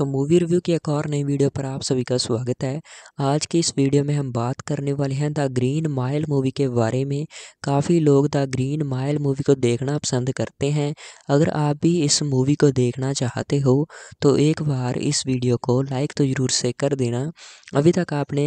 सो movie review की एक और नई वीडियो पर आप सभी का स्वागत है आज की इस वीडियो में हम बात करने वाले हैं द ग्रीन माइल मूवी के बारे में काफ़ी लोग द ग्रीन माइल मूवी को देखना पसंद करते हैं अगर आप भी इस मूवी को देखना चाहते हो तो एक बार इस वीडियो को लाइक तो ज़रूर से कर देना अभी तक आपने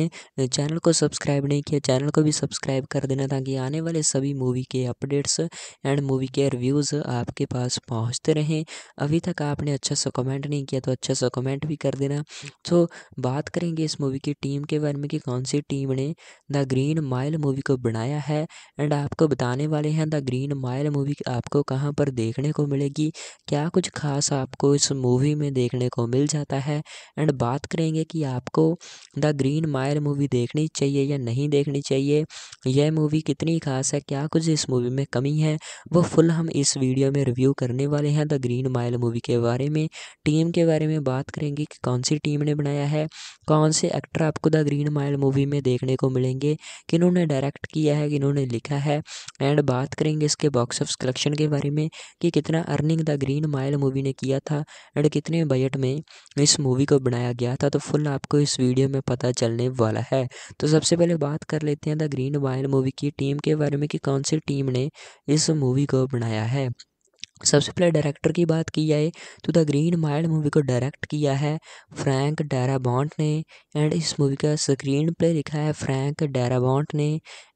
चैनल को सब्सक्राइब नहीं किया चैनल को भी सब्सक्राइब कर देना ताकि आने वाले सभी मूवी के अपडेट्स एंड मूवी के रिव्यूज़ आपके पास पहुंचते रहें अभी तक आपने अच्छा सा कमेंट नहीं किया तो अच्छा सा कमेंट भी कर देना तो बात करेंगे इस मूवी की टीम के बारे में कि कौन सी टीम ने द ग्रीन माइल मूवी को बनाया है एंड आपको बताने वाले हैं द ग्रीन माइल मूवी आपको कहाँ पर देखने को मिलेगी क्या कुछ खास आपको इस मूवी में देखने को मिल जाता है एंड बात करेंगे कि आपको द ग्रीन माइल मूवी देखनी चाहिए या नहीं देखनी चाहिए यह मूवी कितनी खास है क्या कुछ इस मूवी में कमी है वो फुल हम इस वीडियो में रिव्यू करने वाले हैं द ग्रीन माइल मूवी के बारे में टीम के बारे में बात करेंगे कि कौन सी टीम ने बनाया है कौन से एक्टर आपको द ग्रीन माइल मूवी में देखने को मिलेंगे किन्होंने डायरेक्ट किया है किन्होंने लिखा है एंड बात करेंगे इसके बॉक्स ऑफ कलेक्शन के बारे में कि कितना earning the green mile movie ने किया था एंड कितने बजट में इस मूवी को बनाया गया था तो फुल आपको इस वीडियो में पता चलने वाला है तो सबसे पहले बात कर लेते हैं द ग्रीन वायर मूवी की टीम के बारे में कि कौन सी टीम ने इस मूवी को बनाया है सबसे पहले डायरेक्टर की बात की जाए तो द ग्रीन माइल्ड मूवी को डायरेक्ट किया है फ्रैंक डैराबॉन्ट ने एंड इस मूवी का स्क्रीन प्ले लिखा है फ्रैंक डैराबॉन्ट ने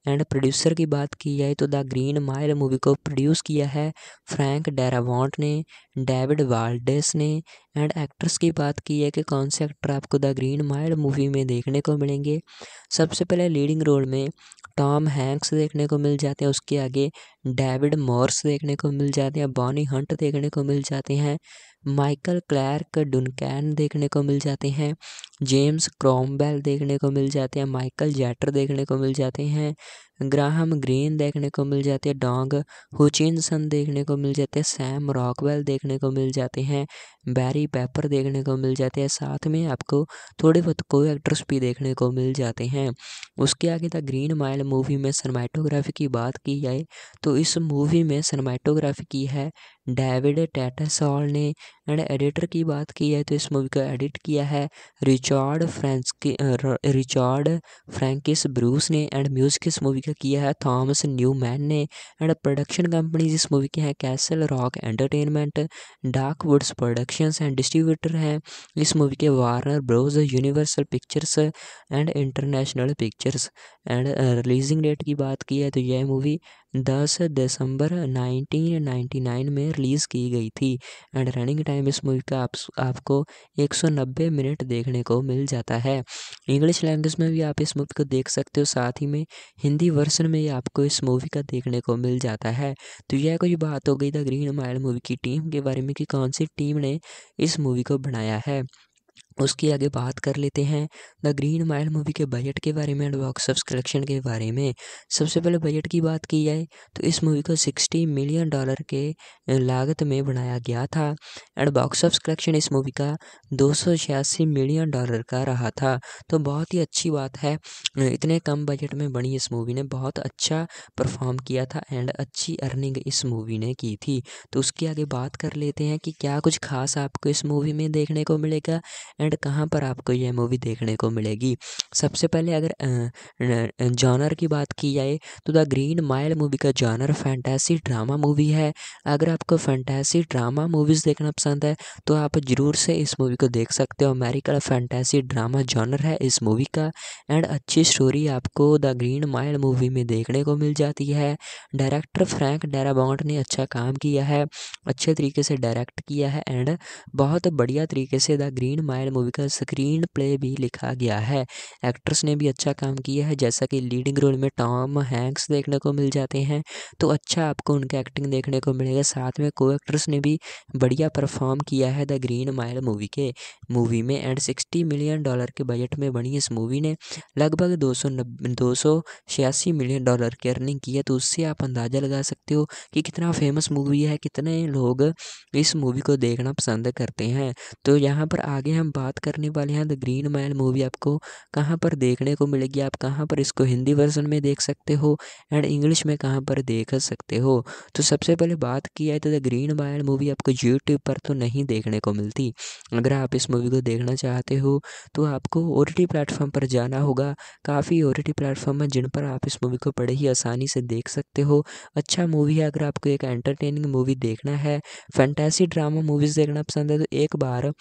एंड प्रोड्यूसर की बात की जाए तो द ग्रीन माइल मूवी को प्रोड्यूस किया है फ्रैंक डैराबॉन्ट ने डेविड वाल्डेस ने एंड एक्ट्रेस की बात की है कि कौन से एक्टर आपको द ग्रीन माइल्ड मूवी में देखने को मिलेंगे सबसे पहले लीडिंग रोल में टॉम हैंक्स देखने को मिल जाते हैं उसके आगे डेविड मॉर्स देखने को मिल जाते हैं बॉनी हंट देखने को मिल जाते हैं माइकल क्लैर्क डुनकैन देखने को मिल जाते हैं जेम्स क्रॉमबेल देखने को मिल जाते हैं माइकल जैटर देखने को मिल जाते हैं ग्राहम ग्रीन देखने को मिल जाते हैं डोंग हुचिनसन देखने को मिल जाते हैं सैम रॉकवेल देखने को मिल जाते हैं बैरी पेपर देखने को मिल जाते हैं साथ में आपको थोड़े बहुत को एक्ट्रेस भी देखने को मिल जाते हैं उसके आगे द ग्रीन माइल मूवी में सनमाइटोग्राफी की बात की जाए तो इस मूवी में सनमाइटोग्राफी की है डेविड टैटासॉल ने एंड एडिटर की बात की है तो इस मूवी को एडिट किया है रिचार्ड फ्रेंस रिचार्ड फ्रेंकिस ब्रूस ने एंड म्यूजिक इस मूवी का किया है थॉमस न्यूमैन ने एंड प्रोडक्शन कंपनीज इस मूवी की हैं Castle Rock Entertainment dark woods Productions and distributor हैं इस मूवी के Warner Bros Universal Pictures and International Pictures and releasing date की बात की है तो यह मूवी 10 दिसंबर 1999 में रिलीज़ की गई थी एंड रनिंग टाइम इस मूवी का आप, आपको 190 मिनट देखने को मिल जाता है इंग्लिश लैंग्वेज में भी आप इस मूवी को देख सकते हो साथ ही में हिंदी वर्सन में आपको इस मूवी का देखने को मिल जाता है तो यह कोई बात हो गई द ग्रीन माइल मूवी की टीम के बारे में कि कौन सी टीम ने इस मूवी को बनाया है उसके आगे बात कर लेते हैं द ग्रीन माइल मूवी के बजट के बारे में एंड बॉक्स ऑफ कलेक्शन के बारे में सबसे पहले बजट की बात की जाए तो इस मूवी को 60 मिलियन डॉलर के लागत में बनाया गया था एंड बॉक्स ऑफ कलेक्शन इस मूवी का दो मिलियन डॉलर का रहा था तो बहुत ही अच्छी बात है इतने कम बजट में बनी इस मूवी ने बहुत अच्छा परफॉर्म किया था एंड अच्छी अर्निंग इस मूवी ने की थी तो उसके आगे बात कर लेते हैं कि क्या कुछ खास आपको इस मूवी में देखने को मिलेगा एंड एंड कहाँ पर आपको यह मूवी देखने को मिलेगी सबसे पहले अगर जॉनर की बात की जाए तो द ग्रीन माइल मूवी का जॉनर फैंटेसी ड्रामा मूवी है अगर आपको फैंटेसी ड्रामा मूवीज़ देखना पसंद है तो आप ज़रूर से इस मूवी को देख सकते हो अमेरिकन फैंटेसी ड्रामा जॉनर है इस मूवी का एंड अच्छी स्टोरी आपको द ग्रीन माइल मूवी में देखने को मिल जाती है डायरेक्टर फ्रैंक डेराबॉन्ट ने अच्छा काम किया है अच्छे तरीके से डायरेक्ट किया है एंड बहुत बढ़िया तरीके से द ग्रीन माइल मूवी का स्क्रीन प्ले भी लिखा गया है एक्ट्रेस ने भी अच्छा काम किया है जैसा कि लीडिंग रोल में टॉम हैंक्स देखने को मिल जाते हैं तो अच्छा आपको उनका एक्टिंग देखने को मिलेगा साथ में को एक्ट्रेस ने भी बढ़िया परफॉर्म किया है द ग्रीन माइल मूवी के मूवी में एंड सिक्सटी मिलियन डॉलर के बजट में बनी इस मूवी ने लगभग दो सौ दो सौ छियासी मिलियन डॉलर की अर्निंग की है तो उससे आप अंदाज़ा लगा सकते हो कि कितना फेमस मूवी है कितने लोग इस मूवी को देखना पसंद करते हैं तो यहाँ पर आगे हम बात बात करने वाले हैं द ग्रीन मैन मूवी आपको कहाँ पर देखने को मिलेगी आप कहाँ पर इसको हिंदी वर्जन में देख सकते हो एंड इंग्लिश में कहाँ पर देख सकते हो तो सबसे पहले बात की जाए तो द ग्रीन माइल मूवी आपको यूट्यूब पर तो नहीं देखने को मिलती अगर आप इस मूवी को देखना चाहते हो तो आपको ओ टी प्लेटफॉर्म पर जाना होगा काफ़ी ओ टी प्लेटफॉर्म है जिन पर आप इस मूवी को बड़े ही आसानी से देख सकते हो अच्छा मूवी है अगर आपको एक एंटरटेनिंग मूवी देखना है फैंटेसी ड्रामा मूवीज़ देखना पसंद है तो एक बार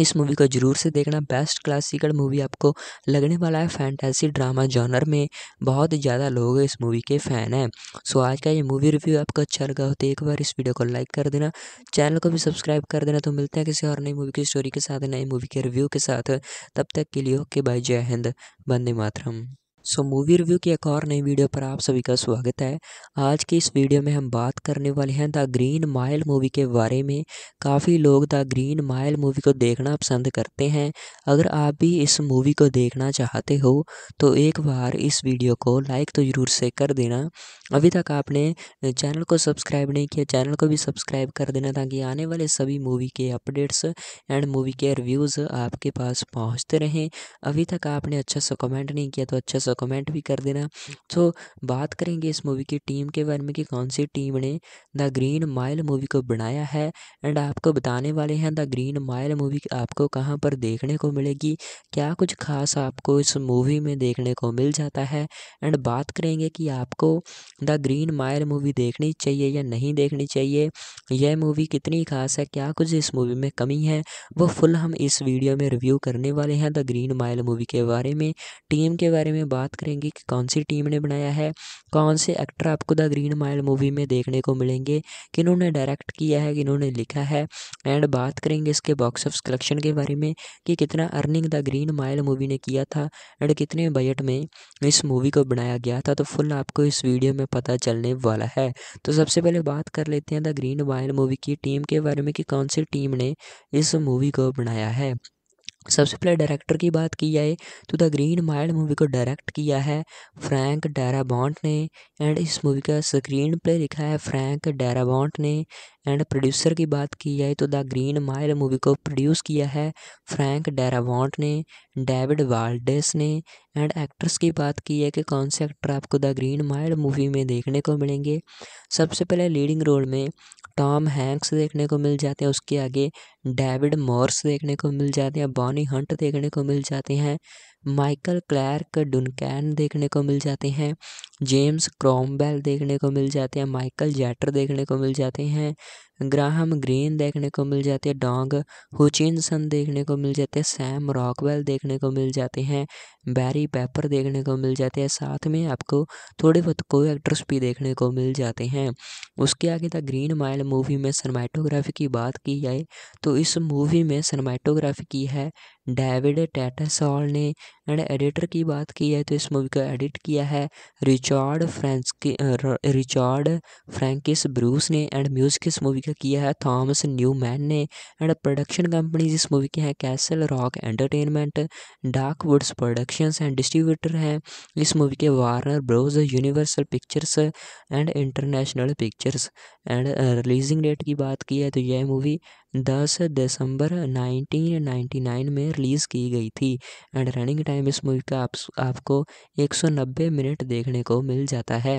इस मूवी को ज़रूर से देखना बेस्ट क्लासिकल मूवी आपको लगने वाला है फैंटेसी ड्रामा जॉनर में बहुत ज़्यादा लोग इस मूवी के फ़ैन हैं सो आज का ये मूवी रिव्यू आपको अच्छा लगा हो तो एक बार इस वीडियो को लाइक कर देना चैनल को भी सब्सक्राइब कर देना तो मिलते हैं किसी और नई मूवी की स्टोरी के साथ नई मूवी के रिव्यू के साथ तब तक के लिए ओके बाय जय हिंद बंदे मातरम सो मूवी रिव्यू की एक और नई वीडियो पर आप सभी का स्वागत है आज की इस वीडियो में हम बात करने वाले हैं द ग्रीन माइल मूवी के बारे में काफ़ी लोग द ग्रीन माइल मूवी को देखना पसंद करते हैं अगर आप भी इस मूवी को देखना चाहते हो तो एक बार इस वीडियो को लाइक तो ज़रूर से कर देना अभी तक आपने चैनल को सब्सक्राइब नहीं किया चैनल को भी सब्सक्राइब कर देना ताकि आने वाले सभी मूवी के अपडेट्स एंड मूवी के रिव्यूज़ आपके पास पहुँचते रहें अभी तक आपने अच्छा सा कमेंट नहीं किया तो अच्छा सा कमेंट भी कर देना सो बात करेंगे इस मूवी की टीम के बारे में कि कौन सी टीम ने द ग्रीन माइल मूवी को बनाया है एंड आपको बताने वाले हैं द ग्रीन माइल मूवी आपको कहाँ पर देखने को मिलेगी क्या कुछ खास आपको इस मूवी में देखने को मिल जाता है एंड बात करेंगे कि आपको द ग्रीन माइल मूवी देखनी चाहिए या नहीं देखनी चाहिए यह मूवी कितनी खास है क्या कुछ इस मूवी में कमी है वो फुल हम इस वीडियो में रिव्यू करने वाले हैं द ग्रीन माइल मूवी के बारे में टीम के बारे में बात बात करेंगे कि कौन सी टीम ने बनाया है कौन से एक्टर आपको द ग्रीन माइल मूवी में देखने को मिलेंगे किन्होंने डायरेक्ट किया है किन्होंने लिखा है एंड बात करेंगे इसके बॉक्स ऑफ कलेक्शन के बारे में कि कितना earning the green mile movie ने किया था एंड कितने बजट में इस मूवी को बनाया गया था तो फुल आपको इस वीडियो में पता चलने वाला है तो सबसे पहले बात कर लेते हैं द ग्रीन माइल मूवी की टीम के बारे में कि कौन सी टीम ने इस मूवी को बनाया है सबसे पहले डायरेक्टर की बात की जाए तो द ग्रीन माइल्ड मूवी को डायरेक्ट किया है फ्रैंक डैराबॉन्ट ने एंड इस मूवी का स्क्रीन प्ले लिखा है फ्रैंक डैराबॉन्ट ने एंड प्रोड्यूसर की बात की जाए तो द ग्रीन माइल मूवी को प्रोड्यूस किया है फ्रैंक डैराबॉन्ट ने डेविड वाल्डेस ने एंड एक्ट्रेस की बात की है कि कौन से एक्टर आपको द ग्रीन माइल मूवी में देखने को मिलेंगे सबसे पहले लीडिंग रोल में टॉम हैंक्स देखने को मिल जाते हैं उसके आगे डेविड मॉर्स देखने को मिल जाते हैं टॉनी हंट देखने को मिल जाते हैं माइकल क्लैर्क डुनकैन देखने को मिल जाते हैं जेम्स क्रॉम्बेल देखने को मिल जाते हैं माइकल जैटर देखने को मिल जाते हैं ग्राहम ग्रीन देखने को मिल जाते हैं डोंग हुचिनसन देखने को मिल जाते हैं सैम रॉकवेल देखने को मिल जाते हैं बैरी पेपर देखने को मिल जाते हैं साथ में आपको थोड़े बहुत को एक्टर्स भी देखने को मिल जाते हैं उसके आगे द ग्रीन माइल मूवी में सनमैटोग्राफी की बात की जाए तो इस मूवी में सनमैटोग्राफी की है डेविड टैटासॉल ने एंड एडिटर की बात की है तो इस मूवी को एडिट किया है रिच रिचर्ड फ्रेंसकी रिचार्ड फ्रेंकिस ब्रूस ने एंड म्यूज़िक इस मूवी का किया है थॉमस न्यूमैन ने एंड प्रोडक्शन कंपनीज इस मूवी की हैं Castle Rock Entertainment dark woods Productions and distributor हैं इस मूवी के Warner Bros Universal Pictures and International Pictures and releasing date की बात की है तो यह मूवी दस दिसंबर 1999 में रिलीज़ की गई थी एंड रनिंग टाइम इस मूवी का आप, आपको 190 मिनट देखने को मिल जाता है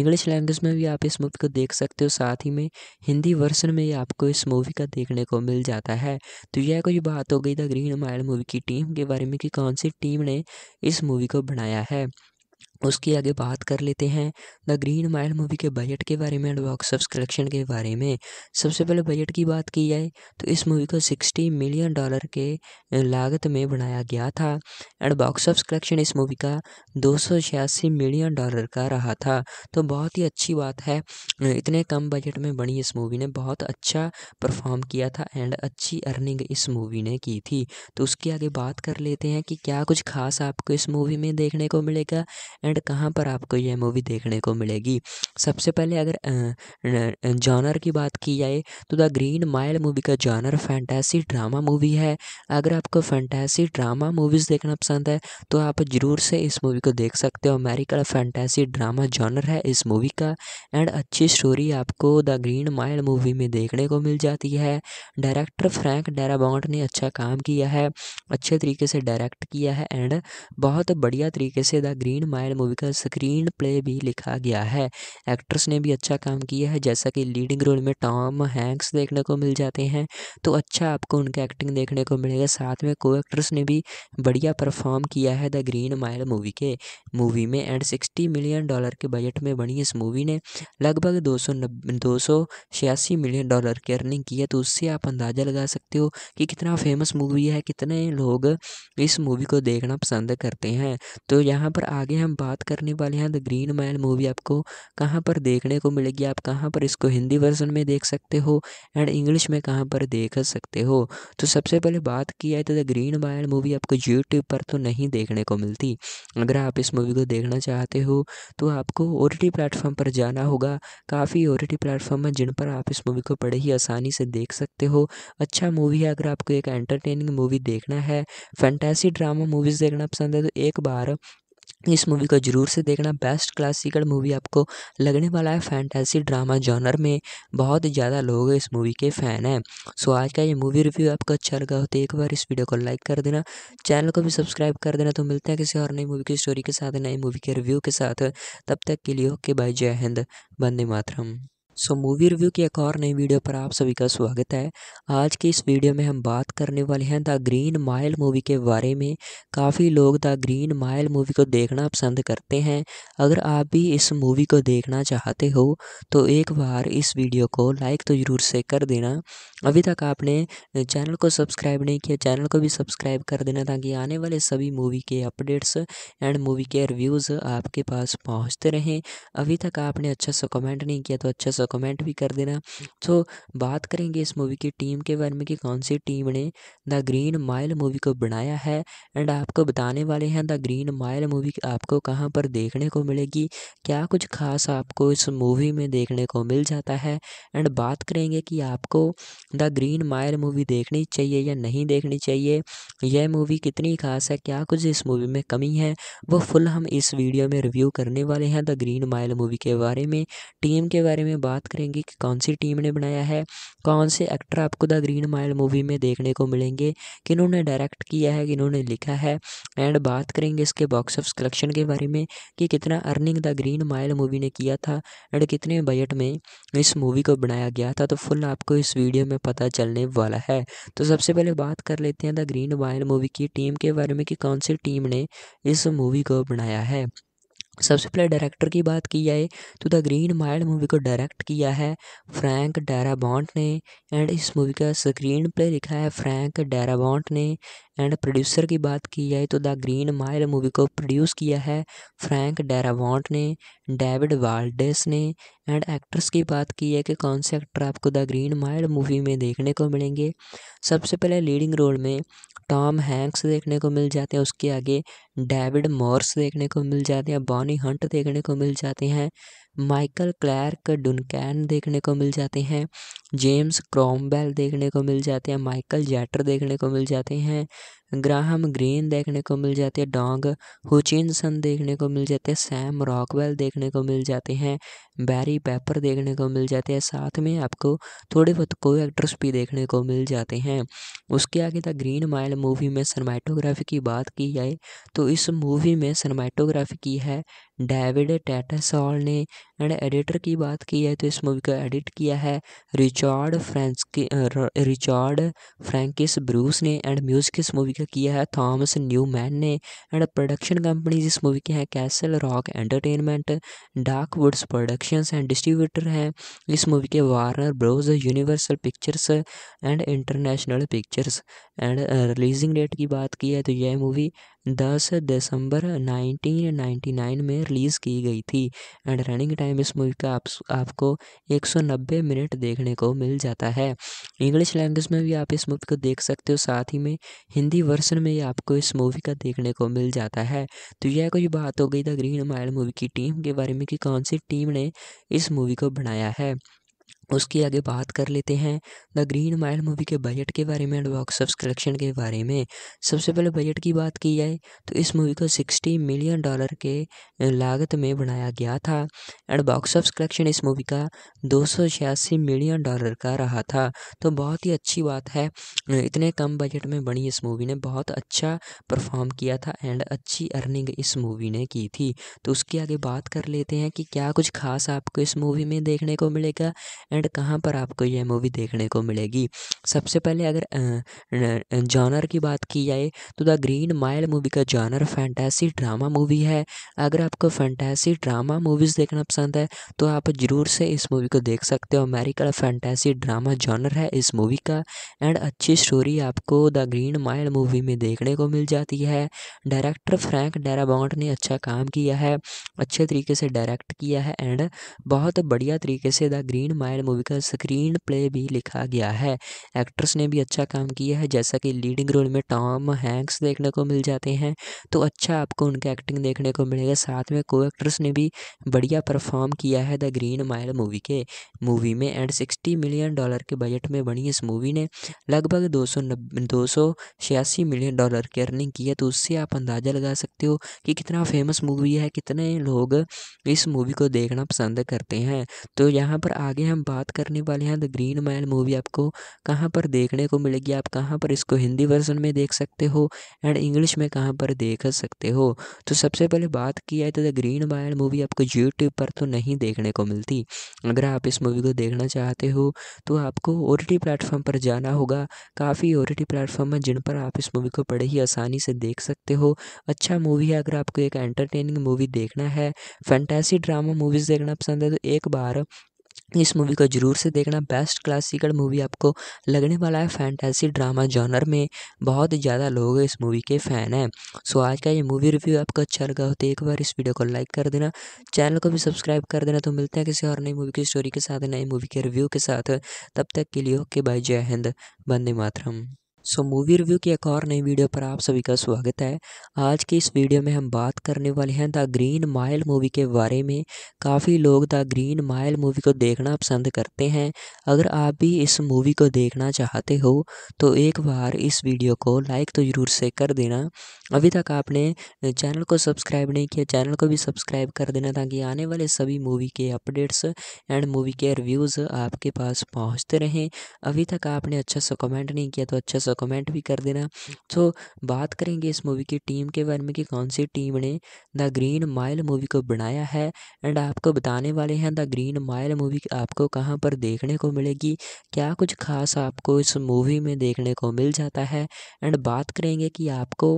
इंग्लिश लैंग्वेज में भी आप इस मूवी को देख सकते हो साथ ही में हिंदी वर्सन में आपको इस मूवी का देखने को मिल जाता है तो यह कुछ बात हो गई द ग्रीन माइल मूवी की टीम के बारे में कि कौन सी टीम ने इस मूवी को बनाया है उसके आगे बात कर लेते हैं द ग्रीन माइल मूवी के बजट के बारे में एंड बॉक्स ऑफ कलेक्शन के बारे में सबसे पहले बजट की बात की जाए तो इस मूवी को 60 मिलियन डॉलर के लागत में बनाया गया था एंड बॉक्स ऑफ कलेक्शन इस मूवी का दो मिलियन डॉलर का रहा था तो बहुत ही अच्छी बात है इतने कम बजट में बनी इस मूवी ने बहुत अच्छा परफॉर्म किया था एंड अच्छी अर्निंग इस मूवी ने की थी तो उसके आगे बात कर लेते हैं कि क्या कुछ खास आपको इस मूवी में देखने को मिलेगा एंड एंड कहाँ पर आपको यह मूवी देखने को मिलेगी सबसे पहले अगर जॉनर की बात की जाए तो द ग्रीन माइल मूवी का जॉनर फैंटेसी ड्रामा मूवी है अगर आपको फैंटेसी ड्रामा मूवीज़ देखना पसंद है तो आप ज़रूर से इस मूवी को देख सकते हो अमेरिकन फैंटेसी ड्रामा जॉनर है इस मूवी का एंड अच्छी स्टोरी आपको द ग्रीन माइल मूवी में देखने को मिल जाती है डायरेक्टर फ्रैंक डेराबॉन्ट ने अच्छा काम किया है अच्छे तरीके से डायरेक्ट किया है एंड बहुत बढ़िया तरीके से द ग्रीन माइल मूवी का स्क्रीन प्ले भी लिखा गया है एक्ट्रेस ने भी अच्छा काम किया है जैसा कि लीडिंग रोल में टॉम हैंक्स देखने को मिल जाते हैं तो अच्छा आपको उनका एक्टिंग देखने को मिलेगा साथ में को एक्ट्रेस ने भी बढ़िया परफॉर्म किया है द ग्रीन माइल मूवी के मूवी में एंड सिक्सटी मिलियन डॉलर के बजट में बनी इस मूवी ने लगभग दो सौ दो सौ छियासी मिलियन डॉलर की अर्निंग की है तो उससे आप अंदाज़ा लगा सकते हो कि कितना फेमस मूवी है कितने लोग इस मूवी को देखना पसंद करते हैं तो यहाँ पर आगे हम बात करने वाले हैं द ग्रीन मैन मूवी आपको कहाँ पर देखने को मिलेगी आप कहाँ पर इसको हिंदी वर्जन में देख सकते हो एंड इंग्लिश में कहाँ पर देख सकते हो तो सबसे पहले बात की जाए तो द ग्रीन मैन मूवी आपको यूट्यूब पर तो नहीं देखने को मिलती अगर आप इस मूवी को देखना चाहते हो तो आपको ओ टी प्लेटफॉर्म पर जाना होगा काफ़ी ओ टी प्लेटफॉर्म है जिन पर आप इस मूवी को बड़े ही आसानी से देख सकते हो अच्छा मूवी है अगर आपको एक एंटरटेनिंग मूवी देखना है फैंटेसी ड्रामा मूवीज़ देखना पसंद है तो एक बार इस मूवी को जरूर से देखना बेस्ट क्लासिकल मूवी आपको लगने वाला है फैंटेसी ड्रामा जॉनर में बहुत ज़्यादा लोग इस मूवी के फ़ैन हैं सो आज का ये मूवी रिव्यू आपको अच्छा लगा हो तो एक बार इस वीडियो को लाइक कर देना चैनल को भी सब्सक्राइब कर देना तो मिलते हैं किसी और नई मूवी की स्टोरी के साथ नई मूवी के रिव्यू के साथ तब तक के लिए ओके बाय जय हिंद बंदे मातरम सो मूवी रिव्यू की एक और नई वीडियो पर आप सभी का स्वागत है आज की इस वीडियो में हम बात करने वाले हैं द ग्रीन माइल मूवी के बारे में काफ़ी लोग द ग्रीन माइल मूवी को देखना पसंद करते हैं अगर आप भी इस मूवी को देखना चाहते हो तो एक बार इस वीडियो को लाइक तो ज़रूर से कर देना अभी तक आपने चैनल को सब्सक्राइब नहीं किया चैनल को भी सब्सक्राइब कर देना ताकि आने वाले सभी मूवी के अपडेट्स एंड मूवी के रिव्यूज़ आपके पास पहुँचते रहें अभी तक आपने अच्छा सा कमेंट नहीं किया तो अच्छा सा कमेंट भी कर देना सो बात करेंगे इस मूवी की टीम के बारे में कि कौन सी टीम ने द ग्रीन माइल मूवी को बनाया है एंड आपको बताने वाले हैं द ग्रीन माइल मूवी आपको कहाँ पर देखने को मिलेगी क्या कुछ खास आपको इस मूवी में देखने को मिल जाता है एंड बात करेंगे कि आपको द ग्रीन माइल मूवी देखनी चाहिए या नहीं देखनी चाहिए यह मूवी कितनी खास है क्या कुछ इस मूवी में कमी है वो फुल हम इस वीडियो में रिव्यू करने वाले हैं द ग्रीन माइल मूवी के बारे में टीम के बारे में बात बात करेंगे कि कौन सी टीम ने बनाया है कौन से एक्टर आपको द ग्रीन माइल मूवी में देखने को मिलेंगे किन्होंने डायरेक्ट किया है किन्होंने लिखा है एंड बात करेंगे इसके बॉक्स ऑफ कलेक्शन के बारे में कि कितना earning the green mile movie ने किया था एंड कितने बजट में इस मूवी को बनाया गया था तो फुल आपको इस वीडियो में पता चलने वाला है तो सबसे पहले बात कर लेते हैं द ग्रीन माइल मूवी की टीम के बारे में कि कौन सी टीम ने इस मूवी को बनाया है सबसे पहले डायरेक्टर की बात की जाए तो द ग्रीन माइल मूवी को डायरेक्ट किया है फ्रैंक डैराबॉन्ट ने एंड इस मूवी का स्क्रीन प्ले लिखा है फ्रैंक डैराबॉन्ट ने एंड प्रोड्यूसर की बात की जाए तो द ग्रीन माइल मूवी को प्रोड्यूस किया है फ्रैंक डैराबॉन्ट ने डेविड वाल्डेस ने एंड एक्ट्रेस की बात की है कि कौन से एक्टर आपको द ग्रीन माइल्ड मूवी में देखने को मिलेंगे सबसे पहले लीडिंग रोल में टॉम हैंक्स देखने को मिल जाते हैं उसके आगे डेविड मॉर्स देखने को मिल जाते हैं बॉनी हंट देखने को मिल जाते हैं माइकल क्लैर्क डुनकैन देखने को मिल जाते हैं जेम्स क्रॉमबेल देखने को मिल जाते हैं माइकल जैटर देखने को मिल जाते हैं ग्राहम ग्रीन देखने को मिल जाते हैं डोंग हुचिनसन देखने को मिल जाते हैं सैम रॉकवेल देखने को मिल जाते हैं बैरी पेपर देखने को मिल जाते हैं साथ में आपको थोड़े बहुत को एक्ट्रेस भी देखने को मिल जाते हैं उसके आगे द ग्रीन माइल मूवी में सनमैटोग्राफी की बात की जाए तो इस मूवी में सनमैटोग्राफी की है डेविड टैटासॉल ने एंड एडिटर की बात की है तो इस मूवी का एडिट किया है रिचार्ड फ्रेंस रिचार्ड फ्रेंकिस ब्रूस ने एंड म्यूजिक इस मूवी का किया है थॉमस न्यूमैन ने एंड प्रोडक्शन कंपनीज इस मूवी के हैं Castle Rock Entertainment dark woods Productions and distributor हैं इस मूवी के Warner Bros Universal Pictures and International Pictures and releasing date की बात की है तो यह मूवी दस दिसंबर 1999 में रिलीज़ की गई थी एंड रनिंग टाइम इस मूवी का आप, आपको 190 मिनट देखने को मिल जाता है इंग्लिश लैंग्वेज में भी आप इस मूवी को देख सकते हो साथ ही में हिंदी वर्सन में आपको इस मूवी का देखने को मिल जाता है तो यह कोई बात हो गई द ग्रीन माइल मूवी की टीम के बारे में कि कौन सी टीम ने इस मूवी को बनाया है उसकी आगे बात कर लेते हैं द ग्रीन माइल मूवी के बजट के बारे में एंड बॉक्स ऑफ कलेक्शन के बारे में सबसे पहले बजट की बात की जाए तो इस मूवी को 60 मिलियन डॉलर के लागत में बनाया गया था एंड बॉक्स ऑफ कलेक्शन इस मूवी का दो मिलियन डॉलर का रहा था तो बहुत ही अच्छी बात है इतने कम बजट में बनी इस मूवी ने बहुत अच्छा परफॉर्म किया था एंड अच्छी अर्निंग इस मूवी ने की थी तो उसके आगे बात कर लेते हैं कि क्या कुछ खास आपको इस मूवी में देखने को मिलेगा एंड कहाँ पर आपको यह मूवी देखने को मिलेगी सबसे पहले अगर जॉनर की बात की जाए तो द ग्रीन माइल मूवी का जॉनर फैंटेसी ड्रामा मूवी है अगर आपको फैंटेसी ड्रामा मूवीज़ देखना पसंद है तो आप ज़रूर से इस मूवी को देख सकते हो अमेरिकन फैंटेसी ड्रामा जॉनर है इस मूवी का एंड अच्छी स्टोरी आपको द ग्रीन माइल मूवी में देखने को मिल जाती है डायरेक्टर फ्रैंक डेराबॉन्ट ने अच्छा काम किया है अच्छे तरीके से डायरेक्ट किया है एंड बहुत बढ़िया तरीके से द ग्रीन माइल मूवी का स्क्रीन प्ले भी लिखा गया है एक्ट्रेस ने भी अच्छा काम किया है जैसा कि लीडिंग रोल में टॉम हैंक्स देखने को मिल जाते हैं तो अच्छा आपको उनका एक्टिंग देखने को मिलेगा साथ में को एक्ट्रेस ने भी बढ़िया परफॉर्म किया है द ग्रीन माइल मूवी के मूवी में एंड सिक्सटी मिलियन डॉलर के बजट में बनी इस मूवी ने लगभग दो सौ दो सौ छियासी मिलियन डॉलर की अर्निंग की है तो उससे आप अंदाज़ा लगा सकते हो कि कितना फेमस मूवी है कितने लोग इस मूवी को देखना पसंद करते हैं तो यहाँ पर आगे हम बात करने वाले हैं द ग्रीन मैन मूवी आपको कहाँ पर देखने को मिलेगी आप कहाँ पर इसको हिंदी वर्जन में देख सकते हो एंड इंग्लिश में कहाँ पर देख सकते हो तो सबसे पहले बात की जाए तो द ग्रीन मैन मूवी आपको यूट्यूब पर तो नहीं देखने को मिलती अगर आप इस मूवी को देखना चाहते हो तो आपको ओ टी प्लेटफॉर्म पर जाना होगा काफ़ी ओ टी प्लेटफॉर्म है जिन पर आप इस मूवी को बड़े ही आसानी से देख सकते हो अच्छा मूवी है अगर आपको एक एंटरटेनिंग मूवी देखना है फैंटेसी ड्रामा मूवीज़ देखना पसंद है तो एक बार इस मूवी को जरूर से देखना बेस्ट क्लासिकल मूवी आपको लगने वाला है फैंटेसी ड्रामा जॉनर में बहुत ज़्यादा लोग इस मूवी के फ़ैन हैं सो आज का ये मूवी रिव्यू आपको अच्छा लगा हो तो एक बार इस वीडियो को लाइक कर देना चैनल को भी सब्सक्राइब कर देना तो मिलते हैं किसी और नई मूवी की स्टोरी के साथ नई मूवी के रिव्यू के साथ तब तक के लिए ओके बाय जय हिंद बंदे मातरम सो मूवी रिव्यू की एक और नई वीडियो पर आप सभी का स्वागत है आज की इस वीडियो में हम बात करने वाले हैं द ग्रीन माइल मूवी के बारे में काफ़ी लोग द ग्रीन माइल मूवी को देखना पसंद करते हैं अगर आप भी इस मूवी को देखना चाहते हो तो एक बार इस वीडियो को लाइक तो ज़रूर से कर देना अभी तक आपने चैनल को सब्सक्राइब नहीं किया चैनल को भी सब्सक्राइब कर देना ताकि आने वाले सभी मूवी के अपडेट्स एंड मूवी के रिव्यूज़ आपके पास पहुँचते रहें अभी तक आपने अच्छा सा कमेंट नहीं किया तो अच्छा का कमेंट भी कर देना सो बात करेंगे इस मूवी की टीम के बारे में कि कौन सी टीम ने द ग्रीन माइल मूवी को बनाया है एंड आपको बताने वाले हैं द ग्रीन माइल मूवी आपको कहाँ पर देखने को मिलेगी क्या कुछ खास आपको इस मूवी में देखने को मिल जाता है एंड बात करेंगे कि आपको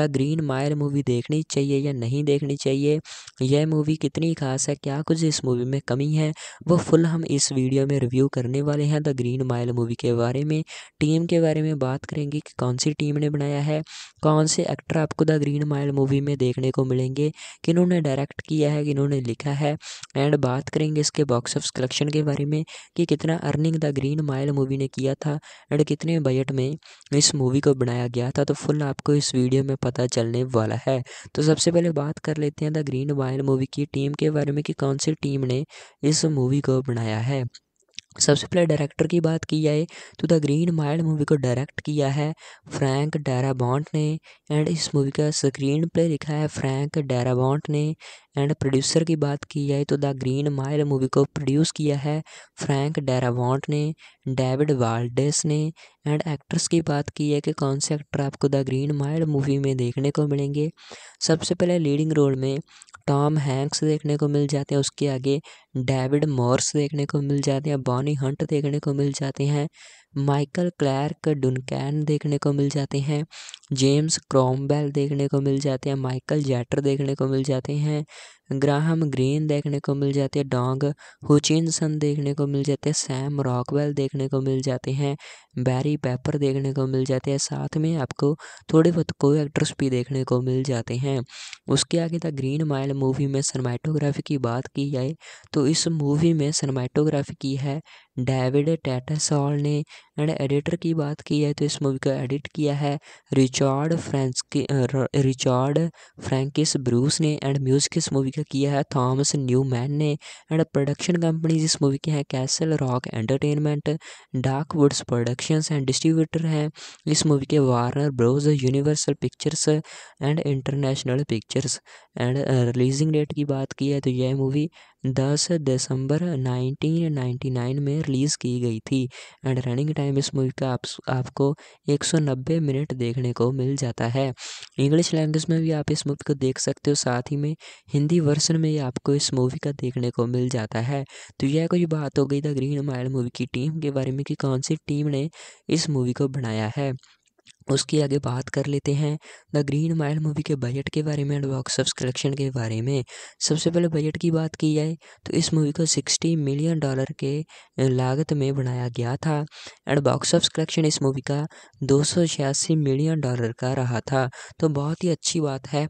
द ग्रीन माइल मूवी देखनी चाहिए या नहीं देखनी चाहिए यह मूवी कितनी खास है क्या कुछ इस मूवी में कमी है वो फुल हम इस वीडियो में रिव्यू करने वाले हैं द ग्रीन माइल मूवी के बारे में टीम के बारे में बात बात करेंगे कि कौन सी टीम ने बनाया है कौन से एक्टर आपको द ग्रीन माइल मूवी में देखने को मिलेंगे किन्होंने डायरेक्ट किया है किन्होंने लिखा है एंड बात करेंगे इसके बॉक्स ऑफ कलेक्शन के बारे में कि कितना earning the green mile movie ने किया था एंड कितने बजट में इस मूवी को बनाया गया था तो फुल आपको इस वीडियो में पता चलने वाला है तो सबसे पहले बात कर लेते हैं द ग्रीन माइल मूवी की टीम के बारे में कि कौन सी टीम ने इस मूवी को बनाया है सबसे पहले डायरेक्टर की बात की जाए तो द ग्रीन माइल्ड मूवी को डायरेक्ट किया है फ्रैंक डैराबॉन्ट ने एंड इस मूवी का स्क्रीन प्ले लिखा है फ्रैंक डैराबॉन्ट ने एंड प्रोड्यूसर की बात की जाए तो द ग्रीन माइल मूवी को प्रोड्यूस किया है फ्रैंक डैराबॉन्ट तो ने डेविड वाल्डेस ने एंड एक्ट्रेस की बात की है कि कौन से एक्टर आपको द ग्रीन माइल मूवी में देखने को मिलेंगे सबसे पहले लीडिंग रोल में टॉम हैंक्स देखने को मिल जाते हैं उसके आगे डेविड मॉर्स देखने को मिल जाते हैं बॉन टॉनी हंट देखने को मिल जाते हैं माइकल क्लैर्क डुनकैन देखने को मिल जाते हैं जेम्स क्रॉम्बेल देखने को मिल जाते हैं माइकल जैटर देखने को मिल जाते हैं ग्राहम ग्रीन देखने को मिल जाते हैं डोंग हुचिनसन देखने को मिल जाते हैं सैम रॉकवेल देखने को मिल जाते हैं बैरी पेपर देखने को मिल जाते हैं साथ में आपको थोड़े बहुत को एक्टर्स भी देखने को मिल जाते हैं उसके आगे तक ग्रीन माइल मूवी में सरमाइटोग्राफी की बात की जाए तो इस मूवी में सरमाइटोग्राफी की है डेविड टैटासॉल ने एंड एडिटर की बात की जाए तो इस मूवी को एडिट किया है rich Richard फ्रेंस Richard Francis Bruce ने एंड म्यूजिक इस मूवी का किया है थॉमस न्यूमैन ने एंड प्रोडक्शन कंपनीज इस मूवी के हैं Castle Rock Entertainment dark woods Productions and distributor हैं इस मूवी के Warner Bros Universal Pictures and International Pictures and releasing date की बात की है तो यह मूवी दस दिसंबर 1999 में रिलीज़ की गई थी एंड रनिंग टाइम इस मूवी का आप, आपको 190 मिनट देखने को मिल जाता है इंग्लिश लैंग्वेज में भी आप इस मूवी को देख सकते हो साथ ही में हिंदी वर्सन में आपको इस मूवी का देखने को मिल जाता है तो यह कुछ बात हो गई द ग्रीन माइल मूवी की टीम के बारे में कि कौन सी टीम ने इस मूवी को बनाया है उसकी आगे बात कर लेते हैं द ग्रीन माइल मूवी के बजट के बारे में एंड बॉक्स ऑफ कलेक्शन के बारे में सबसे पहले बजट की बात की जाए तो इस मूवी को 60 मिलियन डॉलर के लागत में बनाया गया था एंड बॉक्स ऑफ कलेक्शन इस मूवी का दो मिलियन डॉलर का रहा था तो बहुत ही अच्छी बात है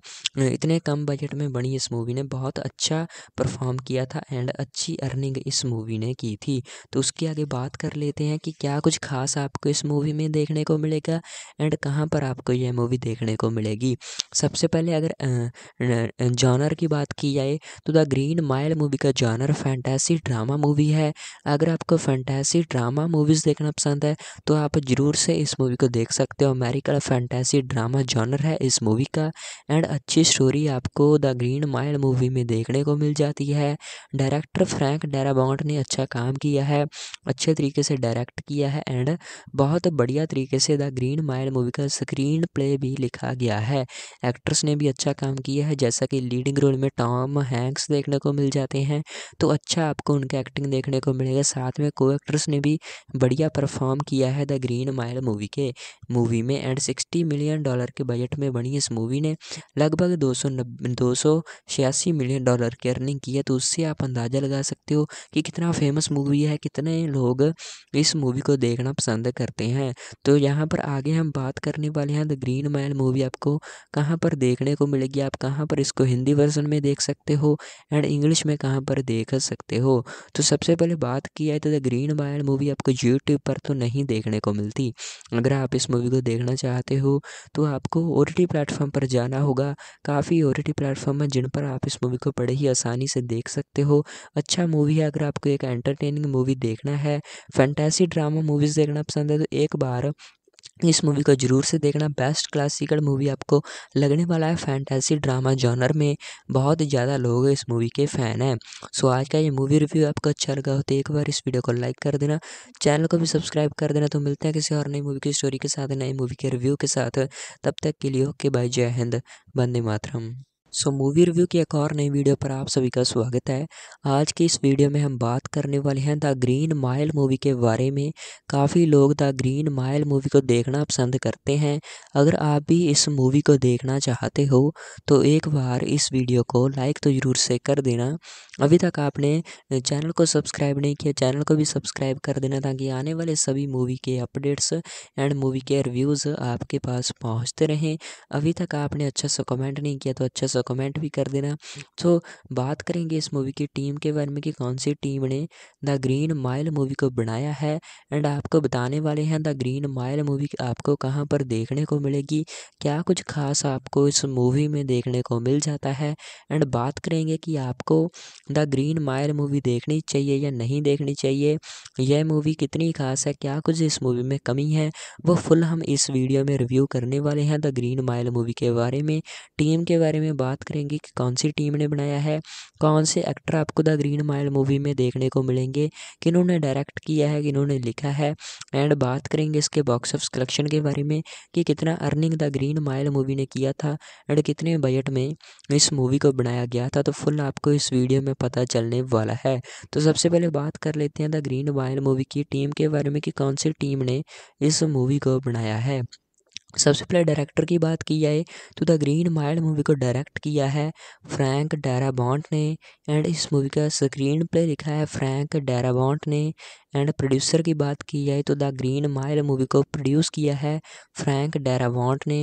इतने कम बजट में बनी इस मूवी ने बहुत अच्छा परफॉर्म किया था एंड अच्छी अर्निंग इस मूवी ने की थी तो उसके आगे बात कर लेते हैं कि क्या कुछ खास आपको इस मूवी में देखने को मिलेगा एंड कहाँ पर आपको यह मूवी देखने को मिलेगी सबसे पहले अगर जॉनर की बात की जाए तो द ग्रीन माइल मूवी का जॉनर फैंटेसी ड्रामा मूवी है अगर आपको फैंटेसी ड्रामा मूवीज़ देखना पसंद है तो आप ज़रूर से इस मूवी को देख सकते हो अमेरिका फैंटेसी ड्रामा जॉनर है इस मूवी का एंड अच्छी स्टोरी आपको द ग्रीन माइल मूवी में देखने को मिल जाती है डायरेक्टर फ्रैंक डेराबॉन्ट ने अच्छा काम किया है अच्छे तरीके से डायरेक्ट किया है एंड बहुत बढ़िया तरीके से द ग्रीन माइल मूवी का स्क्रीन प्ले भी लिखा गया है एक्ट्रेस ने भी अच्छा काम किया है जैसा कि लीडिंग रोल में टॉम हैंक्स देखने को मिल जाते हैं तो अच्छा आपको उनका एक्टिंग देखने को मिलेगा साथ में को एक्ट्रेस ने भी बढ़िया परफॉर्म किया है द ग्रीन माइल मूवी के मूवी में एंड सिक्सटी मिलियन डॉलर के बजट में बनी इस मूवी ने लगभग दो सौ दो सौ छियासी मिलियन डॉलर की अर्निंग की है तो उससे आप अंदाज़ा लगा सकते हो कि कितना फेमस मूवी है कितने लोग इस मूवी को देखना पसंद करते हैं तो यहाँ पर आगे हम बात बात करने वाले हैं द ग्रीन मैन मूवी आपको कहाँ पर देखने को मिलेगी आप कहाँ पर इसको हिंदी वर्जन में देख सकते हो एंड इंग्लिश में कहाँ पर देख सकते हो तो सबसे पहले बात की जाए तो द ग्रीन मैन मूवी आपको यूट्यूब पर तो नहीं देखने को मिलती अगर आप इस मूवी को देखना चाहते हो तो आपको ओ टी प्लेटफॉर्म पर जाना होगा काफ़ी ओ टी प्लेटफॉर्म है जिन पर आप इस मूवी को बड़े ही आसानी से देख सकते हो अच्छा मूवी है अगर आपको एक एंटरटेनिंग मूवी देखना है फैंटेसी ड्रामा मूवीज़ देखना पसंद है तो एक बार इस मूवी को ज़रूर से देखना बेस्ट क्लासिकल मूवी आपको लगने वाला है फैंटेसी ड्रामा जॉनर में बहुत ज़्यादा लोग इस मूवी के फ़ैन हैं सो आज का ये मूवी रिव्यू आपको अच्छा लगा हो तो एक बार इस वीडियो को लाइक कर देना चैनल को भी सब्सक्राइब कर देना तो मिलते हैं किसी और नई मूवी की स्टोरी के साथ नई मूवी के रिव्यू के साथ तब तक के लिए ओके बाय जय हिंद बंदे मातरम सो मूवी रिव्यू की एक और नई वीडियो पर आप सभी का स्वागत है आज की इस वीडियो में हम बात करने वाले हैं द ग्रीन माइल मूवी के बारे में काफ़ी लोग द ग्रीन माइल मूवी को देखना पसंद करते हैं अगर आप भी इस मूवी को देखना चाहते हो तो एक बार इस वीडियो को लाइक तो ज़रूर से कर देना अभी तक आपने चैनल को सब्सक्राइब नहीं किया चैनल को भी सब्सक्राइब कर देना ताकि आने वाले सभी मूवी के अपडेट्स एंड मूवी के रिव्यूज़ आपके पास पहुँचते रहें अभी तक आपने अच्छा सा कमेंट नहीं किया तो अच्छा सा कमेंट भी कर देना सो बात करेंगे इस मूवी की टीम के बारे में कि कौन सी टीम ने द ग्रीन माइल मूवी को बनाया है एंड आपको बताने वाले हैं द ग्रीन माइल मूवी आपको कहाँ पर देखने को मिलेगी क्या कुछ खास आपको इस मूवी में देखने को मिल जाता है एंड बात करेंगे कि आपको द ग्रीन माइल मूवी देखनी चाहिए या नहीं देखनी चाहिए यह मूवी कितनी खास है क्या कुछ इस मूवी में कमी है वो फुल हम इस वीडियो में रिव्यू करने वाले हैं द ग्रीन माइल मूवी के बारे में टीम के बारे में बात बात करेंगे कि कौन सी टीम ने बनाया है कौन से एक्टर आपको द ग्रीन माइल मूवी में देखने को मिलेंगे किन्होंने डायरेक्ट किया है किन्होंने लिखा है एंड बात करेंगे इसके बॉक्स ऑफ कलेक्शन के बारे में कि कितना earning the green mile movie ने किया था एंड कितने बजट में इस मूवी को बनाया गया था तो फुल आपको इस वीडियो में पता चलने वाला है तो सबसे पहले बात कर लेते हैं द ग्रीन माइल मूवी की टीम के बारे में कि कौन सी टीम ने इस मूवी को बनाया है सबसे पहले डायरेक्टर की बात की जाए तो द ग्रीन माइल मूवी को डायरेक्ट किया है फ्रैंक डेराबॉन्ट ने एंड इस मूवी का स्क्रीन प्ले लिखा है फ्रैंक डेराबॉन्ट ने एंड प्रोड्यूसर की बात की जाए तो द ग्रीन माइल मूवी को प्रोड्यूस किया है फ्रैंक डेरावॉन्ट ने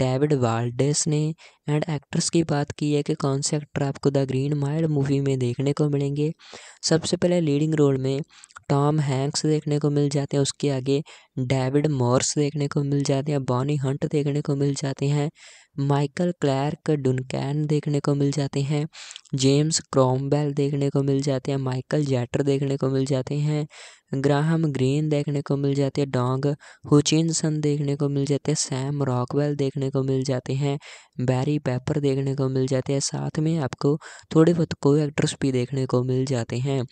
डेविड वाल्डेस ने एंड एक्ट्रेस की बात की है कि कौन से एक्टर आपको द ग्रीन माइल्ड मूवी में देखने को मिलेंगे सबसे पहले लीडिंग रोल में टॉम हैंक्स देखने को मिल जाते हैं उसके आगे डेविड मॉर्स देखने को मिल जाते हैं बॉनी हंट देखने को मिल जाते हैं माइकल क्लैर्क डुनकैन देखने को मिल जाते हैं जेम्स क्रॉमबेल देखने को मिल जाते हैं माइकल जैटर देखने को मिल जाते हैं ग्राहम ग्रीन देखने को मिल जाते हैं डोंग हुचिनसन देखने को मिल जाते हैं सैम रॉकवेल देखने को मिल जाते हैं बैरी पेपर देखने को मिल जाते हैं साथ में आपको थोड़े बहुत को एक्ट्रेस भी देखने को मिल जाते हैं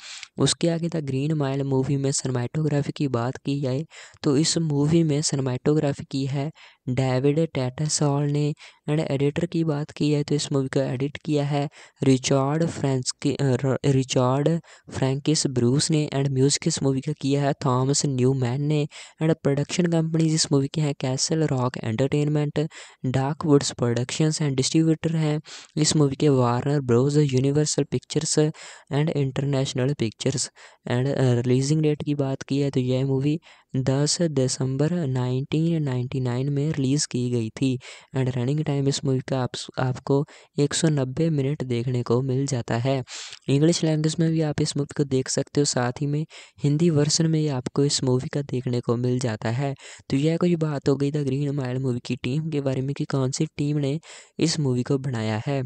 उसके आगे द ग्रीन माइल मूवी में सरमाइटोग्राफी की बात की जाए तो इस मूवी में सरमाइटोग्राफी की है डेविड टेटासॉल ने एंड एडिटर की बात की है तो इस मूवी का एडिट किया है रिचार्ड फ्रेंस रिचार्ड फ्रेंकिस ब्रूस ने एंड म्यूजिक इस मूवी का किया है थॉमस न्यूमैन ने एंड प्रोडक्शन कंपनीज इस मूवी की हैं Castle Rock Entertainment dark woods Productions and distributor हैं इस मूवी के Warner Bros Universal Pictures and International Pictures and releasing date की बात की है तो यह मूवी दस दिसंबर 1999 में रिलीज़ की गई थी एंड रनिंग टाइम इस मूवी का आप, आपको 190 मिनट देखने को मिल जाता है इंग्लिश लैंग्वेज में भी आप इस मूवी को देख सकते हो साथ ही में हिंदी वर्सन में आपको इस मूवी का देखने को मिल जाता है तो यह कोई बात हो गई द ग्रीन माइल मूवी की टीम के बारे में कि कौन सी टीम ने इस मूवी को बनाया है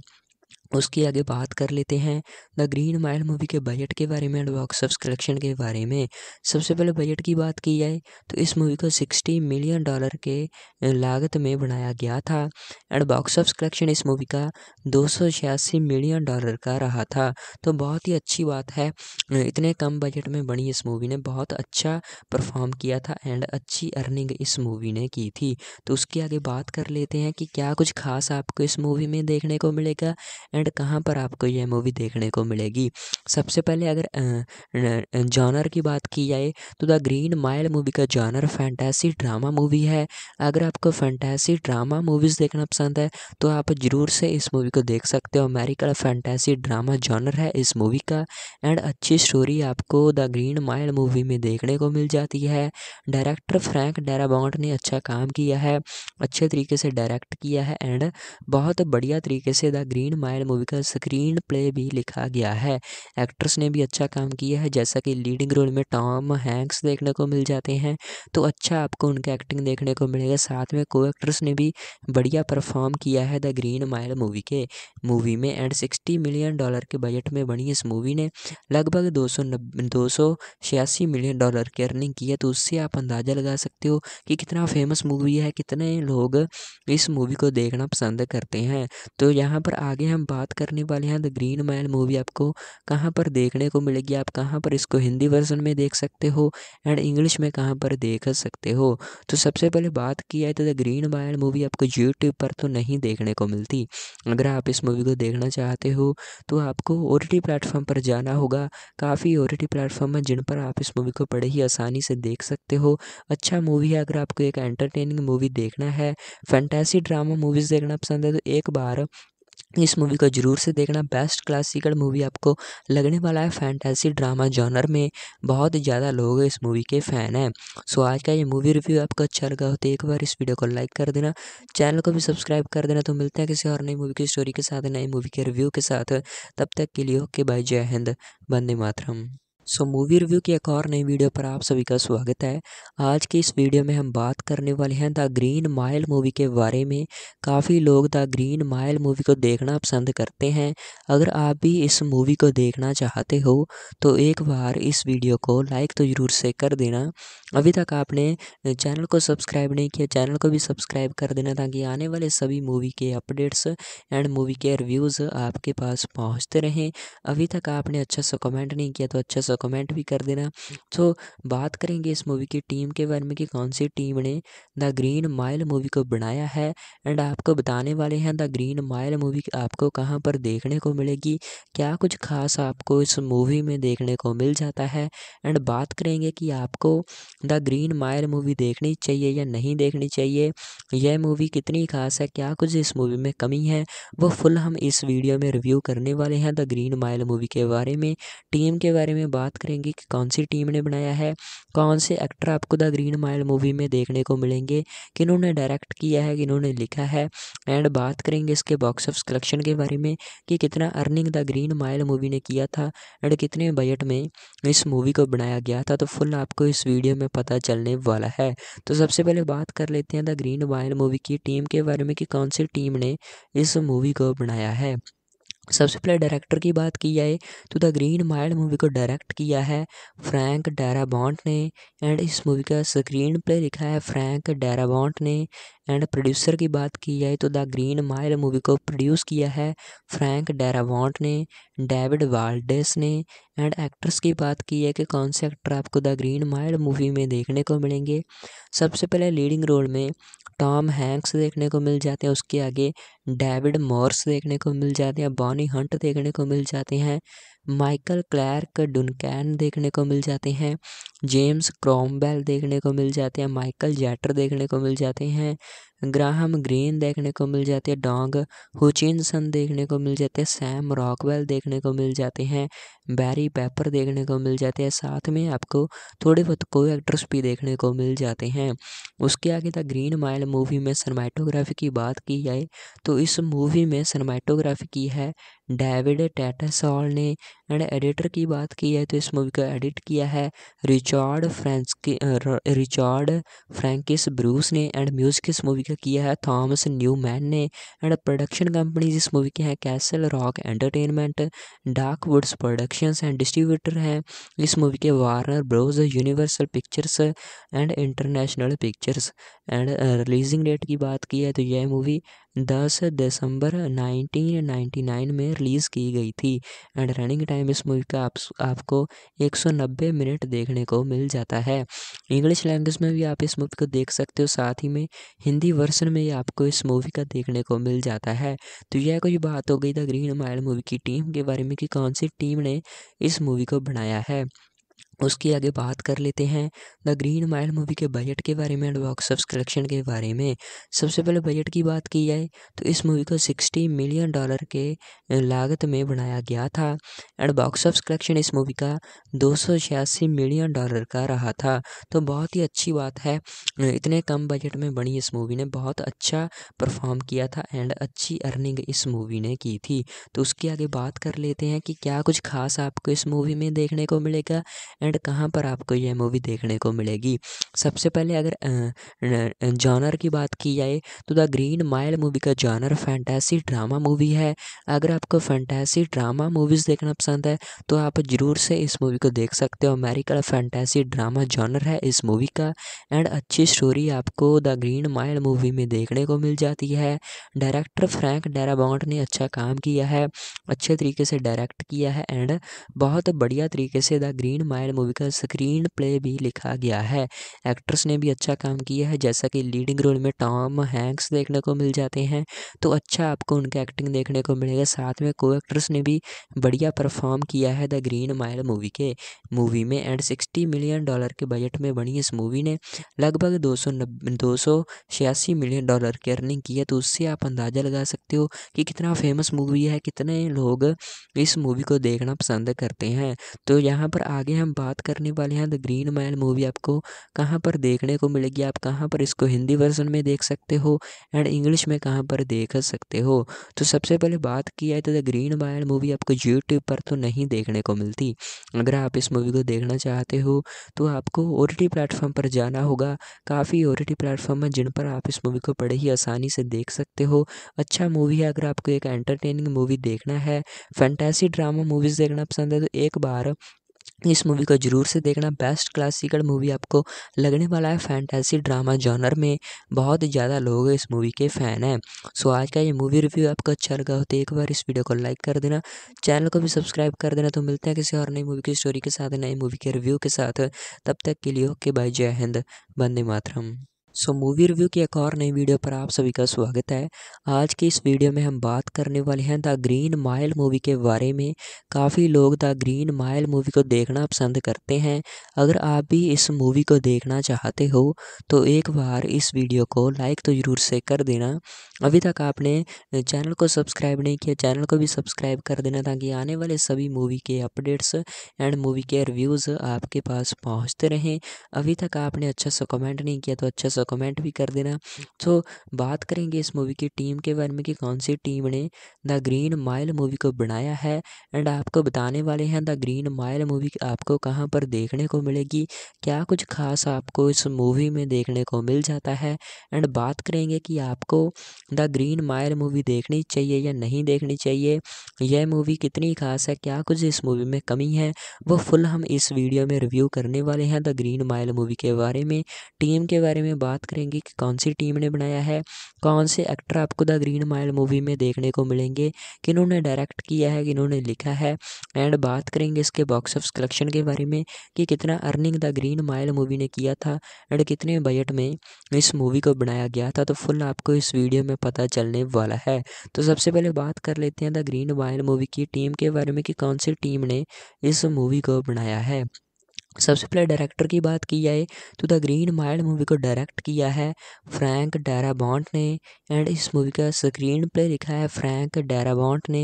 उसके आगे बात कर लेते हैं द ग्रीन माइल मूवी के बजट के बारे में एंड बॉक्स ऑफ कलेक्शन के बारे में सबसे पहले बजट की बात की जाए तो इस मूवी को 60 मिलियन डॉलर के लागत में बनाया गया था एंड बॉक्स ऑफ कलेक्शन इस मूवी का दो मिलियन डॉलर का रहा था तो बहुत ही अच्छी बात है इतने कम बजट में बनी इस मूवी ने बहुत अच्छा परफॉर्म किया था एंड अच्छी अर्निंग इस मूवी ने की थी तो उसके आगे बात कर लेते हैं कि क्या कुछ खास आपको इस मूवी में देखने को मिलेगा एंड कहाँ पर आपको यह मूवी देखने को मिलेगी सबसे पहले अगर जॉनर की बात की जाए तो द ग्रीन माइल मूवी का जॉनर फैंटेसी ड्रामा मूवी है अगर आपको फैंटेसी ड्रामा मूवीज़ देखना पसंद है तो आप ज़रूर से इस मूवी को देख सकते हो अमेरिकन फैंटेसी ड्रामा जॉनर है इस मूवी का एंड अच्छी स्टोरी आपको द ग्रीन माइल मूवी में देखने को मिल जाती है डायरेक्टर फ्रैंक डेराबॉन्ट ने अच्छा काम किया है अच्छे तरीके से डायरेक्ट किया है एंड बहुत बढ़िया तरीके से द ग्रीन माइल मूवी का स्क्रीन प्ले भी लिखा गया है एक्ट्रेस ने भी अच्छा काम किया है जैसा कि लीडिंग रोल में टॉम हैंक्स देखने को मिल जाते हैं तो अच्छा आपको उनका एक्टिंग देखने को मिलेगा साथ में को एक्ट्रेस ने भी बढ़िया परफॉर्म किया है द ग्रीन माइल मूवी के मूवी में एंड सिक्सटी मिलियन डॉलर के बजट में बनी इस मूवी ने लगभग दो सौ दो सौ छियासी मिलियन डॉलर की अर्निंग की है तो उससे आप अंदाज़ा लगा सकते हो कि कितना फेमस मूवी है कितने लोग इस मूवी को देखना पसंद करते हैं तो यहाँ पर आगे हम बात बात करने वाले हैं द ग्रीन माइल मूवी आपको कहाँ पर देखने को मिलेगी आप कहाँ पर इसको हिंदी वर्जन में देख सकते हो एंड इंग्लिश में कहाँ पर देख सकते हो तो सबसे पहले बात की जाए तो द ग्रीन माइल मूवी आपको यूट्यूब पर तो नहीं देखने को मिलती अगर आप इस मूवी को देखना चाहते हो तो आपको ओ टी प्लेटफॉर्म पर जाना होगा काफ़ी ओ टी प्लेटफॉर्म है जिन पर आप इस मूवी को बड़े ही आसानी से देख सकते हो अच्छा मूवी है अगर आपको एक एंटरटेनिंग मूवी देखना है फैंटेसी ड्रामा मूवीज़ देखना पसंद है तो एक बार इस मूवी को ज़रूर से देखना बेस्ट क्लासिकल मूवी आपको लगने वाला है फैंटेसी ड्रामा जॉनर में बहुत ज़्यादा लोग इस मूवी के फ़ैन हैं सो आज का ये मूवी रिव्यू आपको अच्छा लगा हो तो एक बार इस वीडियो को लाइक कर देना चैनल को भी सब्सक्राइब कर देना तो मिलते हैं किसी और नई मूवी की स्टोरी के साथ नई मूवी के रिव्यू के साथ तब तक के लिए ओके बाय जय हिंद बंदे मातरम सो मूवी रिव्यू की एक और नई वीडियो पर आप सभी का स्वागत है आज की इस वीडियो में हम बात करने वाले हैं द ग्रीन माइल मूवी के बारे में काफ़ी लोग द ग्रीन माइल मूवी को देखना पसंद करते हैं अगर आप भी इस मूवी को देखना चाहते हो तो एक बार इस वीडियो को लाइक तो ज़रूर से कर देना अभी तक आपने चैनल को सब्सक्राइब नहीं किया चैनल को भी सब्सक्राइब कर देना ताकि आने वाले सभी मूवी के अपडेट्स एंड मूवी के रिव्यूज़ आपके पास पहुँचते रहें अभी तक आपने अच्छा सा कमेंट नहीं किया तो अच्छा सा कमेंट भी कर देना सो बात करेंगे इस मूवी की टीम के बारे में कि कौन सी टीम ने द ग्रीन माइल मूवी को बनाया है एंड आपको बताने वाले हैं द ग्रीन माइल मूवी आपको कहाँ पर देखने को मिलेगी क्या कुछ खास आपको इस मूवी में देखने को मिल जाता है एंड बात करेंगे कि आपको द ग्रीन माइल मूवी देखनी चाहिए या नहीं देखनी चाहिए यह मूवी कितनी खास है क्या कुछ इस मूवी में कमी है वो फुल हम इस वीडियो में रिव्यू करने वाले हैं द ग्रीन माइल मूवी के बारे में टीम के बारे में बात बात करेंगे कि कौन सी टीम ने बनाया है कौन से एक्टर आपको द ग्रीन माइल मूवी में देखने को मिलेंगे किन्होंने डायरेक्ट किया है किन्होंने लिखा है एंड बात करेंगे इसके बॉक्स ऑफ कलेक्शन के बारे में कि कितना earning the green mile movie ने किया था एंड कितने बजट में इस मूवी को बनाया गया था तो फुल आपको इस वीडियो में पता चलने वाला है तो सबसे पहले बात कर लेते हैं द ग्रीन माइल मूवी की टीम के बारे में कि कौन सी टीम ने इस मूवी को बनाया है सबसे पहले डायरेक्टर की बात की जाए तो द ग्रीन माइल्ड मूवी को डायरेक्ट किया है फ्रैंक डेराबॉन्ट ने एंड इस मूवी का स्क्रीन प्ले लिखा है फ्रैंक डेराबॉन्ट ने एंड प्रोड्यूसर की बात की जाए तो द ग्रीन माइल मूवी को प्रोड्यूस किया है फ्रैंक डेरावॉन्ट ने डेविड वाल्डेस ने एंड एक्ट्रेस की बात की है कि कौन से एक्टर आपको द ग्रीन माइल मूवी में देखने को मिलेंगे सबसे पहले लीडिंग रोल में टॉम हैंक्स देखने को मिल जाते हैं उसके आगे डेविड मॉर्स देखने को मिल जाते हैं बॉनी टोनी हंट देखने को मिल जाते हैं माइकल क्लैर्क डुनकैन देखने को मिल जाते हैं जेम्स क्रॉम्बेल देखने को मिल जाते हैं माइकल जैटर देखने को मिल जाते हैं ग्राहम ग्रीन देखने को मिल जाते हैं डोंग हुचिनसन देखने को मिल जाते हैं सैम रॉकवेल देखने को मिल जाते हैं बैरी पेपर देखने को मिल जाते हैं साथ में आपको थोड़े बहुत को एक्टर्स भी देखने को मिल जाते हैं उसके आगे तक ग्रीन माइल मूवी में सनमाइटोग्राफी की बात की जाए तो इस मूवी में सनमाइटोग्राफी की है डेविड टैटसॉल ने एंड एडिटर की बात की है तो इस मूवी को एडिट किया है rich Richard फ्रेंस Richard Francis Bruce ने एंड म्यूज़िक इस मूवी का किया है थॉमस न्यूमैन ने एंड प्रोडक्शन कंपनीज इस मूवी के हैं Castle Rock Entertainment dark woods Productions and distributor हैं इस मूवी के Warner Bros Universal Pictures and International Pictures and releasing date की बात की है तो यह मूवी दस दिसंबर 1999 में रिलीज़ की गई थी एंड रनिंग टाइम इस मूवी का आप, आपको 190 मिनट देखने को मिल जाता है इंग्लिश लैंग्वेज में भी आप इस मूवी को देख सकते हो साथ ही में हिंदी वर्सन में आपको इस मूवी का देखने को मिल जाता है तो यह कोई बात हो गई द ग्रीन माइल मूवी की टीम के बारे में कि कौन सी टीम ने इस मूवी को बनाया है उसके आगे बात कर लेते हैं द ग्रीन माइल मूवी के बजट के बारे में एंड बॉक्स ऑफ कलेक्शन के बारे में सबसे पहले बजट की बात की जाए तो इस मूवी को 60 मिलियन डॉलर के लागत में बनाया गया था एंड बॉक्स ऑफ कलेक्शन इस मूवी का दो मिलियन डॉलर का रहा था तो बहुत ही अच्छी बात है इतने कम बजट में बनी इस मूवी ने बहुत अच्छा परफॉर्म किया था एंड अच्छी अर्निंग इस मूवी ने की थी तो उसके आगे बात कर लेते हैं कि क्या कुछ खास आपको इस मूवी में देखने को मिलेगा एंड एंड कहाँ पर आपको यह मूवी देखने को मिलेगी सबसे पहले अगर जॉनर की बात की जाए तो द ग्रीन माइल मूवी का जॉनर फैंटेसी ड्रामा मूवी है अगर आपको फैंटेसी ड्रामा मूवीज़ देखना पसंद है तो आप ज़रूर से इस मूवी को देख सकते हो अमेरिकन फैंटेसी ड्रामा जॉनर है इस मूवी का एंड अच्छी स्टोरी आपको द ग्रीन माइल मूवी में देखने को मिल जाती है डायरेक्टर फ्रैंक डेराबॉन्ट ने अच्छा काम किया है अच्छे तरीके से डायरेक्ट किया है एंड बहुत बढ़िया तरीके से द ग्रीन माइल मूवी का स्क्रीन प्ले भी लिखा गया है एक्ट्रेस ने भी अच्छा काम किया है जैसा कि लीडिंग रोल में टॉम हैंक्स देखने को मिल जाते हैं तो अच्छा आपको उनका एक्टिंग देखने को मिलेगा साथ में को एक्ट्रेस ने भी बढ़िया परफॉर्म किया है द ग्रीन माइल मूवी के मूवी में एंड सिक्सटी मिलियन डॉलर के बजट में बनी इस मूवी ने लगभग दो सौ दो सौ छियासी मिलियन डॉलर की अर्निंग की है तो उससे आप अंदाज़ा लगा सकते हो कि कितना फेमस मूवी है कितने लोग इस मूवी को देखना पसंद करते हैं तो यहाँ पर आगे हम बात बात करने वाले हैं द ग्रीन माइल मूवी आपको कहाँ पर देखने को मिलेगी आप कहाँ पर इसको हिंदी वर्जन में देख सकते हो एंड इंग्लिश में कहाँ पर देख सकते हो तो सबसे पहले बात की जाए तो द ग्रीन माइल मूवी आपको यूट्यूब पर तो नहीं देखने को मिलती अगर आप इस मूवी को देखना चाहते हो तो आपको ओ टी प्लेटफॉर्म पर जाना होगा काफ़ी ओ टी प्लेटफॉर्म है जिन पर आप इस मूवी को बड़े ही आसानी से देख सकते हो अच्छा मूवी है अगर आपको एक एंटरटेनिंग मूवी देखना है फैंटेसी ड्रामा मूवीज़ देखना पसंद है तो एक बार इस मूवी को जरूर से देखना बेस्ट क्लासिकल मूवी आपको लगने वाला है फैंटेसी ड्रामा जॉनर में बहुत ज़्यादा लोग इस मूवी के फ़ैन हैं सो आज का ये मूवी रिव्यू आपको अच्छा लगा हो तो एक बार इस वीडियो को लाइक कर देना चैनल को भी सब्सक्राइब कर देना तो मिलते हैं किसी और नई मूवी की स्टोरी के साथ नई मूवी के रिव्यू के साथ तब तक के लिए ओके बाय जय हिंद बंदे मातरम सो मूवी रिव्यू की एक और नई वीडियो पर आप सभी का स्वागत है आज की इस वीडियो में हम बात करने वाले हैं द ग्रीन माइल मूवी के बारे में काफ़ी लोग द ग्रीन माइल मूवी को देखना पसंद करते हैं अगर आप भी इस मूवी को देखना चाहते हो तो एक बार इस वीडियो को लाइक तो ज़रूर से कर देना अभी तक आपने चैनल को सब्सक्राइब नहीं किया चैनल को भी सब्सक्राइब कर देना ताकि आने वाले सभी मूवी के अपडेट्स एंड मूवी के रिव्यूज़ आपके पास पहुँचते रहें अभी तक आपने अच्छा सा कमेंट नहीं किया तो अच्छा सा कमेंट भी कर देना सो बात करेंगे इस मूवी की टीम के बारे में कि कौन सी टीम ने द ग्रीन माइल मूवी को बनाया है एंड आपको बताने वाले हैं द ग्रीन माइल मूवी आपको कहाँ पर देखने को मिलेगी क्या कुछ खास आपको इस मूवी में देखने को मिल जाता है एंड बात करेंगे कि आपको द ग्रीन माइल मूवी देखनी चाहिए या नहीं देखनी चाहिए यह मूवी कितनी खास है क्या कुछ इस मूवी में कमी है वो फुल हम इस वीडियो में रिव्यू करने वाले हैं द ग्रीन माइल मूवी के बारे में टीम के बारे में बात बात करेंगे कि कौन सी टीम ने बनाया है कौन से एक्टर आपको द ग्रीन माइल मूवी में देखने को मिलेंगे किन्होंने डायरेक्ट किया है किन्होंने लिखा है एंड बात करेंगे इसके बॉक्स ऑफ कलेक्शन के बारे में कि कितना earning the green mile movie ने किया था एंड कितने बजट में इस मूवी को बनाया गया था तो फुल आपको इस वीडियो में पता चलने वाला है तो सबसे पहले बात कर लेते हैं द ग्रीन माइल मूवी की टीम के बारे में कि कौन सी टीम ने इस मूवी को बनाया है सबसे पहले डायरेक्टर की बात की जाए तो द ग्रीन माइल मूवी को डायरेक्ट किया है फ्रैंक डैराबॉन्ट ने एंड इस मूवी का स्क्रीन प्ले लिखा है फ्रैंक डैराबॉन्ट ने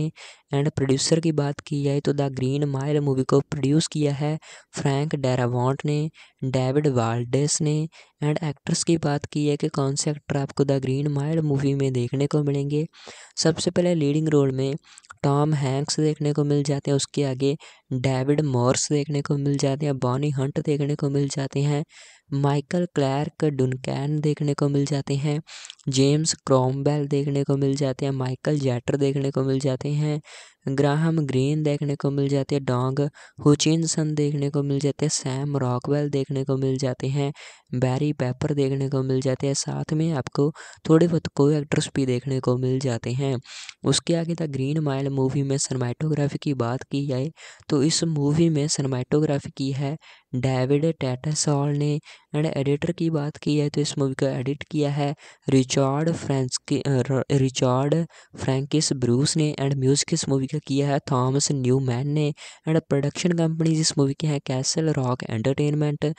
एंड प्रोड्यूसर की बात की जाए तो द ग्रीन माइल मूवी को प्रोड्यूस किया है फ्रैंक डैराबॉन्ट ने डेविड वाल्डेस ने एंड एक्ट्रेस की बात की है कि कौन से एक्टर आपको द ग्रीन माइल्ड मूवी में देखने को मिलेंगे सबसे पहले लीडिंग रोल में टॉम हैंक्स देखने को मिल जाते हैं उसके आगे डेविड मॉर्स देखने को मिल जाते हैं बॉनी हंट देखने को मिल जाते हैं माइकल क्लैर्क डुनकैन देखने को मिल जाते हैं जेम्स क्रॉमबेल देखने को मिल जाते हैं माइकल जैटर देखने को मिल जाते हैं ग्राहम ग्रीन देखने को मिल जाते हैं डोंग हुचिनसन देखने को मिल जाते हैं सैम रॉकवेल देखने को मिल जाते हैं बैरी पेपर देखने को मिल जाते हैं साथ में आपको थोड़े बहुत को एक्टर्स भी देखने को मिल जाते हैं उसके आगे द ग्रीन माइल मूवी में सनमाइटोग्राफी की बात की जाए तो इस मूवी में सनमाइटोग्राफी की है डेविड टेटासॉल ने एंड एडिटर की बात की है तो इस मूवी को एडिट किया है रिचार्ड फ्रेंस रिचार्ड फ्रैंकिस ब्रूस ने एंड म्यूजिक इस मूवी का किया है थॉमस न्यूमैन ने एंड प्रोडक्शन कंपनीज इस मूवी की हैं Castle Rock Entertainment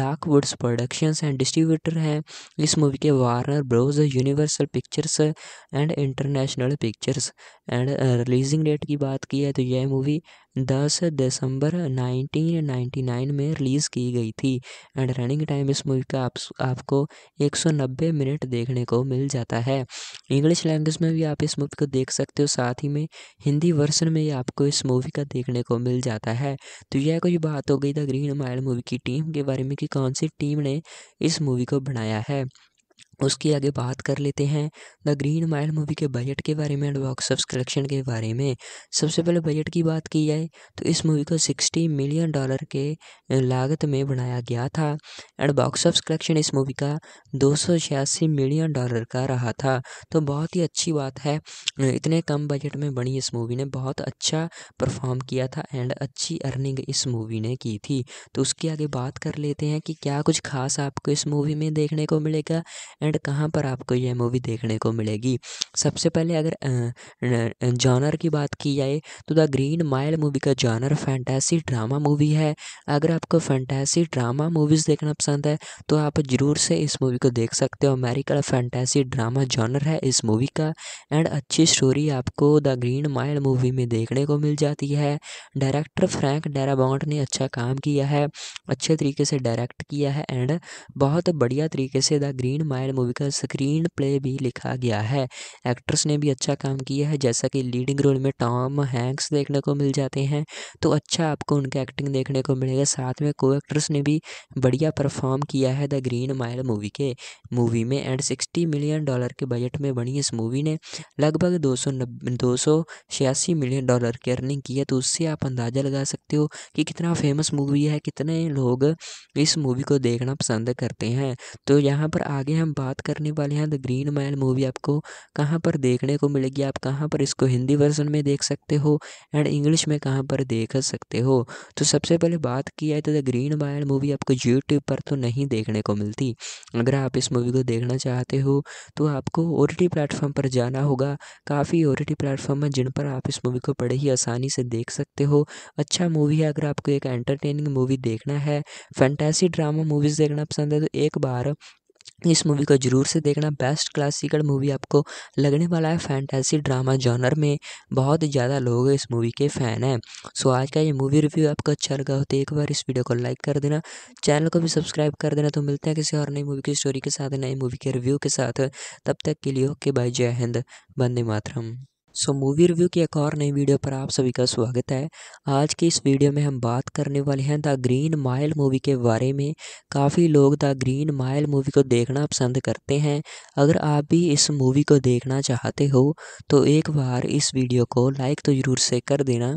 dark woods Productions and distributor हैं इस मूवी के Warner Bros Universal Pictures and International Pictures and releasing date की बात की है तो यह मूवी दस दिसंबर 1999 में रिलीज़ की गई थी एंड रनिंग टाइम इस मूवी का आप, आपको 190 मिनट देखने को मिल जाता है इंग्लिश लैंग्वेज में भी आप इस मूवी को देख सकते हो साथ ही में हिंदी वर्सन में आपको इस मूवी का देखने को मिल जाता है तो यह कुछ बात हो गई द ग्रीन माइल मूवी की टीम के बारे में कि कौन सी टीम ने इस मूवी को बनाया है उसके आगे बात कर लेते हैं द ग्रीन माइल मूवी के बजट के बारे में एंड बॉक्स ऑफ कलेक्शन के बारे में सबसे पहले बजट की बात की जाए तो इस मूवी को 60 मिलियन डॉलर के लागत में बनाया गया था एंड बॉक्स ऑफ कलेक्शन इस मूवी का दो मिलियन डॉलर का रहा था तो बहुत ही अच्छी बात है इतने कम बजट में बनी इस मूवी ने बहुत अच्छा परफॉर्म किया था एंड अच्छी अर्निंग इस मूवी ने की थी तो उसके आगे बात कर लेते हैं कि क्या कुछ खास आपको इस मूवी में देखने को मिलेगा एंड एंड कहाँ पर आपको यह मूवी देखने को मिलेगी सबसे पहले अगर जॉनर की बात की जाए तो द ग्रीन माइल मूवी का जॉनर फैंटेसी ड्रामा मूवी है अगर आपको फैंटेसी ड्रामा मूवीज़ देखना पसंद है तो आप ज़रूर से इस मूवी को देख सकते हो अमेरिकन फैंटेसी ड्रामा जॉनर है इस मूवी का एंड अच्छी स्टोरी आपको द ग्रीन माइल मूवी में देखने को मिल जाती है डायरेक्टर फ्रैंक डेराबॉन्ट ने अच्छा काम किया है अच्छे तरीके से डायरेक्ट किया है एंड बहुत बढ़िया तरीके से the green mile and movie का स्क्रीन प्ले भी लिखा गया है एक्ट्रेस ने भी अच्छा काम किया है जैसा कि लीडिंग रोल में टॉम हैंक्स देखने को मिल जाते हैं तो अच्छा आपको उनका एक्टिंग देखने को मिलेगा साथ में को एक्ट्रेस ने भी बढ़िया परफॉर्म किया है द ग्रीन माइल मूवी के मूवी में एंड सिक्सटी मिलियन डॉलर के बजट में बनी इस मूवी ने लगभग दो सौ मिलियन डॉलर की अर्निंग की है तो उससे आप अंदाज़ा लगा सकते हो कि कितना फेमस मूवी है कितने लोग इस मूवी को देखना पसंद करते हैं तो यहाँ पर आगे हम बात करने वाले हैं द ग्रीन मैन मूवी आपको कहाँ पर देखने को मिलेगी आप कहाँ पर इसको हिंदी वर्जन में देख सकते हो एंड इंग्लिश में कहाँ पर देख सकते हो तो सबसे पहले बात की जाए तो द ग्रीन मैन मूवी आपको यूट्यूब पर तो नहीं देखने को मिलती अगर आप इस मूवी को देखना चाहते हो तो आपको ओ टी प्लेटफॉर्म पर जाना होगा काफ़ी ओ टी प्लेटफॉर्म है जिन पर आप इस मूवी को बड़े ही आसानी से देख सकते हो अच्छा मूवी है अगर आपको एक एंटरटेनिंग मूवी देखना है फैंटेसी ड्रामा मूवीज़ देखना पसंद है तो एक बार इस मूवी को जरूर से देखना बेस्ट क्लासिकल मूवी आपको लगने वाला है फैंटेसी ड्रामा जॉनर में बहुत ज़्यादा लोग इस मूवी के फ़ैन हैं सो आज का ये मूवी रिव्यू आपको अच्छा लगा हो तो एक बार इस वीडियो को लाइक कर देना चैनल को भी सब्सक्राइब कर देना तो मिलते हैं किसी और नई मूवी की स्टोरी के साथ नई मूवी के रिव्यू के साथ तब तक के लिए ओके बाय जय हिंद बंदे मातरम सो मूवी रिव्यू की एक और नई वीडियो पर आप सभी का स्वागत है आज की इस वीडियो में हम बात करने वाले हैं द ग्रीन माइल मूवी के बारे में काफ़ी लोग द ग्रीन माइल मूवी को देखना पसंद करते हैं अगर आप भी इस मूवी को देखना चाहते हो तो एक बार इस वीडियो को लाइक तो ज़रूर से कर देना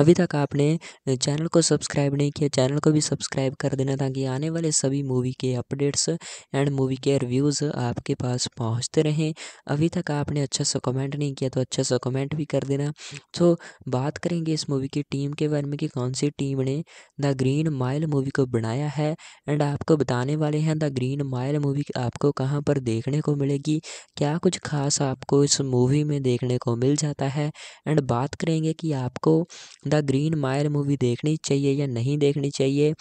अभी तक आपने चैनल को सब्सक्राइब नहीं किया चैनल को भी सब्सक्राइब कर देना ताकि आने वाले सभी मूवी के अपडेट्स एंड मूवी के रिव्यूज़ आपके पास पहुँचते रहें अभी तक आपने अच्छा सा कमेंट नहीं किया तो अच्छा सा कमेंट भी कर देना सो बात करेंगे इस मूवी की टीम के बारे में कि कौन सी टीम ने द ग्रीन माइल मूवी को बनाया है एंड आपको बताने वाले हैं द ग्रीन माइल मूवी आपको कहाँ पर देखने को मिलेगी क्या कुछ खास आपको इस मूवी में देखने को मिल जाता है एंड बात करेंगे कि आपको द ग्रीन माइल मूवी देखनी चाहिए या नहीं देखनी चाहिए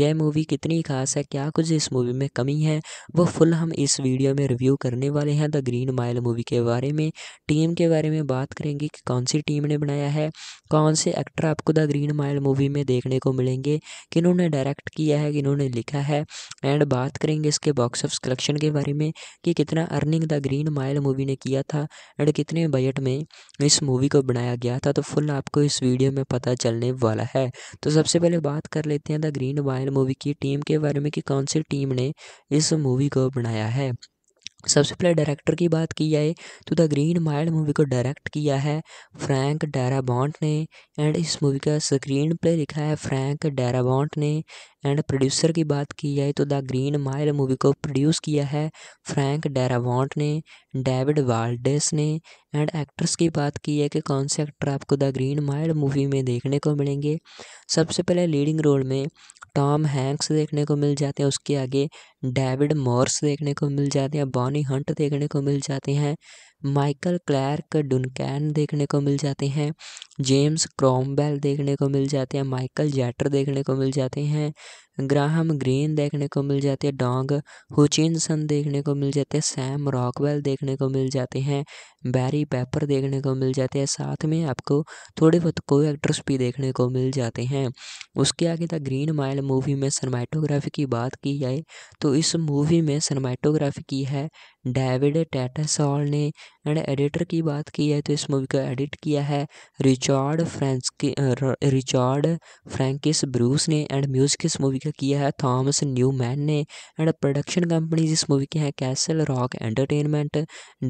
यह मूवी कितनी खास है क्या कुछ इस मूवी में कमी है वो फुल हम इस वीडियो में रिव्यू करने वाले हैं द ग्रीन माइल मूवी के बारे में टीम के बारे में बात बात करेंगे कि कौन सी टीम ने बनाया है कौन से एक्टर आपको द ग्रीन माइल मूवी में देखने को मिलेंगे किन्होंने डायरेक्ट किया है किन्होंने लिखा है एंड बात करेंगे इसके बॉक्स ऑफ कलेक्शन के बारे में कि कितना earning the green mile movie ने किया था एंड कितने बजट में इस मूवी को बनाया गया था तो फुल आपको इस वीडियो में पता चलने वाला है तो सबसे पहले बात कर लेते हैं द ग्रीन माइल मूवी की टीम के बारे में कि कौन सी टीम ने इस मूवी को बनाया है सबसे पहले डायरेक्टर की बात की जाए तो द ग्रीन माइल्ड मूवी को डायरेक्ट किया है फ्रैंक डैराबॉन्ट ने एंड इस मूवी का स्क्रीन प्ले लिखा है फ्रैंक डैराबॉन्ट ने एंड प्रोड्यूसर की बात की जाए तो द ग्रीन माइल मूवी को प्रोड्यूस किया है फ्रैंक डैराबॉन्ट तो ने डेविड वाल्डेस ने एंड एक्ट्रेस की बात की है कि कौन से एक्टर आपको द ग्रीन माइल मूवी में देखने को मिलेंगे सबसे पहले लीडिंग रोल में टॉम हैंक्स देखने को मिल जाते हैं उसके आगे डेविड मॉर्स देखने को मिल जाते हैं बॉनी हंट देखने को मिल जाते हैं माइकल क्लैर्क डुनकैन देखने को मिल जाते हैं जेम्स क्रॉम्बेल देखने को मिल जाते हैं माइकल जैटर देखने को मिल जाते हैं ग्राहम ग्रीन देखने को मिल जाते हैं डोंग हुचिनसन देखने को मिल जाते हैं सैम रॉकवेल देखने को मिल जाते हैं बैरी पेपर देखने को मिल जाते हैं साथ में आपको थोड़े बहुत को एक्ट्रेस भी देखने को मिल जाते हैं उसके आगे द ग्रीन माइल मूवी में सनमाइटोग्राफी की बात की जाए तो इस मूवी में सनमाइटोग्राफी की है डेविड टैटासॉल ने एंड एडिटर की बात की है तो इस मूवी को एडिट किया है rich Richard फ्रेंसकी Richard Francis Bruce ने एंड म्यूज़िक इस मूवी का किया है थॉमस न्यूमैन ने एंड प्रोडक्शन कंपनीज इस मूवी के हैं Castle Rock Entertainment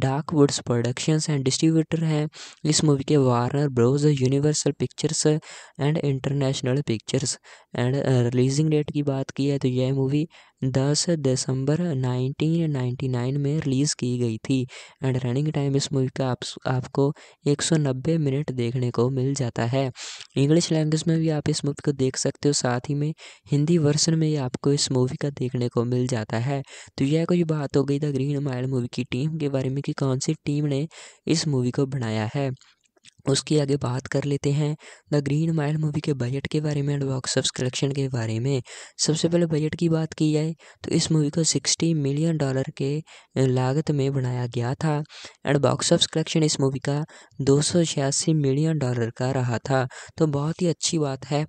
dark woods Productions and distributor हैं इस मूवी के Warner Bros Universal Pictures and International Pictures and releasing date की बात की है तो यह मूवी दस दिसंबर 1999 में रिलीज़ की गई थी एंड रनिंग टाइम इस मूवी का आप, आपको 190 मिनट देखने को मिल जाता है इंग्लिश लैंग्वेज में भी आप इस मूवी को देख सकते हो साथ ही में हिंदी वर्सन में आपको इस मूवी का देखने को मिल जाता है तो यह कोई बात हो गई द ग्रीन माइल मूवी की टीम के बारे में कि कौन सी टीम ने इस मूवी को बनाया है उसकी आगे बात कर लेते हैं द ग्रीन माइल मूवी के बजट के बारे में एंड बॉक्स ऑफ कलेक्शन के बारे में सबसे पहले बजट की बात की जाए तो इस मूवी को 60 मिलियन डॉलर के लागत में बनाया गया था एंड बॉक्स ऑफ कलेक्शन इस मूवी का दो मिलियन डॉलर का रहा था तो बहुत ही अच्छी बात है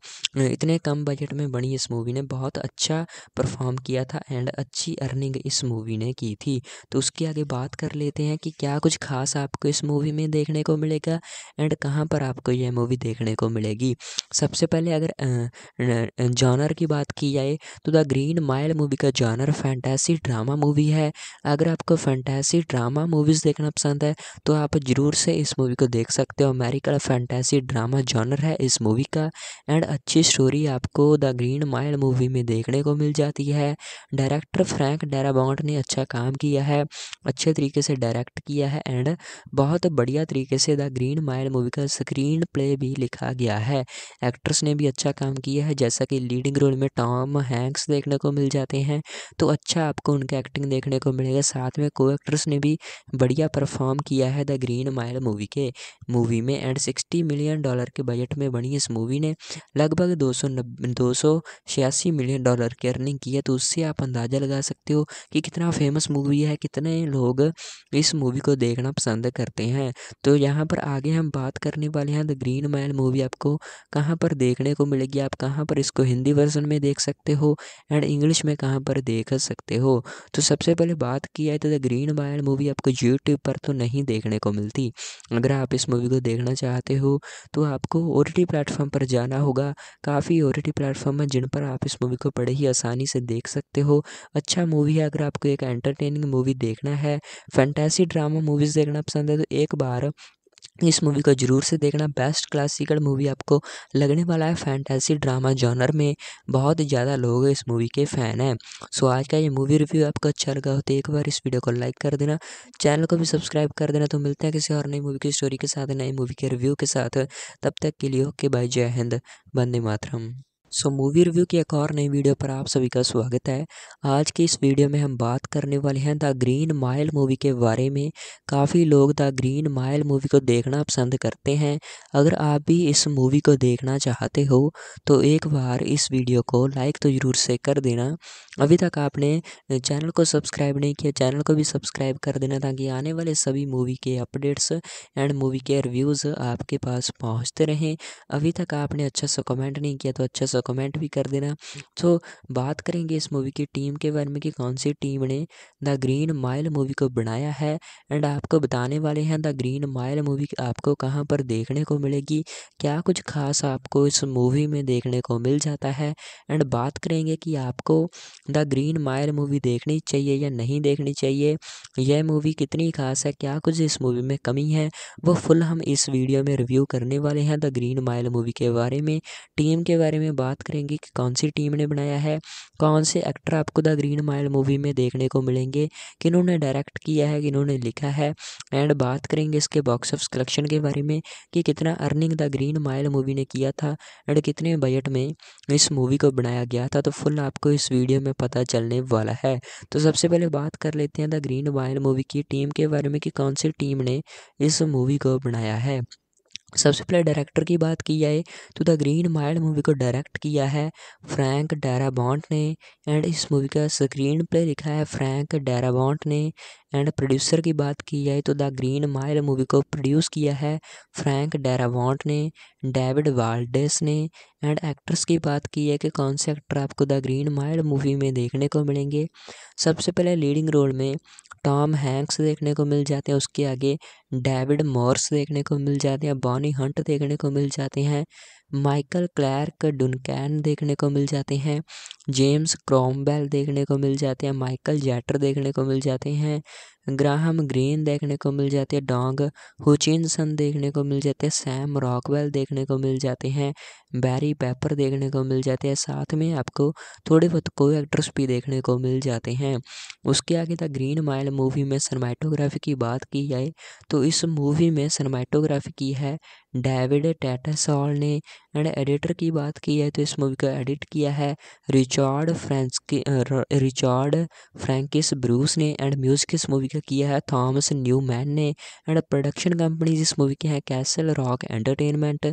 इतने कम बजट में बनी इस मूवी ने बहुत अच्छा परफॉर्म किया था एंड अच्छी अर्निंग इस मूवी ने की थी तो उसके आगे बात कर लेते हैं कि क्या कुछ खास आपको इस मूवी में देखने को मिलेगा एंड एंड कहाँ पर आपको यह मूवी देखने को मिलेगी सबसे पहले अगर जॉनर की बात की जाए तो द ग्रीन माइल मूवी का जॉनर फैंटेसी ड्रामा मूवी है अगर आपको फैंटेसी ड्रामा मूवीज़ देखना पसंद है तो आप ज़रूर से इस मूवी को देख सकते हो अमेरिकन फैंटेसी ड्रामा जॉनर है इस मूवी का एंड अच्छी स्टोरी आपको द ग्रीन माइल मूवी में देखने को मिल जाती है डायरेक्टर फ्रैंक डेराबॉन्ट ने अच्छा काम किया है अच्छे तरीके से डायरेक्ट किया है एंड बहुत बढ़िया तरीके से द ग्रीन माइल मूवी का स्क्रीन प्ले भी लिखा गया है एक्ट्रेस ने भी अच्छा काम किया है जैसा कि लीडिंग रोल में टॉम हैंक्स देखने को मिल जाते हैं तो अच्छा आपको उनका एक्टिंग देखने को मिलेगा साथ में को एक्ट्रेस ने भी बढ़िया परफॉर्म किया है द ग्रीन माइल मूवी के मूवी में एंड सिक्सटी मिलियन डॉलर के बजट में बनी इस मूवी ने लगभग दो सौ दो सौ छियासी मिलियन डॉलर की अर्निंग की है तो उससे आप अंदाज़ा लगा सकते हो कि कितना फेमस मूवी है कितने लोग इस मूवी को देखना पसंद करते हैं तो यहाँ पर आगे हम बात करने वाले हैं द ग्रीन मैन मूवी आपको कहाँ पर देखने को मिलेगी आप कहाँ पर इसको हिंदी वर्जन में देख सकते हो एंड इंग्लिश में कहाँ पर देख सकते हो तो सबसे पहले बात की जाए तो द ग्रीन मैन मूवी आपको यूट्यूब पर तो नहीं देखने को मिलती अगर आप इस मूवी को देखना चाहते हो तो आपको ओ टी प्लेटफॉर्म पर जाना होगा काफ़ी ओ टी प्लेटफॉर्म है जिन पर आप इस मूवी को बड़े ही आसानी से देख सकते हो अच्छा मूवी है अगर आपको एक एंटरटेनिंग मूवी देखना है फैंटेसी ड्रामा मूवीज़ देखना पसंद है तो एक बार इस मूवी को जरूर से देखना बेस्ट क्लासिकल मूवी आपको लगने वाला है फैंटेसी ड्रामा जॉनर में बहुत ज़्यादा लोग इस मूवी के फ़ैन हैं सो आज का ये मूवी रिव्यू आपको अच्छा लगा हो तो एक बार इस वीडियो को लाइक कर देना चैनल को भी सब्सक्राइब कर देना तो मिलते हैं किसी और नई मूवी की स्टोरी के साथ नई मूवी के रिव्यू के साथ तब तक के लिए ओके बाय जय हिंद बंदे मातरम सो मूवी रिव्यू की एक और नई वीडियो पर आप सभी का स्वागत है आज की इस वीडियो में हम बात करने वाले हैं द ग्रीन माइल मूवी के बारे में काफ़ी लोग द ग्रीन माइल मूवी को देखना पसंद करते हैं अगर आप भी इस मूवी को देखना चाहते हो तो एक बार इस वीडियो को लाइक तो ज़रूर से कर देना अभी तक आपने चैनल को सब्सक्राइब नहीं किया चैनल को भी सब्सक्राइब कर देना ताकि आने वाले सभी मूवी के अपडेट्स एंड मूवी के रिव्यूज़ आपके पास पहुँचते रहें अभी तक आपने अच्छा सा कमेंट नहीं किया तो अच्छा सा का कमेंट भी कर देना सो बात करेंगे इस मूवी की टीम के बारे में कि कौन सी टीम ने द ग्रीन माइल मूवी को बनाया है एंड आपको बताने वाले हैं द ग्रीन माइल मूवी आपको कहाँ पर देखने को मिलेगी क्या कुछ खास आपको इस मूवी में देखने को मिल जाता है एंड बात करेंगे कि आपको द ग्रीन माइल मूवी देखनी चाहिए या नहीं देखनी चाहिए यह मूवी कितनी खास है क्या कुछ इस मूवी में कमी है वो फुल हम इस वीडियो में रिव्यू करने वाले हैं द ग्रीन माइल मूवी के बारे में टीम के बारे में बात बात करेंगे कि कौन सी टीम ने बनाया है कौन से एक्टर आपको द ग्रीन माइल मूवी में देखने को मिलेंगे किन्होंने डायरेक्ट किया है किन्होंने लिखा है एंड बात करेंगे इसके बॉक्स ऑफ कलेक्शन के बारे में कि कितना earning the green mile movie ने किया था एंड कितने बजट में इस मूवी को बनाया गया था तो फुल आपको इस वीडियो में पता चलने वाला है तो सबसे पहले बात कर लेते हैं द ग्रीन माइल मूवी की टीम के बारे में कि कौन सी टीम ने इस मूवी को बनाया है सबसे पहले डायरेक्टर की बात की जाए तो द ग्रीन माइल मूवी को डायरेक्ट किया है फ्रैंक डैराबॉन्ट ने एंड इस मूवी का स्क्रीन प्ले लिखा है फ्रैंक डैराबॉन्ट ने एंड प्रोड्यूसर की बात की जाए तो द ग्रीन माइल मूवी को प्रोड्यूस किया है फ्रैंक डैराबॉन्ट ने डेविड वाल्डेस ने एंड एक्ट्रेस की बात की है कि कौन से एक्टर आपको द ग्रीन माइल्ड मूवी में देखने को मिलेंगे सबसे पहले लीडिंग रोल में टॉम हैंक्स देखने को मिल जाते हैं उसके आगे डेविड मॉर्स देखने को मिल जाते हैं बॉनी हंट देखने को मिल जाते हैं माइकल क्लैर्क डुनकैन देखने को मिल जाते हैं जेम्स क्रॉमबेल देखने को मिल जाते हैं माइकल जैटर देखने को मिल जाते हैं ग्राहम ग्रीन देखने को मिल जाते हैं डोंग हुचिनसन देखने को मिल जाते हैं सैम रॉकवेल देखने को मिल जाते हैं बैरी पेपर देखने को मिल जाते हैं साथ में आपको थोड़े बहुत को एक्टर्स भी देखने को मिल जाते हैं उसके आगे द ग्रीन माइल मूवी में सरमाइटोग्राफी की बात की जाए तो इस मूवी में सरमाइटोग्राफी की है डेविड टेटासॉल ने एंड एडिटर की बात की है तो इस मूवी को एडिट किया है रिचार्ड फ्रेंस रिचार्ड फ्रेंकिस ब्रूस ने एंड म्यूजिक इस मूवी का किया है थॉमस न्यूमैन ने एंड प्रोडक्शन कंपनीज इस मूवी के हैं Castle Rock Entertainment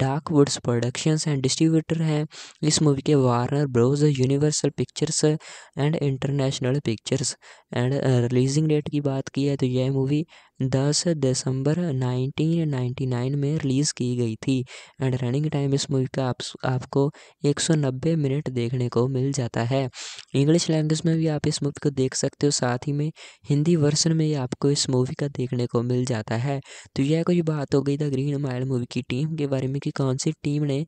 dark woods Productions and distributor हैं इस मूवी के Warner Bros Universal Pictures and International Pictures and releasing date की बात की है तो यह मूवी दस दिसंबर 1999 में रिलीज़ की गई थी एंड रनिंग टाइम इस मूवी का आप, आपको 190 मिनट देखने को मिल जाता है इंग्लिश लैंग्वेज में भी आप इस मूवी को देख सकते हो साथ ही में हिंदी वर्सन में आपको इस मूवी का देखने को मिल जाता है तो यह कुछ बात हो गई द ग्रीन माइल मूवी की टीम के बारे में कि कौन सी टीम ने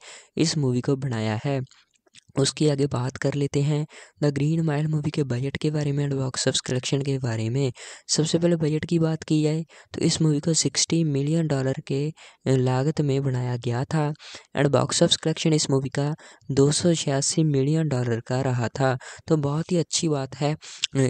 इस मूवी को बनाया है उसकी आगे बात कर लेते हैं द ग्रीन माइल मूवी के बजट के बारे में एंड बॉक्स ऑफ कलेक्शन के बारे में सबसे पहले बजट की बात की जाए तो इस मूवी को 60 मिलियन डॉलर के लागत में बनाया गया था एंड बॉक्स ऑफ कलेक्शन इस मूवी का दो मिलियन डॉलर का रहा था तो बहुत ही अच्छी बात है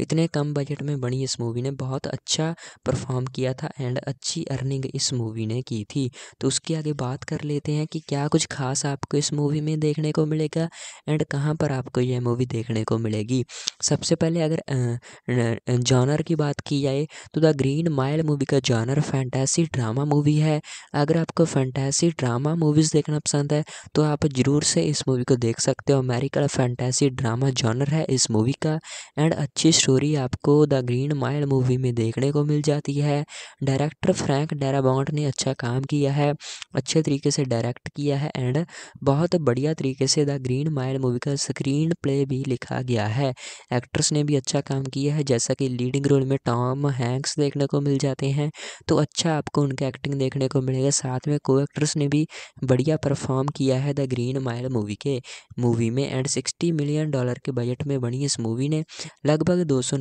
इतने कम बजट में बनी इस मूवी ने बहुत अच्छा परफॉर्म किया था एंड अच्छी अर्निंग इस मूवी ने की थी तो उसके आगे बात कर लेते हैं कि क्या कुछ खास आपको इस मूवी में देखने को मिलेगा एंड कहाँ पर आपको यह मूवी देखने को मिलेगी सबसे पहले अगर जॉनर की बात की जाए तो द ग्रीन माइल मूवी का जॉनर फैंटेसी ड्रामा मूवी है अगर आपको फैंटेसी ड्रामा मूवीज़ देखना पसंद है तो आप ज़रूर से इस मूवी को देख सकते हो अमेरिका फैंटेसी ड्रामा जॉनर है इस मूवी का एंड अच्छी स्टोरी आपको द ग्रीन माइल मूवी में देखने को मिल जाती है डायरेक्टर फ्रैंक डेराबॉन्ट ने अच्छा काम किया है अच्छे तरीके से डायरेक्ट किया है एंड बहुत बढ़िया तरीके से द ग्रीन माइल मूवी का स्क्रीन प्ले भी लिखा गया है एक्ट्रेस ने भी अच्छा काम किया है जैसा कि लीडिंग रोल में टॉम हैंक्स देखने को मिल जाते हैं तो अच्छा आपको उनका एक्टिंग देखने को मिलेगा साथ में को एक्ट्रेस ने भी बढ़िया परफॉर्म किया है द ग्रीन माइल मूवी के मूवी में एंड सिक्सटी मिलियन डॉलर के बजट में बनी इस मूवी ने लगभग दो सौ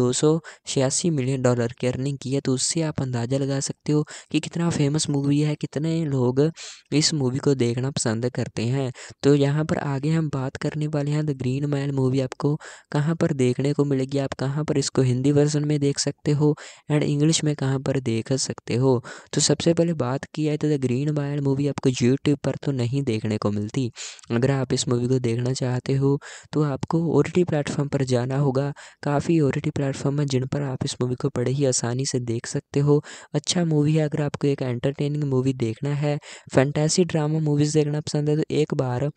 दो सौ छियासी मिलियन डॉलर की अर्निंग की है तो उससे आप अंदाज़ा लगा सकते हो कि कितना फेमस मूवी है कितने लोग इस मूवी को देखना पसंद करते हैं तो यहाँ पर आगे हम बात बात करने वाले हैं द ग्रीन मैन मूवी आपको कहाँ पर देखने को मिलेगी आप कहाँ पर इसको हिंदी वर्जन में देख सकते हो एंड इंग्लिश में कहाँ पर देख सकते हो तो सबसे पहले बात की जाए तो द ग्रीन मैन मूवी आपको यूट्यूब पर तो नहीं देखने को मिलती अगर आप इस मूवी को देखना चाहते हो तो आपको ओ टी प्लेटफॉर्म पर जाना होगा काफ़ी ओ टी प्लेटफॉर्म है जिन पर आप इस मूवी को बड़े ही आसानी से देख सकते हो अच्छा मूवी है अगर आपको एक एंटरटेनिंग मूवी देखना है फैंटेसी ड्रामा मूवीज़ देखना पसंद है तो एक बार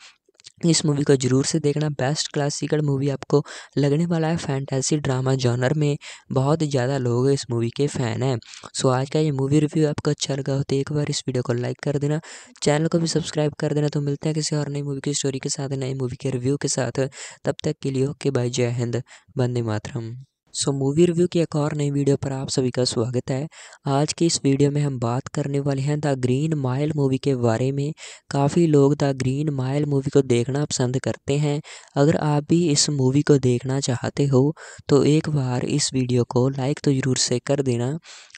इस मूवी को ज़रूर से देखना बेस्ट क्लासिकल मूवी आपको लगने वाला है फैंटेसी ड्रामा जॉनर में बहुत ज़्यादा लोग इस मूवी के फ़ैन हैं सो आज का ये मूवी रिव्यू आपको अच्छा लगा हो तो एक बार इस वीडियो को लाइक कर देना चैनल को भी सब्सक्राइब कर देना तो मिलते हैं किसी और नई मूवी की स्टोरी के साथ नई मूवी के रिव्यू के साथ तब तक के लिए ओके बाय जय हिंद बंदे मातरम सो मूवी रिव्यू की एक और नई वीडियो पर आप सभी का स्वागत है आज की इस वीडियो में हम बात करने वाले हैं द ग्रीन माइल मूवी के बारे में काफ़ी लोग द ग्रीन माइल मूवी को देखना पसंद करते हैं अगर आप भी इस मूवी को देखना चाहते हो तो एक बार इस वीडियो को लाइक तो ज़रूर से कर देना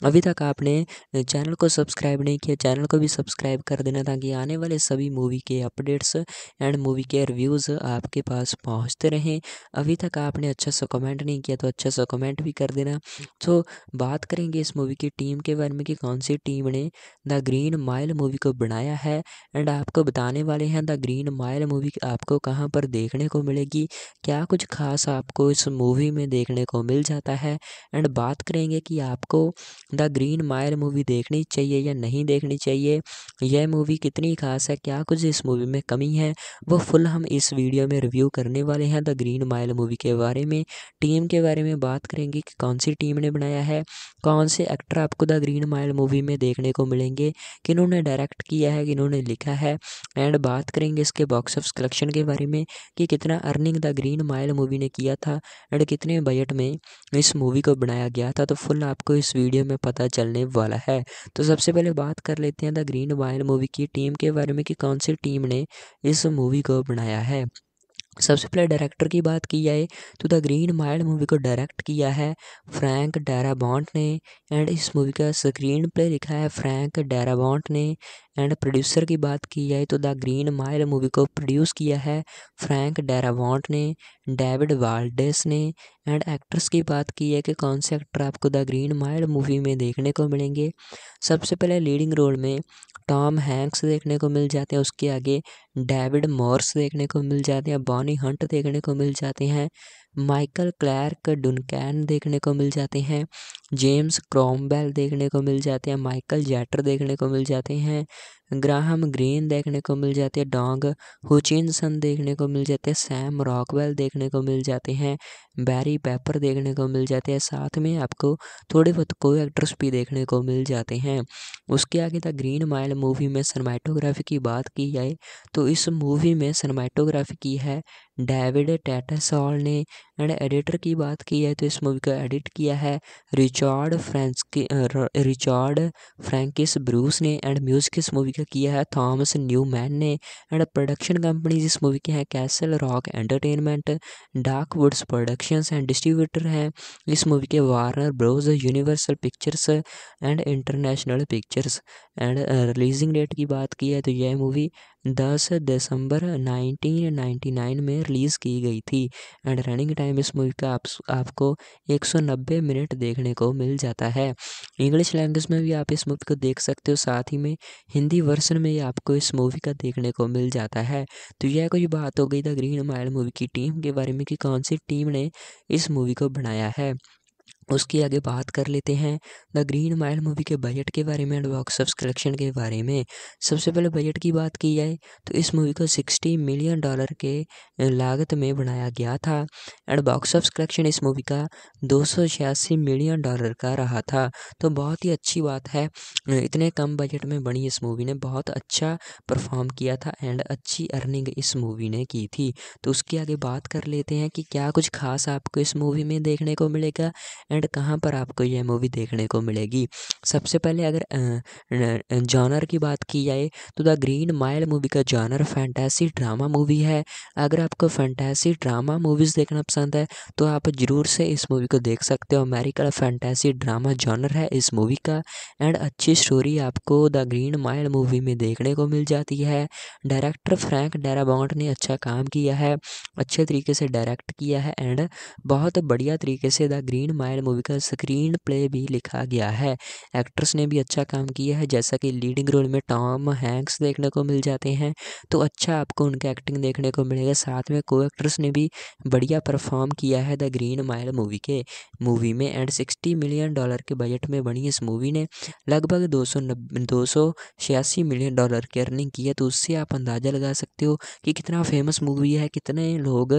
अभी तक आपने चैनल को सब्सक्राइब नहीं किया चैनल को भी सब्सक्राइब कर देना ताकि आने वाले सभी मूवी के अपडेट्स एंड मूवी के रिव्यूज़ आपके पास पहुँचते रहें अभी तक आपने अच्छा सा कमेंट नहीं किया तो अच्छा सा कमेंट भी कर देना सो बात करेंगे इस मूवी की टीम के बारे में कि कौन सी टीम ने द ग्रीन माइल मूवी को बनाया है एंड आपको बताने वाले हैं द ग्रीन माइल मूवी आपको कहाँ पर देखने को मिलेगी क्या कुछ खास आपको इस मूवी में देखने को मिल जाता है एंड बात करेंगे कि आपको द ग्रीन माइल मूवी देखनी चाहिए या नहीं देखनी चाहिए यह मूवी कितनी खास है क्या कुछ इस मूवी में कमी है वो फुल हम इस वीडियो में रिव्यू करने वाले हैं द ग्रीन माइल मूवी के बारे में टीम के बारे में बात बात करेंगे कि कौन सी टीम ने बनाया है कौन से एक्टर आपको द ग्रीन माइल मूवी में देखने को मिलेंगे किन्होंने डायरेक्ट किया है किन्होंने लिखा है एंड बात करेंगे इसके बॉक्स ऑफ कलेक्शन के बारे में कि कितना earning the green mile movie ने किया था एंड कितने बजट में इस मूवी को बनाया गया था तो फुल आपको इस वीडियो में पता चलने वाला है तो सबसे पहले बात कर लेते हैं द ग्रीन माइल मूवी की टीम के बारे में कि कौन सी टीम ने इस मूवी को बनाया है सबसे पहले डायरेक्टर की बात की जाए तो द ग्रीन माइल्ड मूवी को डायरेक्ट किया है फ्रैंक डैराबॉन्ट ने एंड इस मूवी का स्क्रीन प्ले लिखा है फ्रैंक डैराबॉन्ट ने एंड प्रोड्यूसर की बात की जाए तो द ग्रीन माइल मूवी को प्रोड्यूस किया है फ्रैंक डैराबॉन्ट ने डेविड वाल्डेस ने एंड एक्ट्रेस की बात की है कि कौन से एक्टर आपको द ग्रीन माइल मूवी में देखने को मिलेंगे सबसे पहले लीडिंग रोल में टॉम हैंक्स देखने को मिल जाते हैं उसके आगे डेविड मॉर्स देखने को मिल जाते हैं बॉन टॉनी हंट देखने को मिल जाते हैं माइकल क्लैर्क डुनकैन देखने को मिल जाते हैं जेम्स क्रॉमबेल देखने को मिल जाते हैं माइकल जैटर देखने को मिल जाते हैं ग्राहम ग्रीन देखने को मिल जाते हैं डोंग हुचिनसन देखने को मिल जाते हैं सैम रॉकवेल देखने को मिल जाते हैं बैरी पेपर देखने को मिल जाते हैं साथ में आपको थोड़े बहुत को एक्ट्रेस भी देखने को मिल जाते हैं उसके आगे द ग्रीन माइल मूवी में सरमाइटोग्राफी की बात की जाए तो इस मूवी में सरमाइटोग्राफी की है डेविड टैटसॉल ने एंड एडिटर की बात की जाए तो इस मूवी का एडिट किया है rich Richard फ्रेंस Richard Francis Bruce ने एंड म्यूजिक इस मूवी का किया है थॉमस न्यूमैन ने एंड प्रोडक्शन कंपनीज इस मूवी के हैं Castle Rock Entertainment dark woods Productions and distributor हैं इस मूवी के Warner Bros Universal Pictures and International Pictures and releasing date की बात की है तो यह मूवी दस दिसंबर 1999 में रिलीज़ की गई थी एंड रनिंग टाइम इस मूवी का आप, आपको 190 मिनट देखने को मिल जाता है इंग्लिश लैंग्वेज में भी आप इस मूवी को देख सकते हो साथ ही में हिंदी वर्सन में आपको इस मूवी का देखने को मिल जाता है तो यह कोई बात हो गई द ग्रीन माइल मूवी की टीम के बारे में कि कौन सी टीम ने इस मूवी को बनाया है उसके आगे बात कर लेते हैं द ग्रीन माइल मूवी के बजट के बारे में एंड बॉक्स ऑफ कलेक्शन के बारे में सबसे पहले बजट की बात की जाए तो इस मूवी को 60 मिलियन डॉलर के लागत में बनाया गया था एंड बॉक्स ऑफ कलेक्शन इस मूवी का दो मिलियन डॉलर का रहा था तो बहुत ही अच्छी बात है इतने कम बजट में बनी इस मूवी ने बहुत अच्छा परफॉर्म किया था एंड अच्छी अर्निंग इस मूवी ने की थी तो उसके आगे बात कर लेते हैं कि क्या कुछ खास आपको इस मूवी में देखने को मिलेगा एंड कहाँ पर आपको यह मूवी देखने को मिलेगी सबसे पहले अगर जॉनर की बात की जाए तो द ग्रीन माइल मूवी का जॉनर फैंटेसी ड्रामा मूवी है अगर आपको फैंटेसी ड्रामा मूवीज़ देखना पसंद है तो आप ज़रूर से इस मूवी को देख सकते हो अमेरिकन फैंटेसी ड्रामा जॉनर है इस मूवी का एंड अच्छी स्टोरी आपको द ग्रीन माइल मूवी में देखने को मिल जाती है डायरेक्टर फ्रैंक डेराबॉन्ट ने अच्छा काम किया है अच्छे तरीके से डायरेक्ट किया है एंड बहुत बढ़िया तरीके से द ग्रीन माइल मूवी का स्क्रीन प्ले भी लिखा गया है एक्ट्रेस ने भी अच्छा काम किया है जैसा कि लीडिंग रोल में टॉम हैंक्स देखने को मिल जाते हैं तो अच्छा आपको उनका एक्टिंग देखने को मिलेगा साथ में को एक्ट्रेस ने भी बढ़िया परफॉर्म किया है द ग्रीन माइल मूवी के मूवी में एंड सिक्सटी मिलियन डॉलर के बजट में बनी इस मूवी ने लगभग दो सौ दो सौ छियासी मिलियन डॉलर की अर्निंग की है तो उससे आप अंदाज़ा लगा सकते हो कि कितना फेमस मूवी है कितने लोग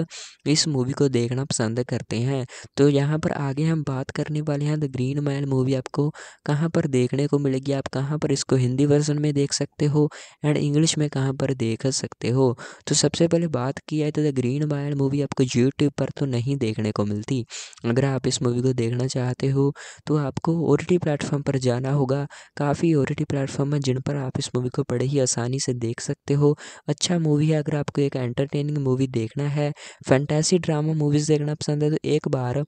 इस मूवी को देखना पसंद करते हैं तो यहाँ पर आगे हम बात बात करने वाले हैं द ग्रीन माइल मूवी आपको कहाँ पर देखने को मिलेगी आप कहाँ पर इसको हिंदी वर्जन में देख सकते हो एंड इंग्लिश में कहाँ पर देख सकते हो तो सबसे पहले बात की जाए तो द ग्रीन माइल मूवी आपको यूट्यूब पर तो नहीं देखने को मिलती अगर आप इस मूवी को देखना चाहते हो तो आपको ओ टी प्लेटफॉर्म पर जाना होगा काफ़ी ओ टी प्लेटफॉर्म है जिन पर आप इस मूवी को बड़े ही आसानी से देख सकते हो अच्छा मूवी है अगर आपको एक एंटरटेनिंग मूवी देखना है फैंटेसी ड्रामा मूवीज़ देखना पसंद है तो एक बार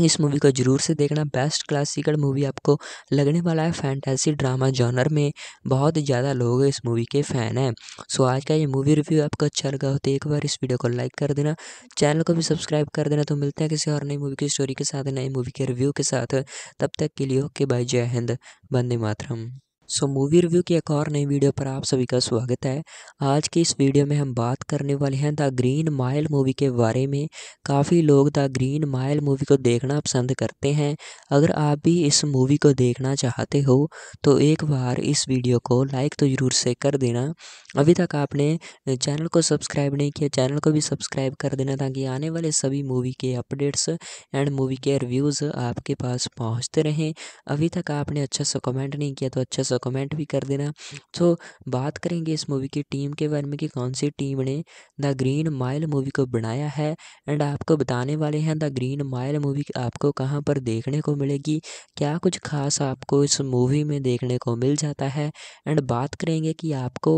इस मूवी को जरूर से देखना बेस्ट क्लासिकल मूवी आपको लगने वाला है फैंटेसी ड्रामा जॉनर में बहुत ज़्यादा लोग इस मूवी के फ़ैन हैं सो आज का ये मूवी रिव्यू आपको अच्छा लगा हो तो एक बार इस वीडियो को लाइक कर देना चैनल को भी सब्सक्राइब कर देना तो मिलते हैं किसी और नई मूवी की स्टोरी के साथ नई मूवी के रिव्यू के साथ तब तक के लिए ओके बाय जय हिंद बंदे मातरम सो मूवी रिव्यू की एक और नई वीडियो पर आप सभी का स्वागत है आज की इस वीडियो में हम बात करने वाले हैं द ग्रीन माइल मूवी के बारे में काफ़ी लोग द ग्रीन माइल मूवी को देखना पसंद करते हैं अगर आप भी इस मूवी को देखना चाहते हो तो एक बार इस वीडियो को लाइक तो ज़रूर से कर देना अभी तक आपने चैनल को सब्सक्राइब नहीं किया चैनल को भी सब्सक्राइब कर देना ताकि आने वाले सभी मूवी के अपडेट्स एंड मूवी के रिव्यूज़ आपके पास पहुँचते रहें अभी तक आपने अच्छा सा कमेंट नहीं किया तो अच्छा सा कमेंट भी कर देना सो बात करेंगे इस मूवी की टीम के बारे में कि कौन सी टीम ने द ग्रीन माइल मूवी को बनाया है एंड आपको बताने वाले हैं द ग्रीन माइल मूवी आपको कहाँ पर देखने को मिलेगी क्या कुछ खास आपको इस मूवी में देखने को मिल जाता है एंड बात करेंगे कि आपको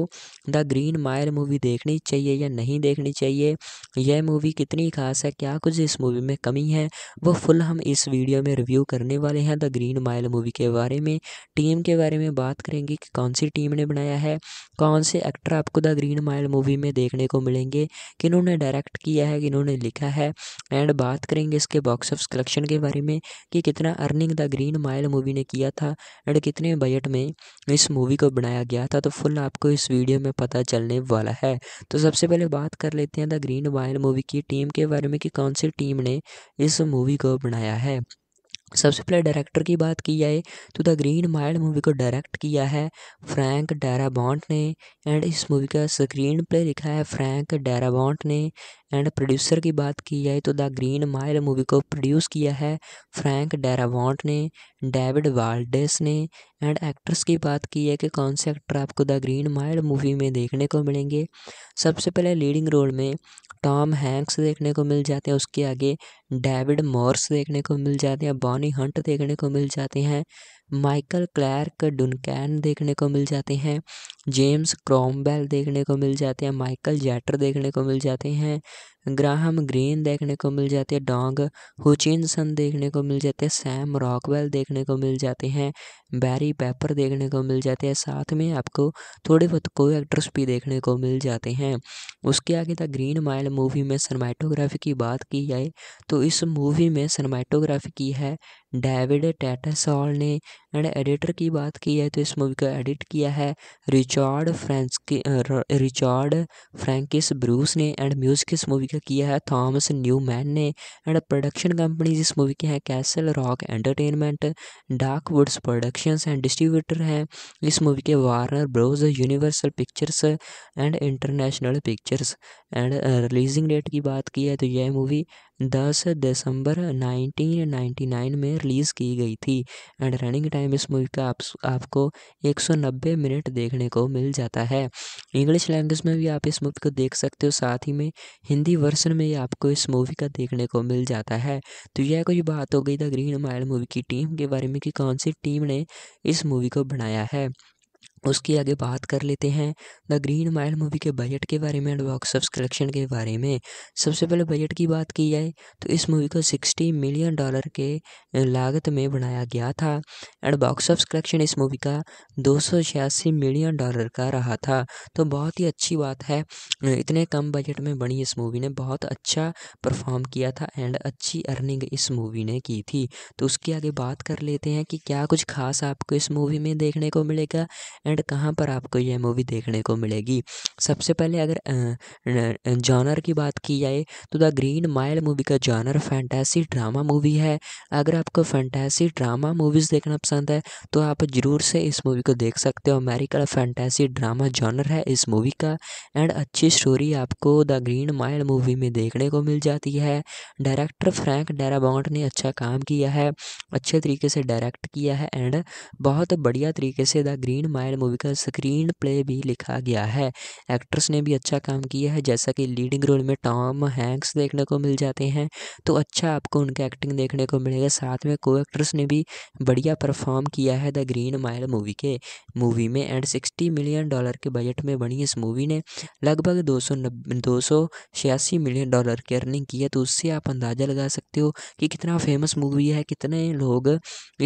द ग्रीन माइल मूवी देखनी चाहिए या नहीं देखनी चाहिए यह मूवी कितनी खास है क्या कुछ इस मूवी में कमी है वो फुल हम इस वीडियो में रिव्यू करने वाले हैं द ग्रीन माइल मूवी के बारे में टीम के बारे में बात करेंगे कि कौन सी टीम ने बनाया है कौन से एक्टर आपको द ग्रीन माइल मूवी में देखने को मिलेंगे किन्होंने डायरेक्ट किया है किन्होंने लिखा है एंड बात करेंगे इसके बॉक्स ऑफ कलेक्शन के बारे में कि कितना earning the green mile movie ने किया था एंड कितने बजट में इस मूवी को बनाया गया था तो फुल आपको इस वीडियो में पता चलने वाला है तो सबसे पहले बात कर लेते हैं द ग्रीन माइल मूवी की टीम के बारे में कि कौन सी टीम ने इस मूवी को बनाया है सबसे पहले डायरेक्टर की बात की जाए तो द ग्रीन माइल मूवी को डायरेक्ट किया है फ्रैंक डैराबॉन्ट ने एंड इस मूवी का स्क्रीन प्ले लिखा है फ्रैंक डेराबॉन्ट ने एंड प्रोड्यूसर की बात की जाए तो द ग्रीन माइल मूवी को प्रोड्यूस किया है फ्रैंक डैराबॉन्ट ने डेविड वाल्डेस ने एंड एक्ट्रेस की बात की है कि कौन से एक्टर आपको द ग्रीन माइल्ड मूवी में देखने को मिलेंगे सबसे पहले लीडिंग रोल में टॉम हैंक्स देखने को मिल जाते हैं उसके आगे डेविड मॉर्स देखने को मिल जाते हैं बॉनी हंट देखने को मिल जाते हैं माइकल क्लैर्क डुनकैन देखने को मिल जाते हैं जेम्स क्रॉमबेल देखने को मिल जाते हैं माइकल जैटर देखने को मिल जाते हैं ग्राहम ग्रीन देखने को मिल जाते हैं डोंग हुचिनसन देखने को मिल जाते हैं सैम रॉकवेल देखने को मिल जाते हैं बैरी पेपर देखने को मिल जाते हैं साथ में आपको थोड़े बहुत को एक्ट्रेस भी देखने को मिल जाते हैं उसके आगे द ग्रीन माइल मूवी में सनमाइटोग्राफी की बात की जाए तो इस मूवी में सनमाइटोग्राफी की है डेविड टैटासॉल ने एंड एडिटर की बात की है तो इस मूवी को एडिट किया है रिचार्ड फ्रेंस रिचार्ड फ्रैंकिस ब्रूस ने एंड म्यूजिक इस मूवी का किया है थॉमस न्यूमैन ने एंड प्रोडक्शन कंपनीज इस मूवी की हैं Castle Rock Entertainment dark woods Productions and distributor हैं इस मूवी के Warner Bros Universal Pictures and International Pictures and releasing date की बात की है तो यह मूवी दस दिसंबर 1999 में रिलीज़ की गई थी एंड रनिंग टाइम इस मूवी का आप, आपको 190 मिनट देखने को मिल जाता है इंग्लिश लैंग्वेज में भी आप इस मूवी को देख सकते हो साथ ही में हिंदी वर्सन में आपको इस मूवी का देखने को मिल जाता है तो यह कोई बात हो गई द ग्रीन माइल मूवी की टीम के बारे में कि कौन सी टीम ने इस मूवी को बनाया है उसके आगे बात कर लेते हैं द ग्रीन माइल मूवी के बजट के बारे में एंड बॉक्स ऑफ कलेक्शन के बारे में सबसे पहले बजट की बात की जाए तो इस मूवी को 60 मिलियन डॉलर के लागत में बनाया गया था एंड बॉक्स ऑफ कलेक्शन इस मूवी का दो मिलियन डॉलर का रहा था तो बहुत ही अच्छी बात है इतने कम बजट में बनी इस मूवी ने बहुत अच्छा परफॉर्म किया था एंड अच्छी अर्निंग इस मूवी ने की थी तो उसके आगे बात कर लेते हैं कि क्या कुछ खास आपको इस मूवी में देखने को मिलेगा एंड एंड कहाँ पर आपको यह मूवी देखने को मिलेगी सबसे पहले अगर जॉनर की बात की जाए तो द ग्रीन माइल मूवी का जॉनर फैंटेसी ड्रामा मूवी है अगर आपको फैंटेसी ड्रामा मूवीज़ देखना पसंद है तो आप ज़रूर से इस मूवी को देख सकते हो अमेरिकन फैंटेसी ड्रामा जॉनर है इस मूवी का एंड अच्छी स्टोरी आपको द ग्रीन माइल मूवी में देखने को मिल जाती है डायरेक्टर फ्रैंक डेराबॉन्ट ने अच्छा काम किया है अच्छे तरीके से डायरेक्ट किया है एंड बहुत बढ़िया तरीके से द ग्रीन माइल मूवी का स्क्रीन प्ले भी लिखा गया है एक्ट्रेस ने भी अच्छा काम किया है जैसा कि लीडिंग रोल में टॉम हैंक्स देखने को मिल जाते हैं तो अच्छा आपको उनका एक्टिंग देखने को मिलेगा साथ में को एक्ट्रेस ने भी बढ़िया परफॉर्म किया है द ग्रीन माइल मूवी के मूवी में एंड सिक्सटी मिलियन डॉलर के बजट में बनी इस मूवी ने लगभग दो सौ दो सौ छियासी मिलियन डॉलर की अर्निंग की है तो उससे आप अंदाज़ा लगा सकते हो कि कितना फेमस मूवी है कितने लोग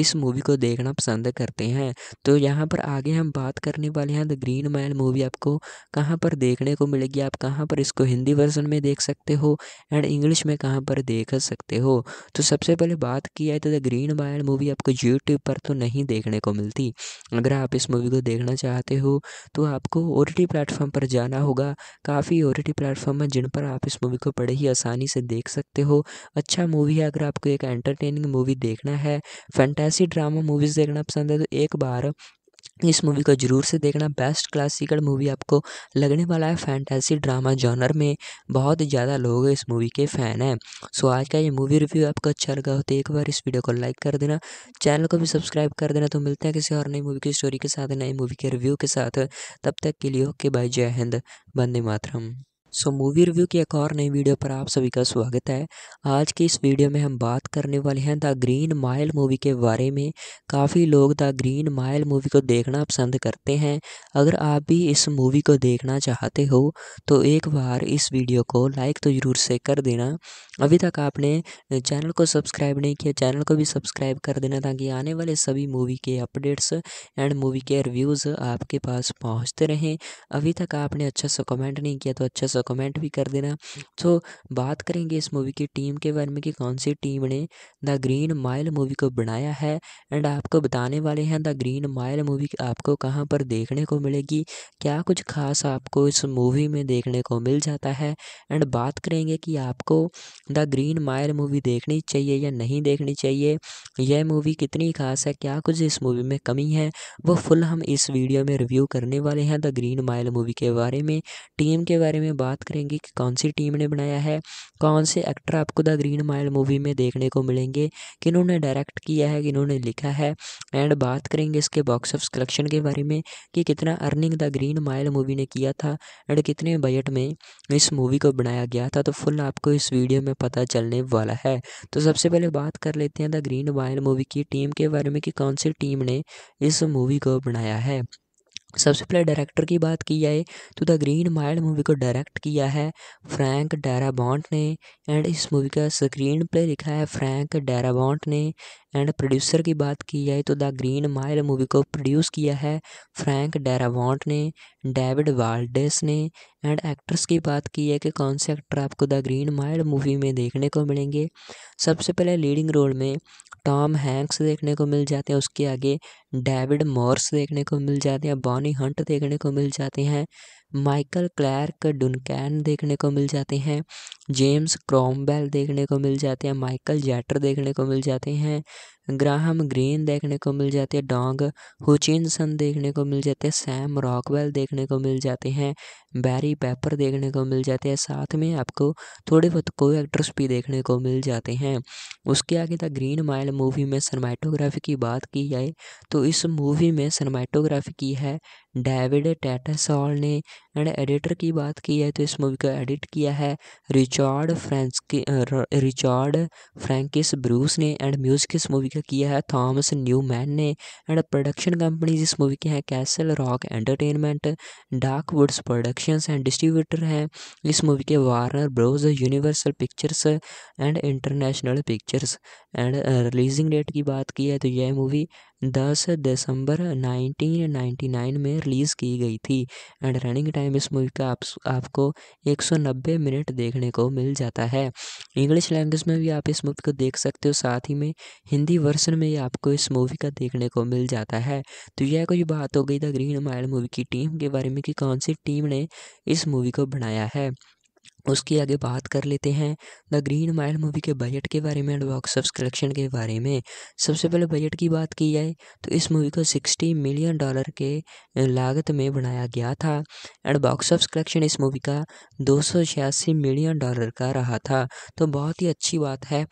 इस मूवी को देखना पसंद करते हैं तो यहाँ पर आगे हम बात बात करने वाले हैं द ग्रीन माइल मूवी आपको कहाँ पर देखने को मिलेगी आप कहाँ पर इसको हिंदी वर्जन में देख सकते हो एंड इंग्लिश में कहाँ पर देख सकते हो तो सबसे पहले बात की जाए तो द ग्रीन माइल मूवी आपको यूट्यूब पर तो नहीं देखने को मिलती अगर आप इस मूवी को देखना चाहते हो तो आपको ओ टी प्लेटफॉर्म पर जाना होगा काफ़ी ओ टी प्लेटफॉर्म है जिन पर आप इस मूवी को बड़े ही आसानी से देख सकते हो अच्छा मूवी है अगर आपको एक एंटरटेनिंग मूवी देखना है फैंटेसी ड्रामा मूवीज़ देखना पसंद है तो एक बार इस मूवी को ज़रूर से देखना बेस्ट क्लासिकल मूवी आपको लगने वाला है फैंटेसी ड्रामा जॉनर में बहुत ज़्यादा लोग इस मूवी के फ़ैन हैं सो आज का ये मूवी रिव्यू आपको अच्छा लगा हो तो एक बार इस वीडियो को लाइक कर देना चैनल को भी सब्सक्राइब कर देना तो मिलते हैं किसी और नई मूवी की स्टोरी के साथ नई मूवी के रिव्यू के साथ तब तक के लिए ओके बाय जय हिंद बंदे मातरम सो मूवी रिव्यू की एक और नई वीडियो पर आप सभी का स्वागत है आज की इस वीडियो में हम बात करने वाले हैं द ग्रीन माइल मूवी के बारे में काफ़ी लोग द ग्रीन माइल मूवी को देखना पसंद करते हैं अगर आप भी इस मूवी को देखना चाहते हो तो एक बार इस वीडियो को लाइक तो ज़रूर से कर देना अभी तक आपने चैनल को सब्सक्राइब नहीं किया चैनल को भी सब्सक्राइब कर देना ताकि आने वाले सभी मूवी के अपडेट्स एंड मूवी के रिव्यूज़ आपके पास पहुँचते रहें अभी तक आपने अच्छा सा कमेंट नहीं किया तो अच्छा सा कमेंट भी कर देना सो बात करेंगे इस मूवी की टीम के बारे में कि कौन सी टीम ने द ग्रीन माइल मूवी को बनाया है एंड आपको बताने वाले हैं द ग्रीन माइल मूवी आपको कहाँ पर देखने को मिलेगी क्या कुछ खास आपको इस मूवी में देखने को मिल जाता है एंड बात करेंगे कि आपको द ग्रीन माइल मूवी देखनी चाहिए या नहीं देखनी चाहिए यह मूवी कितनी खास है क्या कुछ इस मूवी में कमी है वो फुल हम इस वीडियो में रिव्यू करने वाले हैं द ग्रीन माइल मूवी के बारे में टीम के बारे में बात बात करेंगे कि कौन सी टीम ने बनाया है कौन से एक्टर आपको द ग्रीन माइल मूवी में देखने को मिलेंगे किन्होंने डायरेक्ट किया है किन्होंने लिखा है एंड बात करेंगे इसके बॉक्स ऑफ कलेक्शन के बारे में कि कितना earning the green mile movie ने किया था एंड कितने बजट में इस मूवी को बनाया गया था तो फुल आपको इस वीडियो में पता चलने वाला है तो सबसे पहले बात कर लेते हैं द ग्रीन माइल मूवी की टीम के बारे में कि कौन सी टीम ने इस मूवी को बनाया है सबसे पहले डायरेक्टर की बात की जाए तो द ग्रीन माइल्ड मूवी को डायरेक्ट किया है फ्रैंक डैराबॉन्ट ने एंड इस मूवी का स्क्रीन प्ले लिखा है फ्रैंक डैराबॉन्ट ने एंड प्रोड्यूसर की बात की जाए तो द ग्रीन माइल मूवी को प्रोड्यूस किया है फ्रैंक डैराबॉन्ट ने डेविड वाल्डेस ने एंड एक्ट्रेस की बात की है कि कौन से एक्टर आपको द ग्रीन माइल मूवी में देखने को मिलेंगे सबसे पहले लीडिंग रोल में टॉम हैंक्स देखने को मिल जाते हैं उसके आगे डेविड मॉर्स देखने को मिल जाते हैं टॉनी हंट देखने को मिल जाते हैं माइकल क्लैर्क डुनकैन देखने को मिल जाते हैं जेम्स क्रॉमबेल देखने को मिल जाते हैं माइकल जैटर देखने को मिल जाते हैं ग्राहम ग्रीन देखने को मिल जाते हैं डोंग हुचिनसन देखने को मिल जाते हैं सैम रॉकवेल देखने को मिल जाते हैं बैरी पेपर देखने को मिल जाते हैं साथ में आपको थोड़े बहुत को एक्टर्स भी देखने को मिल जाते हैं उसके आगे द ग्रीन माइल मूवी में सनमाइटोग्राफी की बात की जाए तो इस मूवी में सनमाइटोग्राफी की है डेविड टैटासॉल ने एंड एडिटर की बात की है तो इस मूवी को एडिट किया है रिच रिचर्ड फ्रेंसकी रिचार्ड फ्रेंकिस ब्रूस ने एंड म्यूज़िक इस मूवी का किया है थॉमस न्यूमैन ने एंड प्रोडक्शन कंपनीज इस मूवी के हैं Castle Rock Entertainment dark woods Productions and distributor हैं इस मूवी के Warner Bros Universal Pictures and International Pictures and releasing date की बात की है तो यह मूवी दस दिसंबर 1999 में रिलीज़ की गई थी एंड रनिंग टाइम इस मूवी का आप, आपको 190 मिनट देखने को मिल जाता है इंग्लिश लैंग्वेज में भी आप इस मूवी को देख सकते हो साथ ही में हिंदी वर्सन में आपको इस मूवी का देखने को मिल जाता है तो यह कोई बात हो गई द ग्रीन माइल मूवी की टीम के बारे में कि कौन सी टीम ने इस मूवी को बनाया है उसके आगे बात कर लेते हैं द ग्रीन माइल मूवी के बजट के बारे में एंड बॉक्स ऑफ कलेक्शन के बारे में सबसे पहले बजट की बात की जाए तो इस मूवी को 60 मिलियन डॉलर के लागत में बनाया गया था एंड बॉक्स ऑफ कलेक्शन इस मूवी का दो मिलियन डॉलर का रहा था तो बहुत ही अच्छी बात है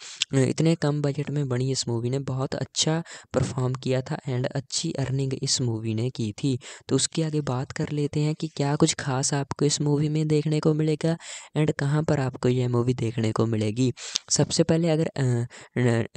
इतने कम बजट में बनी इस मूवी ने बहुत अच्छा परफॉर्म किया था एंड अच्छी अर्निंग इस मूवी ने की थी तो उसके आगे बात कर लेते हैं कि क्या कुछ खास आपको इस मूवी में देखने को मिलेगा एंड एंड कहाँ पर आपको यह मूवी देखने को मिलेगी सबसे पहले अगर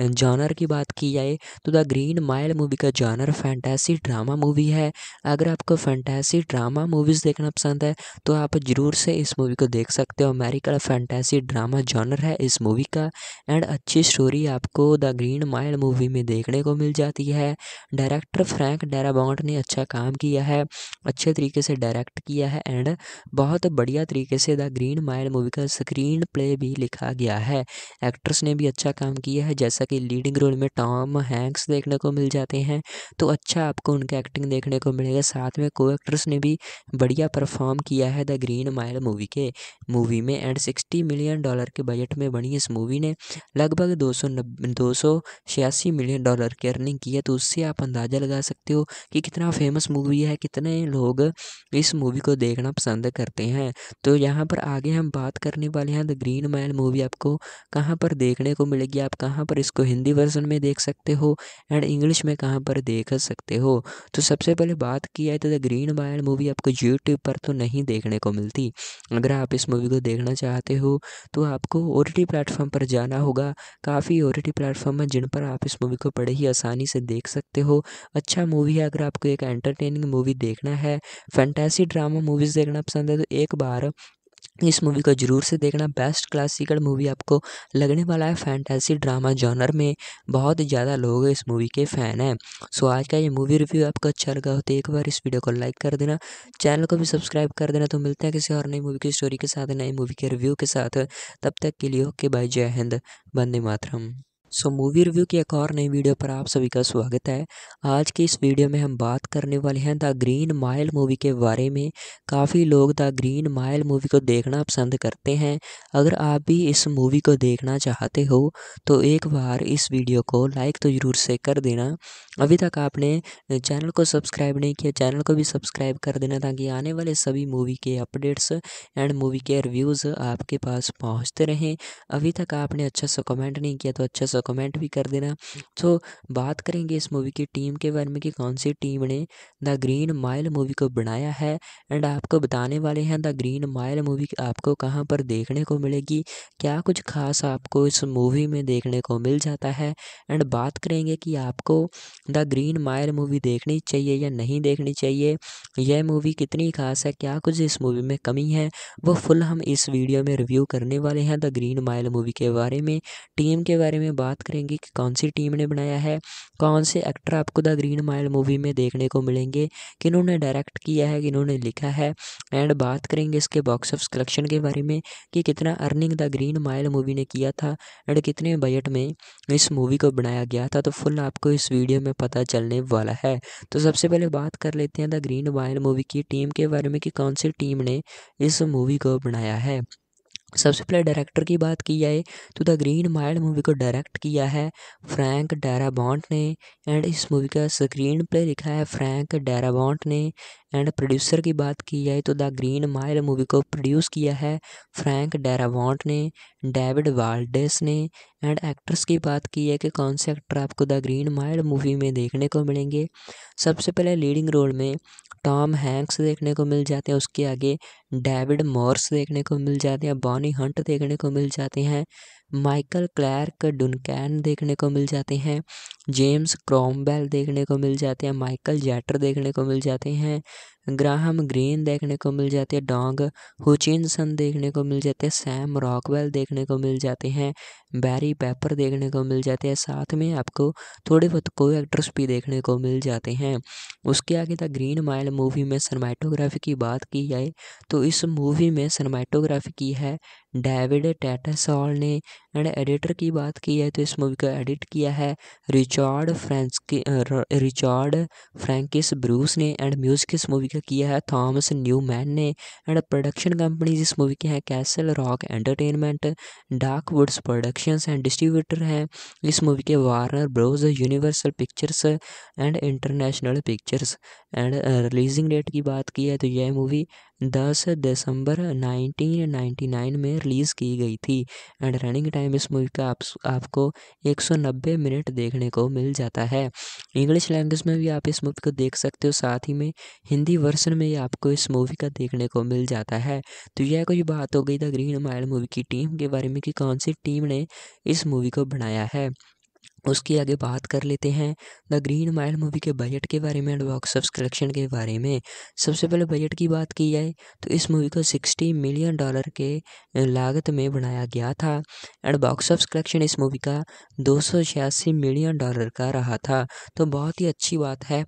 जॉनर की बात की जाए तो द ग्रीन माइल मूवी का जॉनर फैंटेसी ड्रामा मूवी है अगर आपको फैंटेसी ड्रामा मूवीज़ देखना पसंद है तो आप ज़रूर से इस मूवी को देख सकते हो अमेरिका फैंटेसी ड्रामा जॉनर है इस मूवी का एंड अच्छी स्टोरी आपको द ग्रीन माइल मूवी में देखने को मिल जाती है डायरेक्टर फ्रैंक डेराबॉन्ट ने अच्छा काम किया है अच्छे तरीके से डायरेक्ट किया है एंड बहुत बढ़िया तरीके से द ग्रीन माइल मूवी का स्क्रीन प्ले भी लिखा गया है एक्ट्रेस ने भी अच्छा काम किया है जैसा कि लीडिंग रोल में टॉम हैंक्स देखने को मिल जाते हैं तो अच्छा आपको उनका एक्टिंग देखने को मिलेगा साथ में को एक्ट्रेस ने भी बढ़िया परफॉर्म किया है द ग्रीन माइल मूवी के मूवी में एंड सिक्सटी मिलियन डॉलर के बजट में बनी इस मूवी ने लगभग दो सौ दो सौ छियासी मिलियन डॉलर की अर्निंग की है तो उससे आप अंदाज़ा लगा सकते हो कि कितना फेमस मूवी है कितने लोग इस मूवी को देखना पसंद करते हैं तो यहाँ पर आगे हम बात करने वाले हैं द ग्रीन मैन मूवी आपको कहाँ पर देखने को मिलेगी आप कहाँ पर इसको हिंदी वर्जन में देख सकते हो एंड इंग्लिश में कहाँ पर देख सकते हो तो सबसे पहले बात की जाए तो द ग्रीन मैन मूवी आपको यूट्यूब पर तो नहीं देखने को मिलती अगर आप इस मूवी को देखना चाहते हो तो आपको ओ टी प्लेटफॉर्म पर जाना होगा काफ़ी ओ टी प्लेटफॉर्म है जिन पर आप इस मूवी को बड़े ही आसानी से देख सकते हो अच्छा मूवी है अगर आपको एक एंटरटेनिंग मूवी देखना है फैंटेसी ड्रामा मूवीज़ देखना पसंद है तो एक बार इस मूवी को जरूर से देखना बेस्ट क्लासिकल मूवी आपको लगने वाला है फैंटेसी ड्रामा जॉनर में बहुत ज़्यादा लोग इस मूवी के फ़ैन हैं सो आज का ये मूवी रिव्यू आपको अच्छा लगा हो तो एक बार इस वीडियो को लाइक कर देना चैनल को भी सब्सक्राइब कर देना तो मिलते हैं किसी और नई मूवी की स्टोरी के साथ नई मूवी के रिव्यू के साथ तब तक के लिए ओके बाय जय हिंद बंदे मातरम सो मूवी रिव्यू की एक और नई वीडियो पर आप सभी का स्वागत है आज की इस वीडियो में हम बात करने वाले हैं द ग्रीन माइल मूवी के बारे में काफ़ी लोग द ग्रीन माइल मूवी को देखना पसंद करते हैं अगर आप भी इस मूवी को देखना चाहते हो तो एक बार इस वीडियो को लाइक तो ज़रूर से कर देना अभी तक आपने चैनल को सब्सक्राइब नहीं किया चैनल को भी सब्सक्राइब कर देना ताकि आने वाले सभी मूवी के अपडेट्स एंड मूवी के रिव्यूज़ आपके पास पहुँचते रहें अभी तक आपने अच्छा सा कमेंट नहीं किया तो अच्छा सा कमेंट भी कर देना सो बात करेंगे इस मूवी की टीम के बारे में कि कौन सी टीम ने द ग्रीन माइल मूवी को बनाया है एंड आपको बताने वाले हैं द ग्रीन माइल मूवी आपको कहाँ पर देखने को मिलेगी क्या कुछ खास आपको इस मूवी में देखने को मिल जाता है एंड बात करेंगे कि आपको द ग्रीन माइल मूवी देखनी चाहिए या नहीं देखनी चाहिए यह मूवी कितनी खास है क्या कुछ इस मूवी में कमी है वो फुल हम इस वीडियो में रिव्यू करने वाले हैं द ग्रीन माइल मूवी के बारे में टीम के बारे में बात बात करेंगे कि कौन सी टीम ने बनाया है कौन से एक्टर आपको द ग्रीन माइल मूवी में देखने को मिलेंगे किन्होंने डायरेक्ट किया है किन्होंने लिखा है एंड बात करेंगे इसके बॉक्स ऑफ कलेक्शन के बारे में कि कितना earning the green mile movie ने किया था एंड कितने बजट में इस मूवी को बनाया गया था तो फुल आपको इस वीडियो में पता चलने वाला है तो सबसे पहले बात कर लेते हैं द ग्रीन माइल मूवी की टीम के बारे में कि कौन सी टीम ने इस मूवी को बनाया है सबसे पहले डायरेक्टर की बात की जाए तो द ग्रीन माइल मूवी को डायरेक्ट किया है फ्रैंक डैराबॉन्ट ने एंड इस मूवी का स्क्रीन प्ले लिखा है फ्रैंक डैराबॉन्ट ने एंड प्रोड्यूसर की बात की जाए तो द ग्रीन माइल मूवी को प्रोड्यूस किया है फ्रैंक डैराबॉन्ट ने डेविड वाल्डेस ने एंड एक्ट्रेस की बात की है कि कौन से एक्टर आपको द ग्रीन माइल्ड मूवी में देखने को मिलेंगे सबसे पहले लीडिंग रोल में टॉम हैंक्स देखने को मिल जाते हैं उसके आगे डेविड मॉर्स देखने को मिल जाते हैं बॉनी हंट देखने को मिल जाते हैं माइकल क्लैर्क डुनकैन देखने को मिल जाते हैं जेम्स क्रॉमबेल देखने को मिल जाते हैं माइकल जैटर देखने को मिल जाते हैं ग्राहम ग्रीन देखने को मिल जाते हैं डोंग हुचिनसन देखने को मिल जाते हैं सैम रॉकवेल देखने को मिल जाते हैं बैरी पेपर देखने को मिल जाते हैं साथ में आपको थोड़े बहुत को एक्ट्रेस भी देखने को मिल जाते हैं उसके आगे तक ग्रीन माइल मूवी में सनमाइटोग्राफी की बात की जाए तो इस मूवी में सनमाइटोग्राफी की है डेविड टेटासॉल ने एंड एडिटर की बात की है तो इस मूवी का एडिट किया है रिचार्ड फ्रेंस रिचार्ड फ्रेंकिस ब्रूस ने एंड म्यूजिक इस मूवी का किया है थॉमस न्यूमैन ने एंड प्रोडक्शन कंपनीज इस मूवी के हैं Castle Rock Entertainment dark woods Productions and distributor हैं इस मूवी के Warner Bros Universal Pictures and International Pictures and releasing date की बात की है तो यह मूवी दस दिसंबर 1999 में रिलीज़ की गई थी एंड रनिंग टाइम इस मूवी का आप, आपको 190 मिनट देखने को मिल जाता है इंग्लिश लैंग्वेज में भी आप इस मूवी को देख सकते हो साथ ही में हिंदी वर्सन में आपको इस मूवी का देखने को मिल जाता है तो यह कोई बात हो गई द ग्रीन माइल मूवी की टीम के बारे में कि कौन सी टीम ने इस मूवी को बनाया है उसकी आगे बात कर लेते हैं द ग्रीन माइल मूवी के बजट के बारे में एंड बॉक्स ऑफ कलेक्शन के बारे में सबसे पहले बजट की बात की जाए तो इस मूवी को 60 मिलियन डॉलर के लागत में बनाया गया था एंड बॉक्स ऑफ कलेक्शन इस मूवी का दो मिलियन डॉलर का रहा था तो बहुत ही अच्छी बात है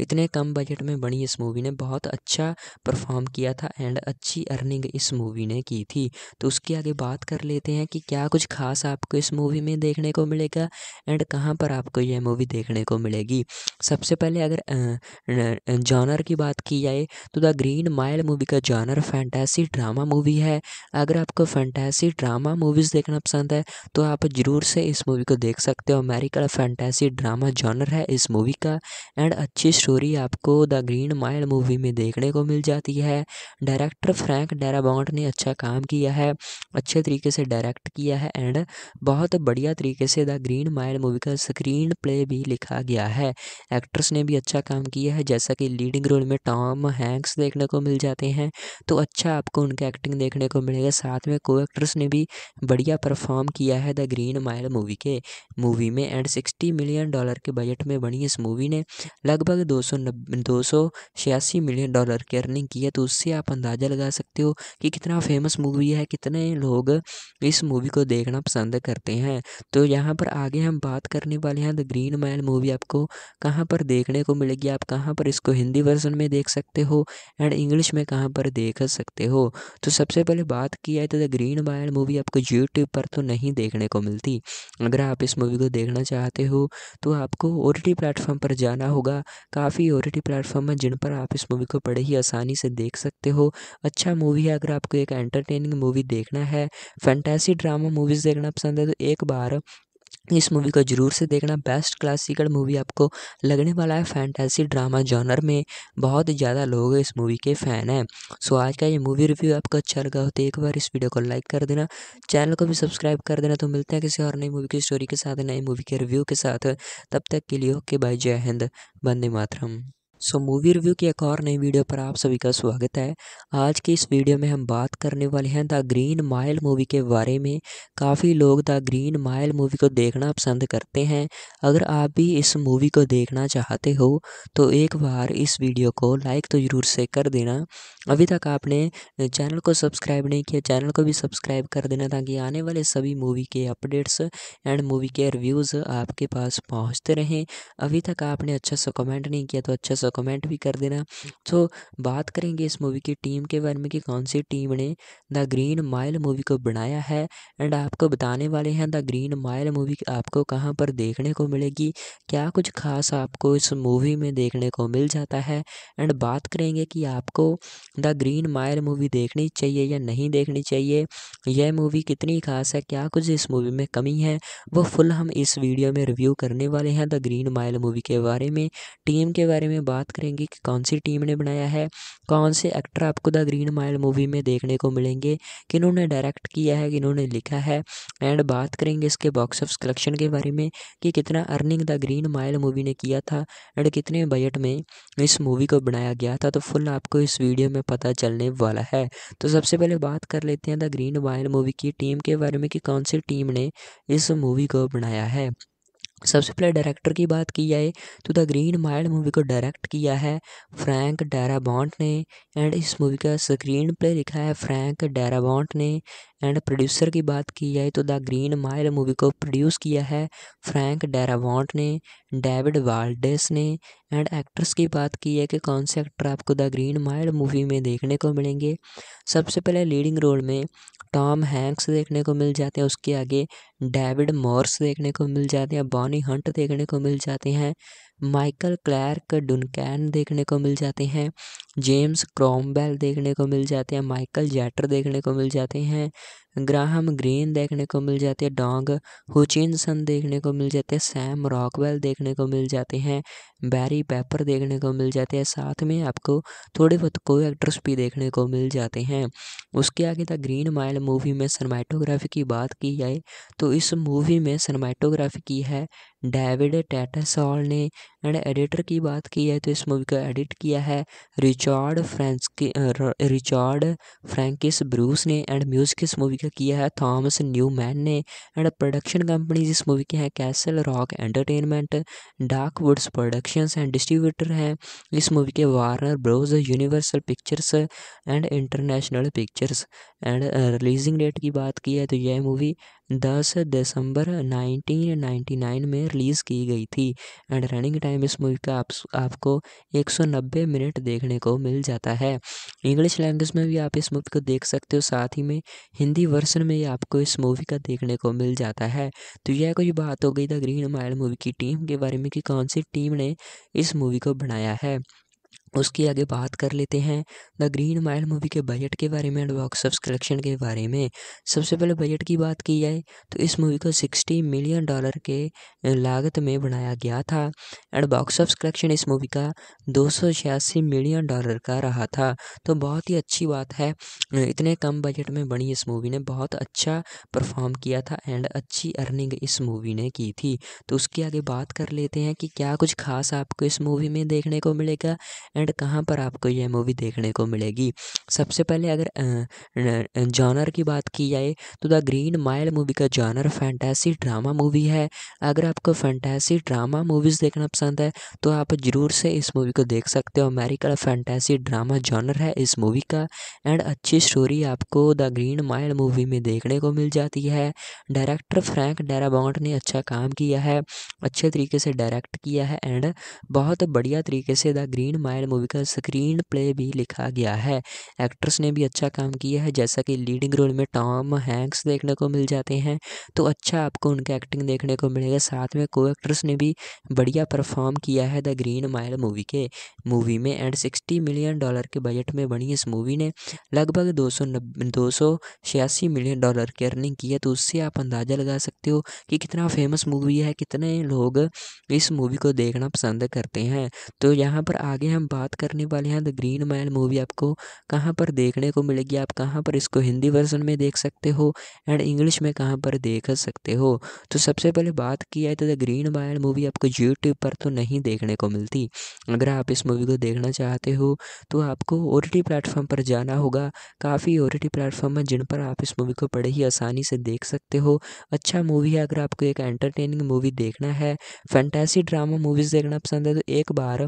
इतने कम बजट में बनी इस मूवी ने बहुत अच्छा परफॉर्म किया था एंड अच्छी अर्निंग इस मूवी ने की थी तो उसके आगे बात कर लेते हैं कि क्या कुछ खास आपको इस मूवी में देखने को मिलेगा एंड कहाँ पर आपको यह मूवी देखने को मिलेगी सबसे पहले अगर जॉनर की बात की जाए तो द ग्रीन माइल मूवी का जॉनर फैंटेसी ड्रामा मूवी है अगर आपको फैंटेसी ड्रामा मूवीज़ देखना पसंद है तो आप ज़रूर से इस मूवी को देख सकते हो अमेरिकन फैंटेसी ड्रामा जॉनर है इस मूवी का एंड अच्छी स्टोरी आपको द ग्रीन माइल मूवी में देखने को मिल जाती है डायरेक्टर फ्रैंक डेराबॉन्ट ने अच्छा काम किया है अच्छे तरीके से डायरेक्ट किया है एंड बहुत बढ़िया तरीके से द ग्रीन माइल मूवी का स्क्रीन प्ले भी लिखा गया है एक्ट्रेस ने भी अच्छा काम किया है जैसा कि लीडिंग रोल में टॉम हैंक्स देखने को मिल जाते हैं तो अच्छा आपको उनका एक्टिंग देखने को मिलेगा साथ में को एक्ट्रेस ने भी बढ़िया परफॉर्म किया है द ग्रीन माइल मूवी के मूवी में एंड सिक्सटी मिलियन डॉलर के बजट में बनी इस मूवी ने लगभग दो सौ दो सौ छियासी मिलियन डॉलर की अर्निंग की है तो उससे आप अंदाज़ा लगा सकते हो कि कितना फेमस मूवी है कितने लोग इस मूवी को देखना पसंद करते हैं तो यहाँ पर आगे हम बात करने वाले हैं द ग्रीन मैन मूवी आपको कहाँ पर देखने को मिलेगी आप कहाँ पर इसको हिंदी वर्जन में देख सकते हो एंड इंग्लिश में कहाँ पर देख सकते हो तो सबसे पहले बात की जाए तो द ग्रीन मैन मूवी आपको यूट्यूब पर तो नहीं देखने को मिलती अगर आप इस मूवी को देखना चाहते हो तो आपको ओ टी प्लेटफॉर्म पर जाना होगा काफ़ी ओ टी प्लेटफॉर्म है जिन पर आप इस मूवी को बड़े ही आसानी से देख सकते हो अच्छा मूवी है अगर आपको एक एंटरटेनिंग मूवी देखना है फैंटेसी ड्रामा मूवीज़ देखना पसंद है तो एक बार इस मूवी को जरूर से देखना बेस्ट क्लासिकल मूवी आपको लगने वाला है फैंटेसी ड्रामा जॉनर में बहुत ज़्यादा लोग इस मूवी के फ़ैन हैं सो आज का ये मूवी रिव्यू आपको अच्छा लगा हो तो एक बार इस वीडियो को लाइक कर देना चैनल को भी सब्सक्राइब कर देना तो मिलते हैं किसी और नई मूवी की स्टोरी के साथ नई मूवी के रिव्यू के साथ तब तक के लिए ओके बाय जय हिंद बंदे मातरम सो मूवी रिव्यू की एक और नई वीडियो पर आप सभी का स्वागत है आज की इस वीडियो में हम बात करने वाले हैं द ग्रीन माइल मूवी के बारे में काफ़ी लोग द ग्रीन माइल मूवी को देखना पसंद करते हैं अगर आप भी इस मूवी को देखना चाहते हो तो एक बार इस वीडियो को लाइक तो ज़रूर से कर देना अभी तक आपने चैनल को सब्सक्राइब नहीं किया चैनल को भी सब्सक्राइब कर देना ताकि आने वाले सभी मूवी के अपडेट्स एंड मूवी के रिव्यूज़ आपके पास पहुँचते रहें अभी तक आपने अच्छा सा कमेंट नहीं किया तो अच्छा सा का कमेंट भी कर देना सो बात करेंगे इस मूवी की टीम के बारे में कि कौन सी टीम ने द ग्रीन माइल मूवी को बनाया है एंड आपको बताने वाले हैं द ग्रीन माइल मूवी आपको कहाँ पर देखने को मिलेगी क्या कुछ खास आपको इस मूवी में देखने को मिल जाता है एंड बात करेंगे कि आपको द ग्रीन माइल मूवी देखनी चाहिए या नहीं देखनी चाहिए यह मूवी कितनी खास है क्या कुछ इस मूवी में कमी है वो फुल हम इस वीडियो में रिव्यू करने वाले हैं द ग्रीन माइल मूवी के बारे में टीम के बारे में बात बात करेंगे कि कौन सी टीम ने बनाया है कौन से एक्टर आपको द ग्रीन माइल मूवी में देखने को मिलेंगे किन्होंने डायरेक्ट किया है किन्होंने लिखा है एंड बात करेंगे इसके बॉक्स ऑफ कलेक्शन के बारे में कि कितना earning the green mile movie ने किया था एंड कितने बजट में इस मूवी को बनाया गया था तो फुल आपको इस वीडियो में पता चलने वाला है तो सबसे पहले बात कर लेते हैं द ग्रीन माइल मूवी की टीम के बारे में कि कौन सी टीम ने इस मूवी को बनाया है सबसे पहले डायरेक्टर की बात की जाए तो द ग्रीन माइल्ड मूवी को डायरेक्ट किया है फ्रैंक डैराबॉन्ट ने एंड इस मूवी का स्क्रीन प्ले लिखा है फ्रैंक डैराबॉन्ट ने एंड प्रोड्यूसर की बात की जाए तो द ग्रीन माइल मूवी को प्रोड्यूस किया है फ्रैंक डैराबॉन्ट तो ने डेविड वाल्डेस ने एंड एक्ट्रेस की बात की है कि कौन से एक्टर आपको द ग्रीन माइल मूवी में देखने को मिलेंगे सबसे पहले लीडिंग रोल में टॉम हैंक्स देखने को मिल जाते हैं उसके आगे डेविड मॉर्स देखने को मिल जाते हैं बॉन टॉनी हंट देखने को मिल जाते हैं माइकल क्लैर्क डुनकैन देखने को मिल जाते हैं जेम्स क्रॉम्बेल देखने को मिल जाते हैं माइकल जैटर देखने को मिल जाते हैं ग्राहम ग्रीन देखने को मिल जाते हैं डोंग हुचिनसन देखने को मिल जाते हैं सैम रॉकवेल देखने को मिल जाते हैं बैरी पेपर देखने को मिल जाते हैं साथ में आपको थोड़े बहुत को एक्टर्स भी देखने को मिल जाते हैं उसके आगे तक ग्रीन माइल मूवी में सरमाइटोग्राफी की बात की जाए तो इस मूवी में सरमाइटोग्राफी की है डेविड टैटासॉल ने एंड एडिटर की बात की जाए तो इस मूवी को एडिट किया है रिज रिचार्ड फ्रेंस रिचार्ड फ्रेंकिस ब्रूस ने एंड म्यूजिक इस मूवी का किया है थॉमस न्यूमैन ने एंड प्रोडक्शन कंपनीज इस मूवी के हैं Castle Rock Entertainment dark woods Productions and distributor हैं इस मूवी के Warner Bros Universal Pictures and International Pictures and releasing date की बात की है तो यह मूवी दस दिसंबर 1999 में रिलीज़ की गई थी एंड रनिंग टाइम इस मूवी का आप, आपको 190 मिनट देखने को मिल जाता है इंग्लिश लैंग्वेज में भी आप इस मूवी को देख सकते हो साथ ही में हिंदी वर्सन में आपको इस मूवी का देखने को मिल जाता है तो यह कुछ बात हो गई द ग्रीन माइल मूवी की टीम के बारे में कि कौन सी टीम ने इस मूवी को बनाया है उसकी आगे बात कर लेते हैं द ग्रीन माइल मूवी के बजट के बारे में एंड बॉक्स ऑफ कलेक्शन के बारे में सबसे पहले बजट की बात की जाए तो इस मूवी को 60 मिलियन डॉलर के लागत में बनाया गया था एंड बॉक्स ऑफ कलेक्शन इस मूवी का दो मिलियन डॉलर का रहा था तो बहुत ही अच्छी बात है इतने कम बजट में बनी इस मूवी ने बहुत अच्छा परफॉर्म किया था एंड अच्छी अर्निंग इस मूवी ने की थी तो उसके आगे बात कर लेते हैं कि क्या कुछ खास आपको इस मूवी में देखने को मिलेगा एंड कहाँ पर आपको यह मूवी देखने को मिलेगी सबसे पहले अगर जॉनर की बात की जाए तो द ग्रीन माइल मूवी का जॉनर फैंटेसी ड्रामा मूवी है अगर आपको फैंटेसी ड्रामा मूवीज़ देखना पसंद है तो आप ज़रूर से इस मूवी को देख सकते हो अमेरिका फैंटेसी ड्रामा जॉनर है इस मूवी का एंड अच्छी स्टोरी आपको द ग्रीन माइल मूवी में देखने को मिल जाती है डायरेक्टर फ्रैंक डेराबॉन्ट ने अच्छा काम किया है अच्छे तरीके से डायरेक्ट किया है एंड बहुत बढ़िया तरीके से द ग्रीन माइल मूवी का स्क्रीन प्ले भी लिखा गया है एक्ट्रेस ने भी अच्छा काम किया है जैसा कि लीडिंग रोल में टॉम हैंक्स देखने को मिल जाते हैं तो अच्छा आपको उनका एक्टिंग देखने को मिलेगा साथ में को एक्ट्रेस ने भी बढ़िया परफॉर्म किया है द ग्रीन माइल मूवी के मूवी में एंड सिक्सटी मिलियन डॉलर के बजट में बनी इस मूवी ने लगभग दो सौ दो सौ छियासी मिलियन डॉलर की अर्निंग की है तो उससे आप अंदाज़ा लगा सकते हो कि कितना फेमस मूवी है कितने लोग इस मूवी को देखना पसंद करते हैं तो यहाँ पर आगे हम बात बात करने वाले हैं द ग्रीन मैन मूवी आपको कहाँ पर देखने को मिलेगी आप कहाँ पर इसको हिंदी वर्जन में देख सकते हो एंड इंग्लिश में कहाँ पर देख सकते हो तो सबसे पहले बात की जाए तो द ग्रीन मैन मूवी आपको यूट्यूब पर तो नहीं देखने को मिलती अगर आप इस मूवी को देखना चाहते हो तो आपको ओ टी प्लेटफॉर्म पर जाना होगा काफ़ी ओ टी प्लेटफॉर्म है जिन पर आप इस मूवी को बड़े ही आसानी से देख सकते हो अच्छा मूवी है अगर आपको एक एंटरटेनिंग मूवी देखना है फैंटेसी ड्रामा मूवीज़ देखना पसंद है तो एक बार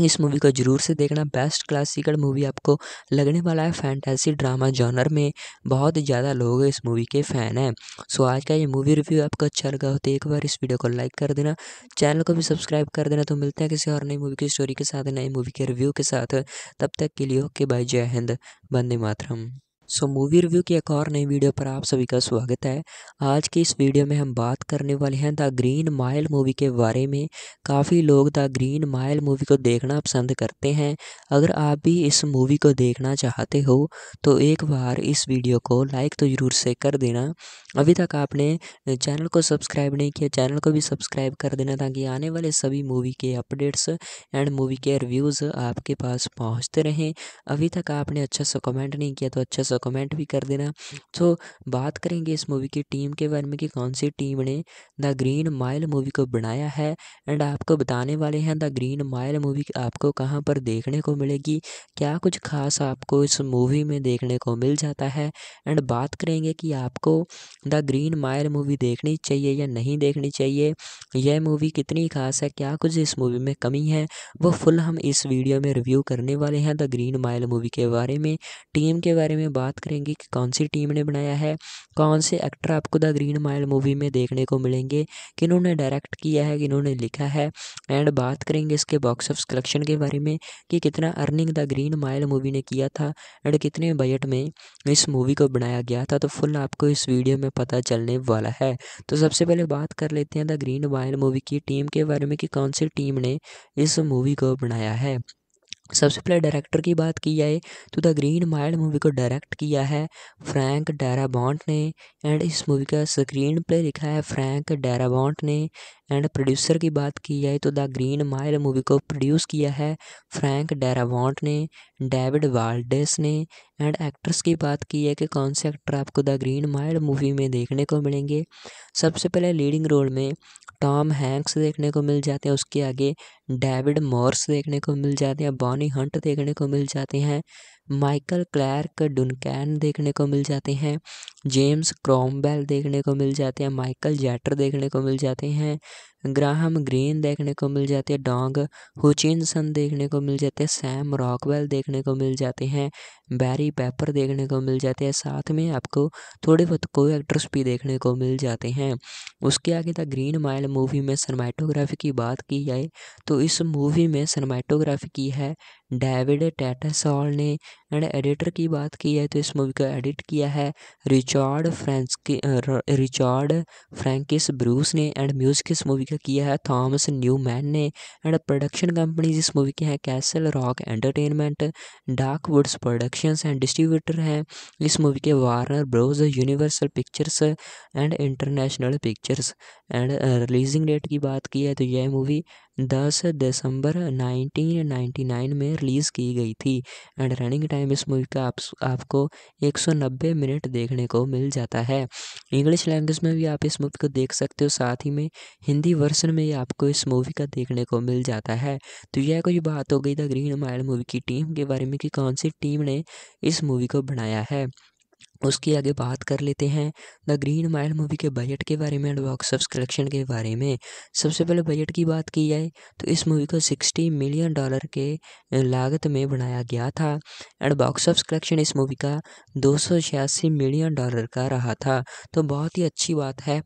इस मूवी को ज़रूर से देखना बेस्ट क्लासिकल मूवी आपको लगने वाला है फैंटेसी ड्रामा जॉनर में बहुत ज़्यादा लोग इस मूवी के फ़ैन हैं सो आज का ये मूवी रिव्यू आपको अच्छा लगा हो तो एक बार इस वीडियो को लाइक कर देना चैनल को भी सब्सक्राइब कर देना तो मिलते हैं किसी और नई मूवी की स्टोरी के साथ नई मूवी के रिव्यू के साथ तब तक के लिए ओके बाय जय हिंद बंदे मातरम सो मूवी रिव्यू की एक और नई वीडियो पर आप सभी का स्वागत है आज की इस वीडियो में हम बात करने वाले हैं द ग्रीन माइल मूवी के बारे में काफ़ी लोग द ग्रीन माइल मूवी को देखना पसंद करते हैं अगर आप भी इस मूवी को देखना चाहते हो तो एक बार इस वीडियो को लाइक तो ज़रूर से कर देना अभी तक आपने चैनल को सब्सक्राइब नहीं किया चैनल को भी सब्सक्राइब कर देना ताकि आने वाले सभी मूवी के अपडेट्स एंड मूवी के रिव्यूज़ आपके पास पहुँचते रहें अभी तक आपने अच्छा सा कमेंट नहीं किया तो अच्छा सा कमेंट भी कर देना सो बात करेंगे इस मूवी की टीम के बारे में कि कौन सी टीम ने द ग्रीन माइल मूवी को बनाया है एंड आपको बताने वाले हैं द ग्रीन माइल मूवी आपको कहाँ पर देखने को मिलेगी क्या कुछ खास आपको इस मूवी में देखने को मिल जाता है एंड बात करेंगे कि आपको द ग्रीन माइल मूवी देखनी चाहिए या नहीं देखनी चाहिए यह मूवी कितनी खास है क्या कुछ इस मूवी में कमी है वो फुल हम इस वीडियो में रिव्यू करने वाले हैं द ग्रीन माइल मूवी के बारे में टीम के बारे में बात बात करेंगे कि कौन सी टीम ने बनाया है कौन से एक्टर आपको द ग्रीन माइल मूवी में देखने को मिलेंगे किन्होंने डायरेक्ट किया है किन्होंने लिखा है एंड बात करेंगे इसके बॉक्स ऑफ कलेक्शन के बारे में कि कितना earning the green mile movie ने किया था एंड कितने बजट में इस मूवी को बनाया गया था तो फुल आपको इस वीडियो में पता चलने वाला है तो सबसे पहले बात कर लेते हैं द ग्रीन माइल मूवी की टीम के बारे में कि कौन सी टीम ने इस मूवी को बनाया है सबसे पहले डायरेक्टर की बात की जाए तो द ग्रीन माइल मूवी को डायरेक्ट किया है फ्रैंक डेराबॉन्ट ने एंड इस मूवी का स्क्रीन प्ले लिखा है फ्रैंक डेराबॉन्ट ने एंड प्रोड्यूसर की बात की जाए तो द ग्रीन माइल मूवी को प्रोड्यूस किया है फ्रैंक डेरावॉन्ट ने डेविड वाल्डेस ने एंड एक्ट्रेस की बात की है कि कौन से एक्टर आपको द ग्रीन माइल्ड मूवी में देखने को मिलेंगे सबसे पहले लीडिंग रोल में टॉम हैंक्स देखने को मिल जाते हैं उसके आगे डेविड मॉर्स देखने को मिल जाते हैं बॉनी हंट देखने को मिल जाते हैं माइकल क्लैर्क डुनकैन देखने को मिल जाते हैं जेम्स क्रॉमबेल देखने को मिल जाते हैं माइकल जैटर देखने को मिल जाते हैं ग्राहम ग्रीन देखने को मिल जाते हैं डोंग हुचिनसन देखने को मिल जाते हैं सैम रॉकवेल देखने को मिल जाते हैं बैरी पेपर देखने को मिल जाते हैं साथ में आपको थोड़े बहुत को एक्ट्रेस भी देखने को मिल जाते हैं उसके आगे द ग्रीन माइल मूवी में सरमाइटोग्राफी की बात की जाए तो इस मूवी में सरमाइटोग्राफी की है डेविड टेटासॉल ने एंड एडिटर की बात की है तो इस मूवी का एडिट किया है रिचार्ड फ्रेंस रिचार्ड फ्रेंकिस ब्रूस ने एंड म्यूजिक इस मूवी का किया है थॉमस न्यूमैन ने एंड प्रोडक्शन कंपनीज इस मूवी के हैं Castle Rock Entertainment dark woods Productions and distributor हैं इस मूवी के Warner Bros Universal Pictures and International Pictures and releasing date की बात की है तो यह मूवी दस दिसंबर 1999 में रिलीज़ की गई थी एंड रनिंग टाइम इस मूवी का आप, आपको 190 मिनट देखने को मिल जाता है इंग्लिश लैंग्वेज में भी आप इस मूवी को देख सकते हो साथ ही में हिंदी वर्सन में आपको इस मूवी का देखने को मिल जाता है तो यह कोई बात हो गई द ग्रीन माइल मूवी की टीम के बारे में कि कौन सी टीम ने इस मूवी को बनाया है उसके आगे बात कर लेते हैं द ग्रीन माइल मूवी के बजट के बारे में एंड बॉक्स ऑफ कलेक्शन के बारे में सबसे पहले बजट की बात की जाए तो इस मूवी को 60 मिलियन डॉलर के लागत में बनाया गया था एंड बॉक्स ऑफ कलेक्शन इस मूवी का दो मिलियन डॉलर का रहा था तो बहुत ही अच्छी बात है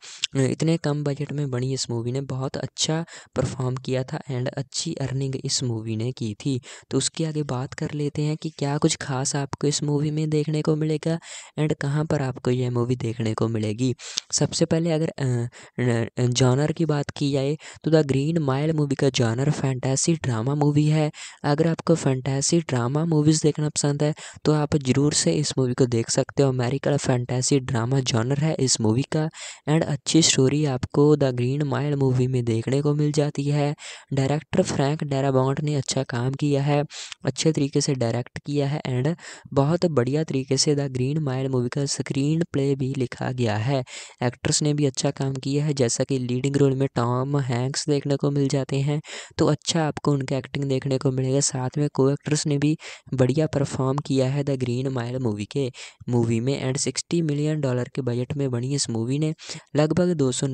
इतने कम बजट में बनी इस मूवी ने बहुत अच्छा परफॉर्म किया था एंड अच्छी अर्निंग इस मूवी ने की थी तो उसके आगे बात कर लेते हैं कि क्या कुछ खास आपको इस मूवी में देखने को मिलेगा एंड कहाँ पर आपको यह मूवी देखने को मिलेगी सबसे पहले अगर जॉनर की बात की जाए तो द ग्रीन माइल मूवी का जॉनर फैंटेसी ड्रामा मूवी है अगर आपको फैंटेसी ड्रामा मूवीज़ देखना पसंद है तो आप ज़रूर से इस मूवी को देख सकते हो अमेरिकन फैंटेसी ड्रामा जॉनर है इस मूवी का एंड अच्छी स्टोरी आपको द ग्रीन माइल मूवी में देखने को मिल जाती है डायरेक्टर फ्रैंक डेराबॉन्ट ने अच्छा काम किया है अच्छे तरीके से डायरेक्ट किया है एंड बहुत बढ़िया तरीके से द ग्रीन माइल मूवी का स्क्रीन प्ले भी लिखा गया है एक्ट्रेस ने भी अच्छा काम किया है जैसा कि लीडिंग रोल में टॉम हैंक्स देखने को मिल जाते हैं तो अच्छा आपको उनका एक्टिंग देखने को मिलेगा साथ में को एक्ट्रेस ने भी बढ़िया परफॉर्म किया है द ग्रीन माइल मूवी के मूवी में एंड सिक्सटी मिलियन डॉलर के बजट में बनी इस मूवी ने लगभग दो सौ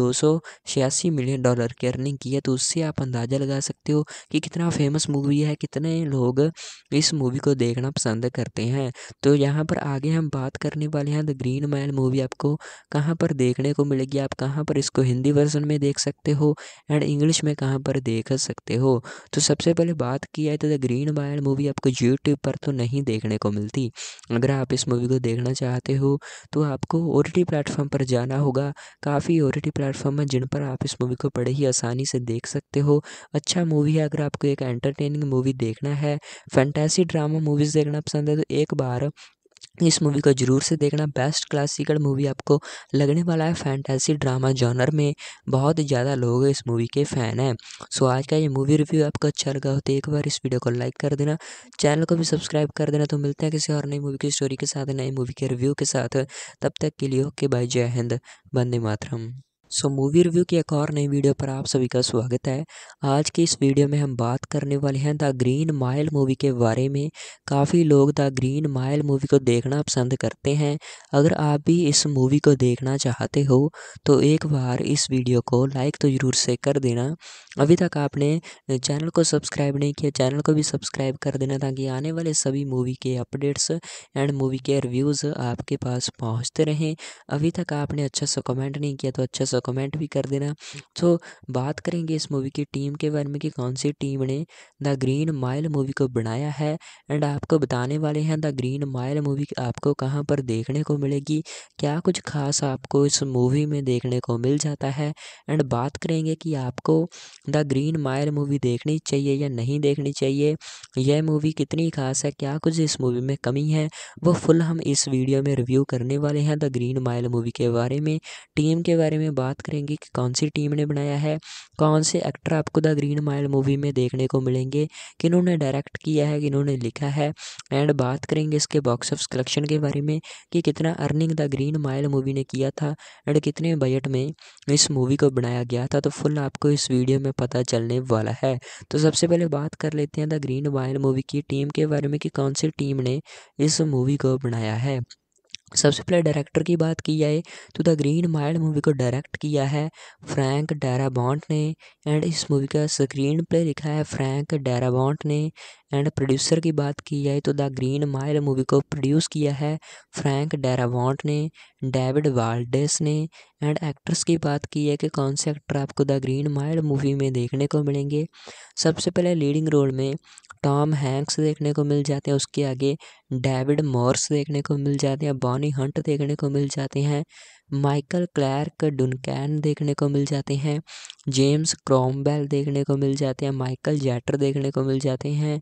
दो सौ छियासी मिलियन डॉलर की अर्निंग की है तो उससे आप अंदाज़ा लगा सकते हो कि कितना फेमस मूवी है कितने लोग इस मूवी को देखना पसंद करते हैं तो यहाँ पर आगे हम बात बात करने वाले हैं द ग्रीन माइल मूवी आपको कहाँ पर देखने को मिलेगी आप कहाँ पर इसको हिंदी वर्जन में देख सकते हो एंड इंग्लिश में कहाँ पर देख सकते हो तो सबसे पहले बात की जाए तो द ग्रीन माइल मूवी आपको यूट्यूब पर तो नहीं देखने को मिलती अगर आप इस मूवी को देखना चाहते हो तो आपको ओ टी प्लेटफॉर्म पर जाना होगा काफ़ी ओ टी प्लेटफॉर्म है जिन पर आप इस मूवी को बड़े ही आसानी से देख सकते हो अच्छा मूवी है अगर आपको एक एंटरटेनिंग मूवी देखना है फैंटेसी ड्रामा मूवीज़ देखना पसंद है तो एक बार इस मूवी को ज़रूर से देखना बेस्ट क्लासिकल मूवी आपको लगने वाला है फैंटेसी ड्रामा जॉनर में बहुत ज़्यादा लोग इस मूवी के फ़ैन हैं सो आज का ये मूवी रिव्यू आपको अच्छा लगा हो तो एक बार इस वीडियो को लाइक कर देना चैनल को भी सब्सक्राइब कर देना तो मिलते हैं किसी और नई मूवी की स्टोरी के साथ नई मूवी के रिव्यू के साथ तब तक के लिए ओके बाय जय हिंद बंदे मातरम सो मूवी रिव्यू की एक और नई वीडियो पर आप सभी का स्वागत है आज की इस वीडियो में हम बात करने वाले हैं द ग्रीन माइल मूवी के बारे में काफ़ी लोग द ग्रीन माइल मूवी को देखना पसंद करते हैं अगर आप भी इस मूवी को देखना चाहते हो तो एक बार इस वीडियो को लाइक तो ज़रूर से कर देना अभी तक आपने चैनल को सब्सक्राइब नहीं किया चैनल को भी सब्सक्राइब कर देना ताकि आने वाले सभी मूवी के अपडेट्स एंड मूवी के रिव्यूज़ आपके पास पहुँचते रहें अभी तक आपने अच्छा सा कमेंट नहीं किया तो अच्छा सा कमेंट भी कर देना सो बात करेंगे इस मूवी की टीम के बारे में कि कौन सी टीम ने द ग्रीन माइल मूवी को बनाया है एंड आपको बताने वाले हैं द ग्रीन माइल मूवी आपको कहाँ पर देखने को मिलेगी क्या कुछ खास आपको इस मूवी में देखने को मिल जाता है एंड बात करेंगे कि आपको द ग्रीन माइल मूवी देखनी चाहिए या नहीं देखनी चाहिए यह मूवी कितनी खास है क्या कुछ इस मूवी में कमी है वो फुल हम इस वीडियो में रिव्यू करने वाले हैं द ग्रीन माइल मूवी के बारे में टीम के बारे में बात बात करेंगे कि कौन सी टीम ने बनाया है कौन से एक्टर आपको द ग्रीन माइल मूवी में देखने को मिलेंगे किन्होंने डायरेक्ट किया है किन्होंने लिखा है एंड बात करेंगे इसके बॉक्स ऑफ कलेक्शन के बारे में कि कितना earning the green mile movie ने किया था एंड कितने बजट में इस मूवी को बनाया गया था तो फुल आपको इस वीडियो में पता चलने वाला है तो सबसे पहले बात कर लेते हैं द ग्रीन माइल मूवी की टीम के बारे में कि कौन सी टीम ने इस मूवी को बनाया है सबसे पहले डायरेक्टर की बात की जाए तो द ग्रीन माइल्ड मूवी को डायरेक्ट किया है फ्रैंक डेराबॉन्ट ने एंड इस मूवी का स्क्रीन प्ले लिखा है फ्रैंक डेराबॉन्ट ने एंड प्रोड्यूसर की बात की जाए तो द ग्रीन माइल मूवी को प्रोड्यूस किया है फ्रैंक डेराबॉन्ट ने डेविड वाल्डेस ने एंड एक्ट्रेस की बात की है कि कौन से एक्टर आपको द ग्रीन माइल मूवी में देखने को मिलेंगे सबसे पहले लीडिंग रोल में टॉम हैंक्स देखने को मिल जाते हैं उसके आगे डेविड मॉर्स देखने को मिल जाते हैं बॉन टोनी हंट देखने को मिल जाते हैं माइकल क्लैर्क डुनकैन देखने को मिल जाते हैं जेम्स क्रॉम्बेल देखने को मिल जाते हैं माइकल जैटर देखने को मिल जाते हैं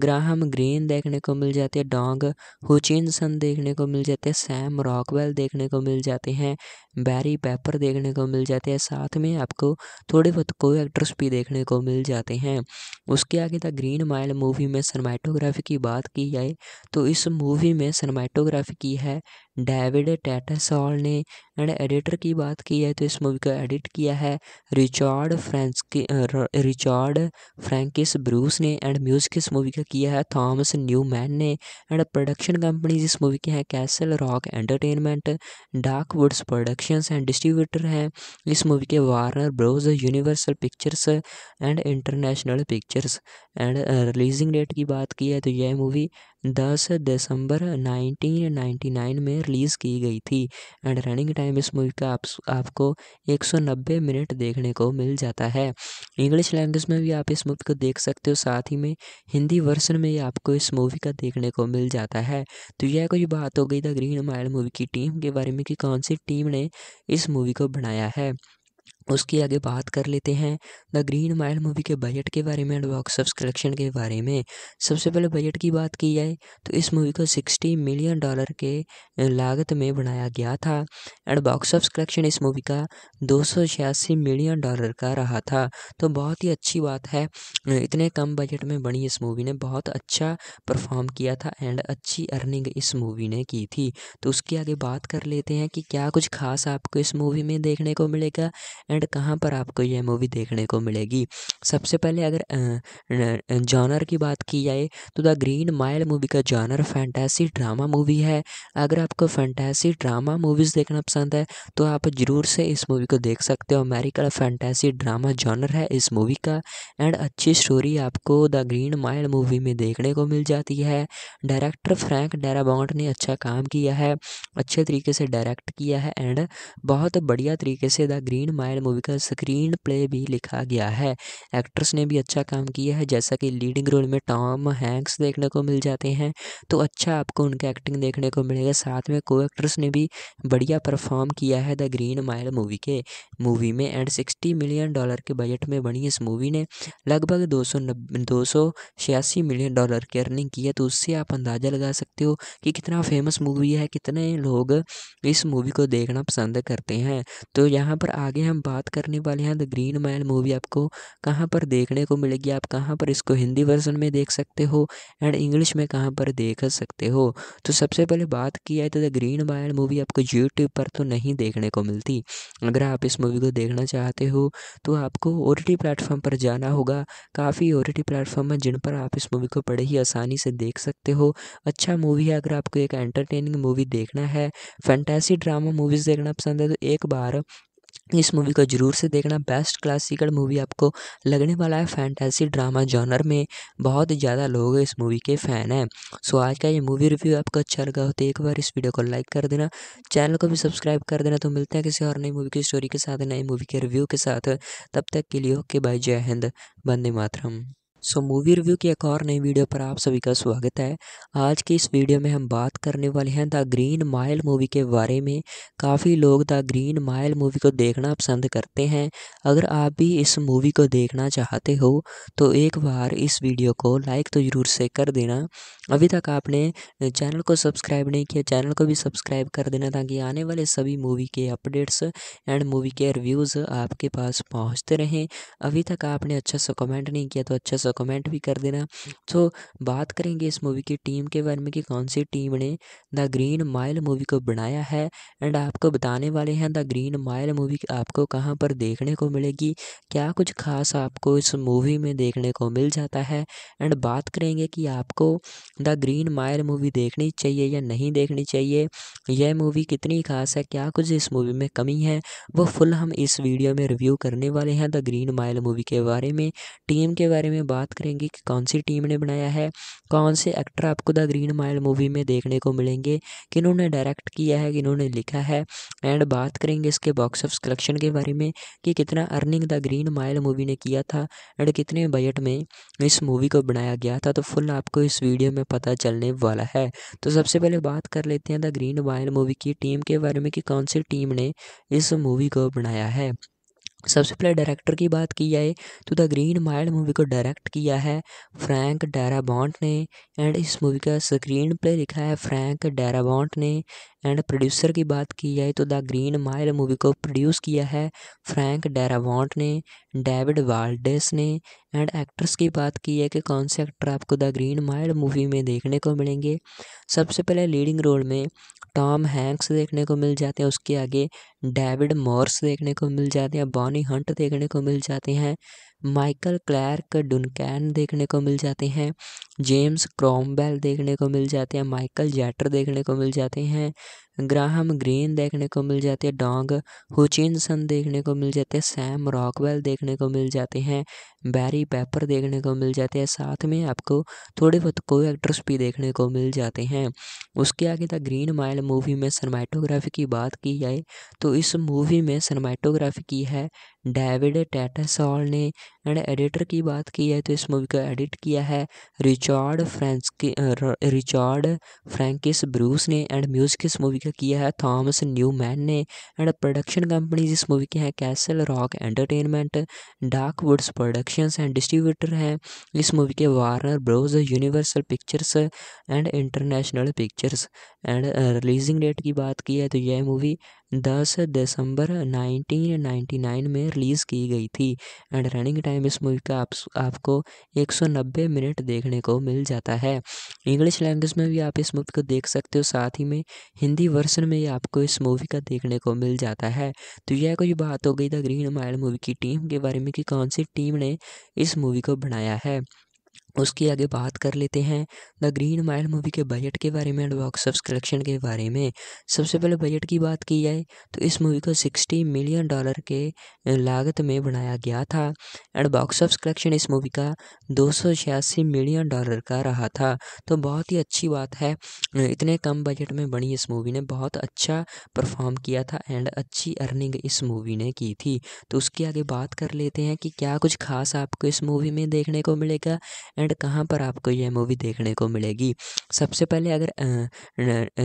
ग्राहम ग्रीन देखने को मिल जाते हैं डोंग हुचिनसन देखने को मिल जाते हैं सैम रॉकवेल देखने को मिल जाते हैं बैरी पेपर देखने को मिल जाते हैं साथ में आपको थोड़े बहुत को एक्टर्स भी देखने को मिल जाते हैं उसके आगे तक ग्रीन माइल मूवी में सनमाइटोग्राफी की बात की जाए तो इस मूवी में सनमाइटोग्राफी की है डेविड टैटसॉल ने एंड एडिटर की बात की है तो इस मूवी को एडिट किया है rich Richard फ्रेंस Richard Francis Bruce ने एंड म्यूज़िक इस मूवी का किया है थॉमस न्यूमैन ने एंड प्रोडक्शन कंपनीज इस मूवी के हैं Castle Rock Entertainment dark woods Productions and distributor हैं इस मूवी के Warner Bros Universal Pictures and International Pictures and releasing date की बात की है तो यह मूवी दस दिसंबर 1999 में रिलीज़ की गई थी एंड रनिंग टाइम इस मूवी का आप, आपको 190 मिनट देखने को मिल जाता है इंग्लिश लैंग्वेज में भी आप इस मूवी को देख सकते हो साथ ही में हिंदी वर्सन में आपको इस मूवी का देखने को मिल जाता है तो यह कोई बात हो गई द ग्रीन माइल मूवी की टीम के बारे में कि कौन सी टीम ने इस मूवी को बनाया है उसके आगे बात कर लेते हैं द ग्रीन माइल मूवी के बजट के बारे में एंड बॉक्स ऑफ कलेक्शन के बारे में सबसे पहले बजट की बात की जाए तो इस मूवी को 60 मिलियन डॉलर के लागत में बनाया गया था एंड बॉक्स ऑफ कलेक्शन इस मूवी का दो मिलियन डॉलर का रहा था तो बहुत ही अच्छी बात है इतने कम बजट में बनी इस मूवी ने बहुत अच्छा परफॉर्म किया था एंड अच्छी अर्निंग इस मूवी ने की थी तो उसके आगे बात कर लेते हैं कि क्या कुछ खास आपको इस मूवी में देखने को मिलेगा एंड एंड कहाँ पर आपको यह मूवी देखने को मिलेगी सबसे पहले अगर जॉनर की बात की जाए तो द ग्रीन माइल मूवी का जॉनर फैंटेसी ड्रामा मूवी है अगर आपको फैंटेसी ड्रामा मूवीज़ देखना पसंद है तो आप ज़रूर से इस मूवी को देख सकते हो अमेरिकन फैंटेसी ड्रामा जॉनर है इस मूवी का एंड अच्छी स्टोरी आपको द ग्रीन माइल मूवी में देखने को मिल जाती है डायरेक्टर फ्रैंक डेराबॉन्ट ने अच्छा काम किया है अच्छे तरीके से डायरेक्ट किया है एंड बहुत बढ़िया तरीके से द ग्रीन माइल मूवी का स्क्रीन प्ले भी लिखा गया है एक्ट्रेस ने भी अच्छा काम किया है जैसा कि लीडिंग रोल में टॉम हैंक्स देखने को मिल जाते हैं तो अच्छा आपको उनका एक्टिंग देखने को मिलेगा साथ में को एक्ट्रेस ने भी बढ़िया परफॉर्म किया है द ग्रीन माइल मूवी के मूवी में एंड सिक्सटी मिलियन डॉलर के बजट में बनी इस मूवी ने लगभग दो सौ दो सौ छियासी मिलियन डॉलर की अर्निंग की है तो उससे आप अंदाज़ा लगा सकते हो कि कितना फेमस मूवी है कितने लोग इस मूवी को देखना पसंद करते हैं तो यहाँ पर आगे हम बात बात करने वाले हैं द ग्रीन माइल मूवी आपको कहाँ पर देखने को मिलेगी आप कहाँ पर इसको हिंदी वर्जन में देख सकते हो एंड इंग्लिश में कहाँ पर देख सकते हो तो सबसे पहले बात की जाए तो द ग्रीन माइल मूवी आपको यूट्यूब पर तो नहीं देखने को मिलती अगर आप इस मूवी को देखना चाहते हो तो आपको ओ टी प्लेटफॉर्म पर जाना होगा काफ़ी ओ टी प्लेटफॉर्म है जिन पर आप इस मूवी को बड़े ही आसानी से देख सकते हो अच्छा मूवी है अगर आपको एक एंटरटेनिंग मूवी देखना है फैंटेसी ड्रामा मूवीज़ देखना पसंद है तो एक बार इस मूवी को जरूर से देखना बेस्ट क्लासिकल मूवी आपको लगने वाला है फैंटेसी ड्रामा जॉनर में बहुत ज़्यादा लोग इस मूवी के फ़ैन हैं सो आज का ये मूवी रिव्यू आपको अच्छा लगा हो तो एक बार इस वीडियो को लाइक कर देना चैनल को भी सब्सक्राइब कर देना तो मिलते हैं किसी और नई मूवी की स्टोरी के साथ नई मूवी के रिव्यू के साथ तब तक के लिए ओके बाय जय हिंद बंदे मातरम सो मूवी रिव्यू की एक और नई वीडियो पर आप सभी का स्वागत है आज की इस वीडियो में हम बात करने वाले हैं द ग्रीन माइल मूवी के बारे में काफ़ी लोग द ग्रीन माइल मूवी को देखना पसंद करते हैं अगर आप भी इस मूवी को देखना चाहते हो तो एक बार इस वीडियो को लाइक तो ज़रूर से कर देना अभी तक आपने चैनल को सब्सक्राइब नहीं किया चैनल को भी सब्सक्राइब कर देना ताकि आने वाले सभी मूवी के अपडेट्स एंड मूवी के रिव्यूज़ आपके पास पहुँचते रहें अभी तक आपने अच्छा सा कमेंट नहीं किया तो अच्छा सा कमेंट भी कर देना सो बात करेंगे इस मूवी की टीम के बारे में कि कौन सी टीम ने द ग्रीन माइल मूवी को बनाया है एंड आपको बताने वाले हैं द ग्रीन माइल मूवी आपको कहाँ पर देखने को मिलेगी क्या कुछ खास आपको इस मूवी में देखने को मिल जाता है एंड बात करेंगे कि आपको द ग्रीन माइल मूवी देखनी चाहिए या नहीं देखनी चाहिए यह मूवी कितनी खास है क्या कुछ इस मूवी में कमी है वो फुल हम इस वीडियो में रिव्यू करने वाले हैं द ग्रीन माइल मूवी के बारे में टीम के बारे में बात बात करेंगे कि कौन सी टीम ने बनाया है कौन से एक्टर आपको द ग्रीन माइल मूवी में देखने को मिलेंगे किन्होंने डायरेक्ट किया है किन्होंने लिखा है एंड बात करेंगे इसके बॉक्स ऑफ कलेक्शन के बारे में कि कितना earning the green mile movie ने किया था एंड कितने बजट में इस मूवी को बनाया गया था तो फुल आपको इस वीडियो में पता चलने वाला है तो सबसे पहले बात कर लेते हैं द ग्रीन माइल मूवी की टीम के बारे में कि कौन सी टीम ने इस मूवी को बनाया है सबसे पहले डायरेक्टर की बात की जाए तो द ग्रीन माइल मूवी को डायरेक्ट किया है फ्रैंक डैराबॉन्ट ने एंड इस मूवी का स्क्रीन प्ले लिखा है फ्रैंक डैराबॉन्ट ने एंड प्रोड्यूसर की बात की जाए तो द ग्रीन माइल मूवी को प्रोड्यूस किया है फ्रैंक डैराबॉन्ट ने डेविड वाल्डेस ने एंड एक्ट्रेस की बात की है कि कौन से एक्टर आपको द ग्रीन माइल्ड मूवी में देखने को मिलेंगे सबसे पहले लीडिंग रोल में टॉम हैंक्स देखने को मिल जाते हैं उसके आगे डेविड मॉर्स देखने को मिल जाते हैं बॉनी हंट देखने को मिल जाते हैं माइकल क्लैर्क डुनकैन देखने को मिल जाते हैं जेम्स क्रॉमबेल देखने को मिल जाते हैं माइकल जैटर देखने को मिल जाते हैं ग्राहम ग्रीन देखने को मिल जाते हैं डोंग हुचिनसन देखने को मिल जाते हैं सैम रॉकवेल देखने को मिल जाते हैं बैरी पेपर देखने को मिल जाते हैं साथ में आपको थोड़े बहुत को एक्टर्स भी देखने को मिल जाते हैं उसके आगे द ग्रीन माइल मूवी में सनमैटोग्राफी की बात की जाए तो इस मूवी में सनमैटोग्राफी की है डेविड टैटासॉल ने एंड एडिटर की बात की है तो इस मूवी का एडिट किया है रिचार्ड फ्रेंस रिचार्ड फ्रेंकिस ब्रूस ने एंड म्यूजिक इस मूवी का किया है थॉमस न्यूमैन ने एंड प्रोडक्शन कंपनीज इस मूवी की हैं Castle Rock Entertainment dark woods Productions and distributor हैं इस मूवी के Warner Bros Universal Pictures and International Pictures and releasing date की बात की है तो यह मूवी दस दिसंबर 1999 में रिलीज़ की गई थी एंड रनिंग टाइम इस मूवी का आप, आपको 190 मिनट देखने को मिल जाता है इंग्लिश लैंग्वेज में भी आप इस मूवी को देख सकते हो साथ ही में हिंदी वर्सन में आपको इस मूवी का देखने को मिल जाता है तो यह कुछ बात हो गई द ग्रीन माइल मूवी की टीम के बारे में कि कौन सी टीम ने इस मूवी को बनाया है उसके आगे बात कर लेते हैं द ग्रीन माइल मूवी के बजट के बारे में एंड बॉक्स ऑफ कलेक्शन के बारे में सबसे पहले बजट की बात की जाए तो इस मूवी को 60 मिलियन डॉलर के लागत में बनाया गया था एंड बॉक्स ऑफ कलेक्शन इस मूवी का दो मिलियन डॉलर का रहा था तो बहुत ही अच्छी बात है इतने कम बजट में बनी इस मूवी ने बहुत अच्छा परफॉर्म किया था एंड अच्छी अर्निंग इस मूवी ने की थी तो उसके आगे बात कर लेते हैं कि क्या कुछ खास आपको इस मूवी में देखने को मिलेगा एंड एंड कहाँ पर आपको यह मूवी देखने को मिलेगी सबसे पहले अगर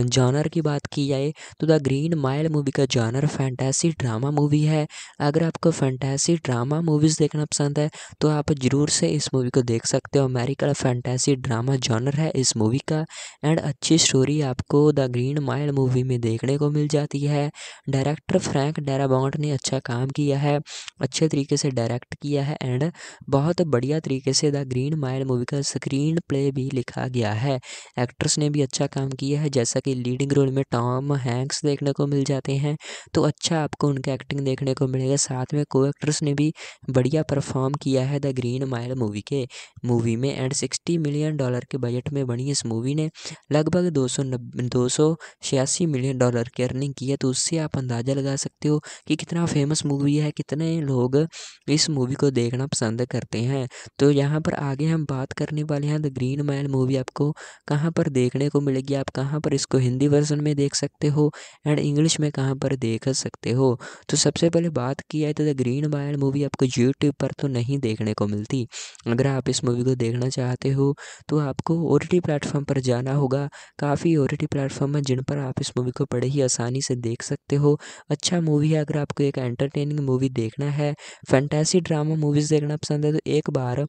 जॉनर की बात की जाए तो द ग्रीन माइल मूवी का जॉनर फैंटेसी ड्रामा मूवी है अगर आपको फैंटेसी ड्रामा मूवीज़ देखना पसंद है तो आप ज़रूर से इस मूवी को देख सकते हो अमेरिकन फैंटेसी ड्रामा जॉनर है इस मूवी का एंड अच्छी स्टोरी आपको द ग्रीन माइल मूवी में देखने को मिल जाती है डायरेक्टर फ्रैंक डेराबॉन्ट ने अच्छा काम किया है अच्छे तरीके से डायरेक्ट किया है एंड बहुत बढ़िया तरीके से the green mile and movie का स्क्रीन प्ले भी लिखा गया है एक्ट्रेस ने भी अच्छा काम किया है जैसा कि लीडिंग रोल में टॉम हैंक्स देखने को मिल जाते हैं तो अच्छा आपको उनका एक्टिंग देखने को मिलेगा साथ में को एक्ट्रेस ने भी बढ़िया परफॉर्म किया है द ग्रीन माइल मूवी के मूवी में एंड सिक्सटी मिलियन डॉलर के बजट में बनी इस मूवी ने लगभग दो सौ मिलियन डॉलर की अर्निंग की है तो उससे आप अंदाज़ा लगा सकते हो कि कितना फेमस मूवी है कितने लोग इस मूवी को देखना पसंद करते हैं तो यहाँ पर आगे हम बात करने वाले हैं द ग्रीन मैन मूवी आपको कहाँ पर देखने को मिलेगी आप कहाँ पर इसको हिंदी वर्जन में देख सकते हो एंड इंग्लिश में कहाँ पर देख सकते हो तो सबसे पहले बात की जाए तो द ग्रीन मैन मूवी आपको यूट्यूब पर तो नहीं देखने को मिलती अगर आप इस मूवी को देखना चाहते हो तो आपको ओ टी प्लेटफॉर्म पर जाना होगा काफ़ी ओ टी प्लेटफॉर्म है जिन पर आप इस मूवी को बड़े ही आसानी से देख सकते हो अच्छा मूवी है अगर आपको एक एंटरटेनिंग मूवी देखना है फैंटेसी ड्रामा मूवीज़ देखना पसंद है तो एक बार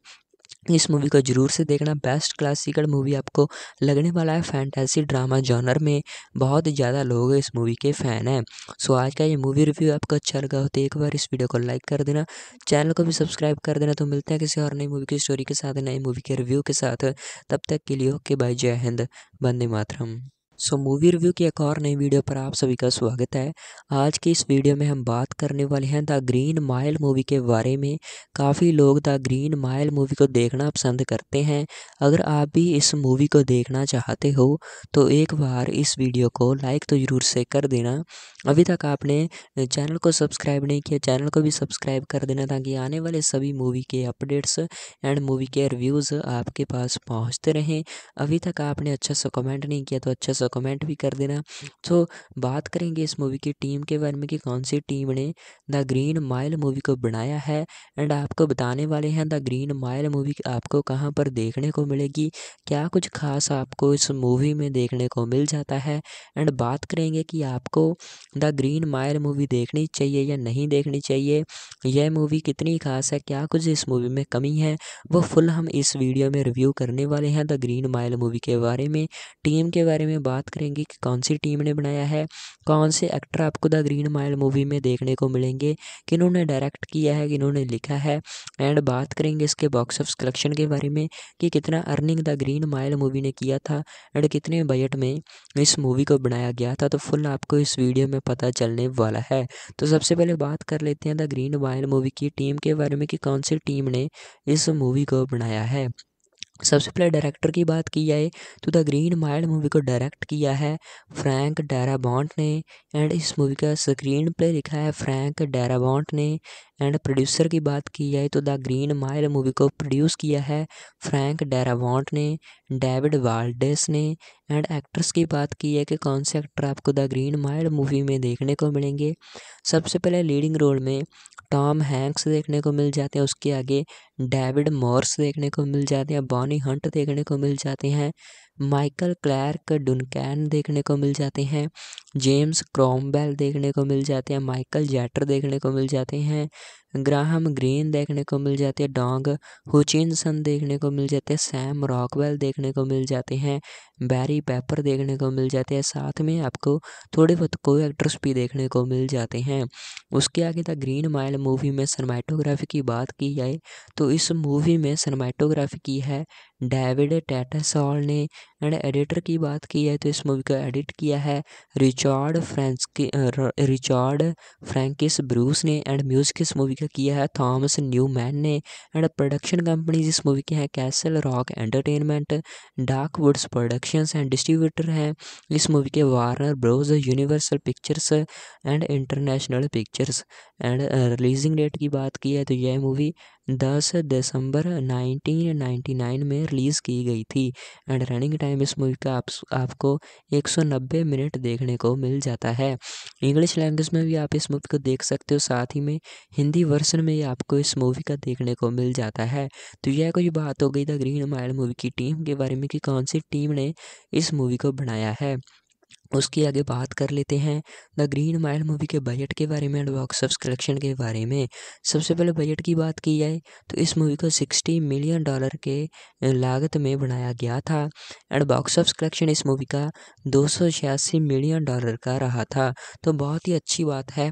इस मूवी को जरूर से देखना बेस्ट क्लासिकल मूवी आपको लगने वाला है फैंटेसी ड्रामा जॉनर में बहुत ज़्यादा लोग इस मूवी के फ़ैन हैं सो आज का ये मूवी रिव्यू आपको अच्छा लगा हो तो एक बार इस वीडियो को लाइक कर देना चैनल को भी सब्सक्राइब कर देना तो मिलते हैं किसी और नई मूवी की स्टोरी के साथ नई मूवी के रिव्यू के साथ तब तक के लिए ओके बाय जय हिंद बंदे मातरम सो मूवी रिव्यू की एक और नई वीडियो पर आप सभी का स्वागत है आज की इस वीडियो में हम बात करने वाले हैं द ग्रीन माइल मूवी के बारे में काफ़ी लोग द ग्रीन माइल मूवी को देखना पसंद करते हैं अगर आप भी इस मूवी को देखना चाहते हो तो एक बार इस वीडियो को लाइक तो ज़रूर से कर देना अभी तक आपने चैनल को सब्सक्राइब नहीं किया चैनल को भी सब्सक्राइब कर देना ताकि आने वाले सभी मूवी के अपडेट्स एंड मूवी के रिव्यूज़ आपके पास पहुँचते रहें अभी तक आपने अच्छा सा कमेंट नहीं किया तो अच्छा सा कमेंट भी कर देना सो बात करेंगे इस मूवी की टीम के बारे में कि कौन सी टीम ने द ग्रीन माइल मूवी को बनाया है एंड आपको बताने वाले हैं द ग्रीन माइल मूवी आपको कहाँ पर देखने को मिलेगी क्या कुछ खास आपको इस मूवी में देखने को मिल जाता है एंड बात करेंगे कि आपको द ग्रीन माइल मूवी देखनी चाहिए या नहीं देखनी चाहिए यह मूवी कितनी खास है क्या कुछ इस मूवी में कमी है वो फुल हम इस वीडियो में रिव्यू करने वाले हैं द ग्रीन माइल मूवी के बारे में टीम के बारे में बात बात करेंगे कि कौन सी टीम ने बनाया है कौन से एक्टर आपको द ग्रीन माइल मूवी में देखने को मिलेंगे किन्होंने डायरेक्ट किया है किन्होंने लिखा है एंड बात करेंगे इसके बॉक्स ऑफ कलेक्शन के बारे में कि कितना earning the green mile movie ने किया था एंड कितने बजट में इस मूवी को बनाया गया था तो फुल आपको इस वीडियो में पता चलने वाला है तो सबसे पहले बात कर लेते हैं द ग्रीन माइल मूवी की टीम के बारे में कि कौन सी टीम ने इस मूवी को बनाया है सबसे पहले डायरेक्टर की बात की जाए तो द ग्रीन माइल्ड मूवी को डायरेक्ट किया है फ्रैंक डेराबॉन्ट ने एंड इस मूवी का स्क्रीन प्ले लिखा है फ्रैंक डेराबॉन्ट ने एंड प्रोड्यूसर की बात की जाए तो द ग्रीन माइल मूवी को प्रोड्यूस किया है फ्रैंक डेरावॉन्ट तो ने डेविड वाल्डेस ने एंड एक्ट्रेस की बात की है कि कौन से एक्टर आपको द ग्रीन माइल मूवी में देखने को मिलेंगे सबसे पहले लीडिंग रोल में टॉम हैंक्स देखने को मिल जाते हैं उसके आगे डेविड मॉर्स देखने को मिल जाते हैं बॉनी हंट देखने को मिल जाते हैं माइकल क्लैर्क डुनकैन देखने को मिल जाते हैं जेम्स क्रॉम्बेल देखने को मिल जाते हैं माइकल जैटर देखने को मिल जाते हैं ग्राहम ग्रीन देखने को मिल जाते हैं डोंग हुचिनसन देखने को मिल जाते हैं सैम रॉकवेल देखने को मिल जाते हैं बैरी पेपर देखने को मिल जाते हैं साथ में आपको थोड़े बहुत को एक्ट्रेस भी देखने को मिल जाते हैं उसके आगे तक ग्रीन माइल मूवी में सरमाइटोग्राफी की बात की जाए तो इस मूवी में सरमाइटोग्राफी की है डेविड टैटसॉल ने एंड एडिटर की बात की जाए तो इस मूवी को एडिट किया है rich Richard फ्रेंसकी Richard Francis Bruce ने एंड म्यूज़िक इस मूवी का किया है थॉमस न्यूमैन ने एंड प्रोडक्शन कंपनीज इस मूवी के हैं Castle Rock Entertainment dark woods Productions and distributor हैं इस मूवी के Warner Bros Universal Pictures and International Pictures and releasing date की बात की है तो यह मूवी दस दिसंबर 1999 में रिलीज़ की गई थी एंड रनिंग टाइम इस मूवी का आप, आपको 190 मिनट देखने को मिल जाता है इंग्लिश लैंग्वेज में भी आप इस मूवी को देख सकते हो साथ ही में हिंदी वर्सन में आपको इस मूवी का देखने को मिल जाता है तो यह कोई बात हो गई द ग्रीन माइल मूवी की टीम के बारे में कि कौन सी टीम ने इस मूवी को बनाया है उसकी आगे बात कर लेते हैं द ग्रीन माइल मूवी के बजट के बारे में एंड बॉक्स ऑफ कलेक्शन के बारे में सबसे पहले बजट की बात की जाए तो इस मूवी को 60 मिलियन डॉलर के लागत में बनाया गया था एंड बॉक्स ऑफ कलेक्शन इस मूवी का दो मिलियन डॉलर का रहा था तो बहुत ही अच्छी बात है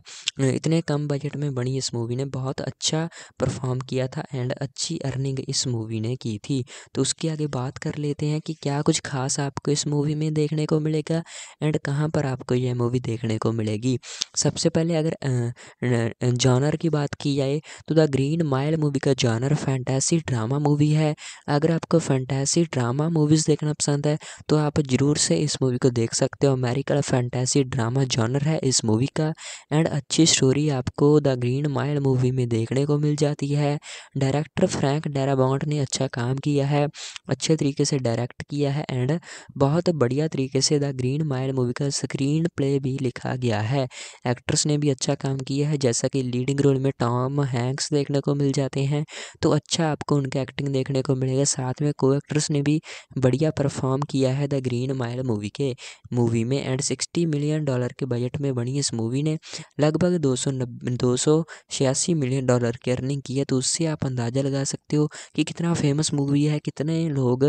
इतने कम बजट में बनी इस मूवी ने बहुत अच्छा परफॉर्म किया था एंड अच्छी अर्निंग इस मूवी ने की थी तो उसके आगे बात कर लेते हैं कि क्या कुछ खास आपको इस मूवी में देखने को मिलेगा एंड एंड कहाँ पर आपको यह मूवी देखने को मिलेगी सबसे पहले अगर जॉनर की बात की जाए तो द ग्रीन माइल मूवी का जॉनर फैंटेसी ड्रामा मूवी है अगर आपको फैंटेसी ड्रामा मूवीज़ देखना पसंद है तो आप ज़रूर से इस मूवी को देख सकते हो अमेरिकन फैंटेसी ड्रामा जॉनर है इस मूवी का एंड अच्छी स्टोरी आपको द ग्रीन माइल मूवी में देखने को मिल जाती है डायरेक्टर फ्रैंक डेराबॉन्ट ने अच्छा काम किया है अच्छे तरीके से डायरेक्ट किया है एंड बहुत बढ़िया तरीके से द ग्रीन माइल मूवी का स्क्रीन प्ले भी लिखा गया है एक्ट्रेस ने भी अच्छा काम किया है जैसा कि लीडिंग रोल में टॉम हैंक्स देखने को मिल जाते हैं तो अच्छा आपको उनका एक्टिंग देखने को मिलेगा साथ में को एक्ट्रेस ने भी बढ़िया परफॉर्म किया है द ग्रीन माइल मूवी के मूवी में एंड सिक्सटी मिलियन डॉलर के बजट में बनी इस मूवी ने लगभग दो सौ दो सौ छियासी मिलियन डॉलर की अर्निंग की है तो उससे आप अंदाज़ा लगा सकते हो कि कितना फेमस मूवी है कितने लोग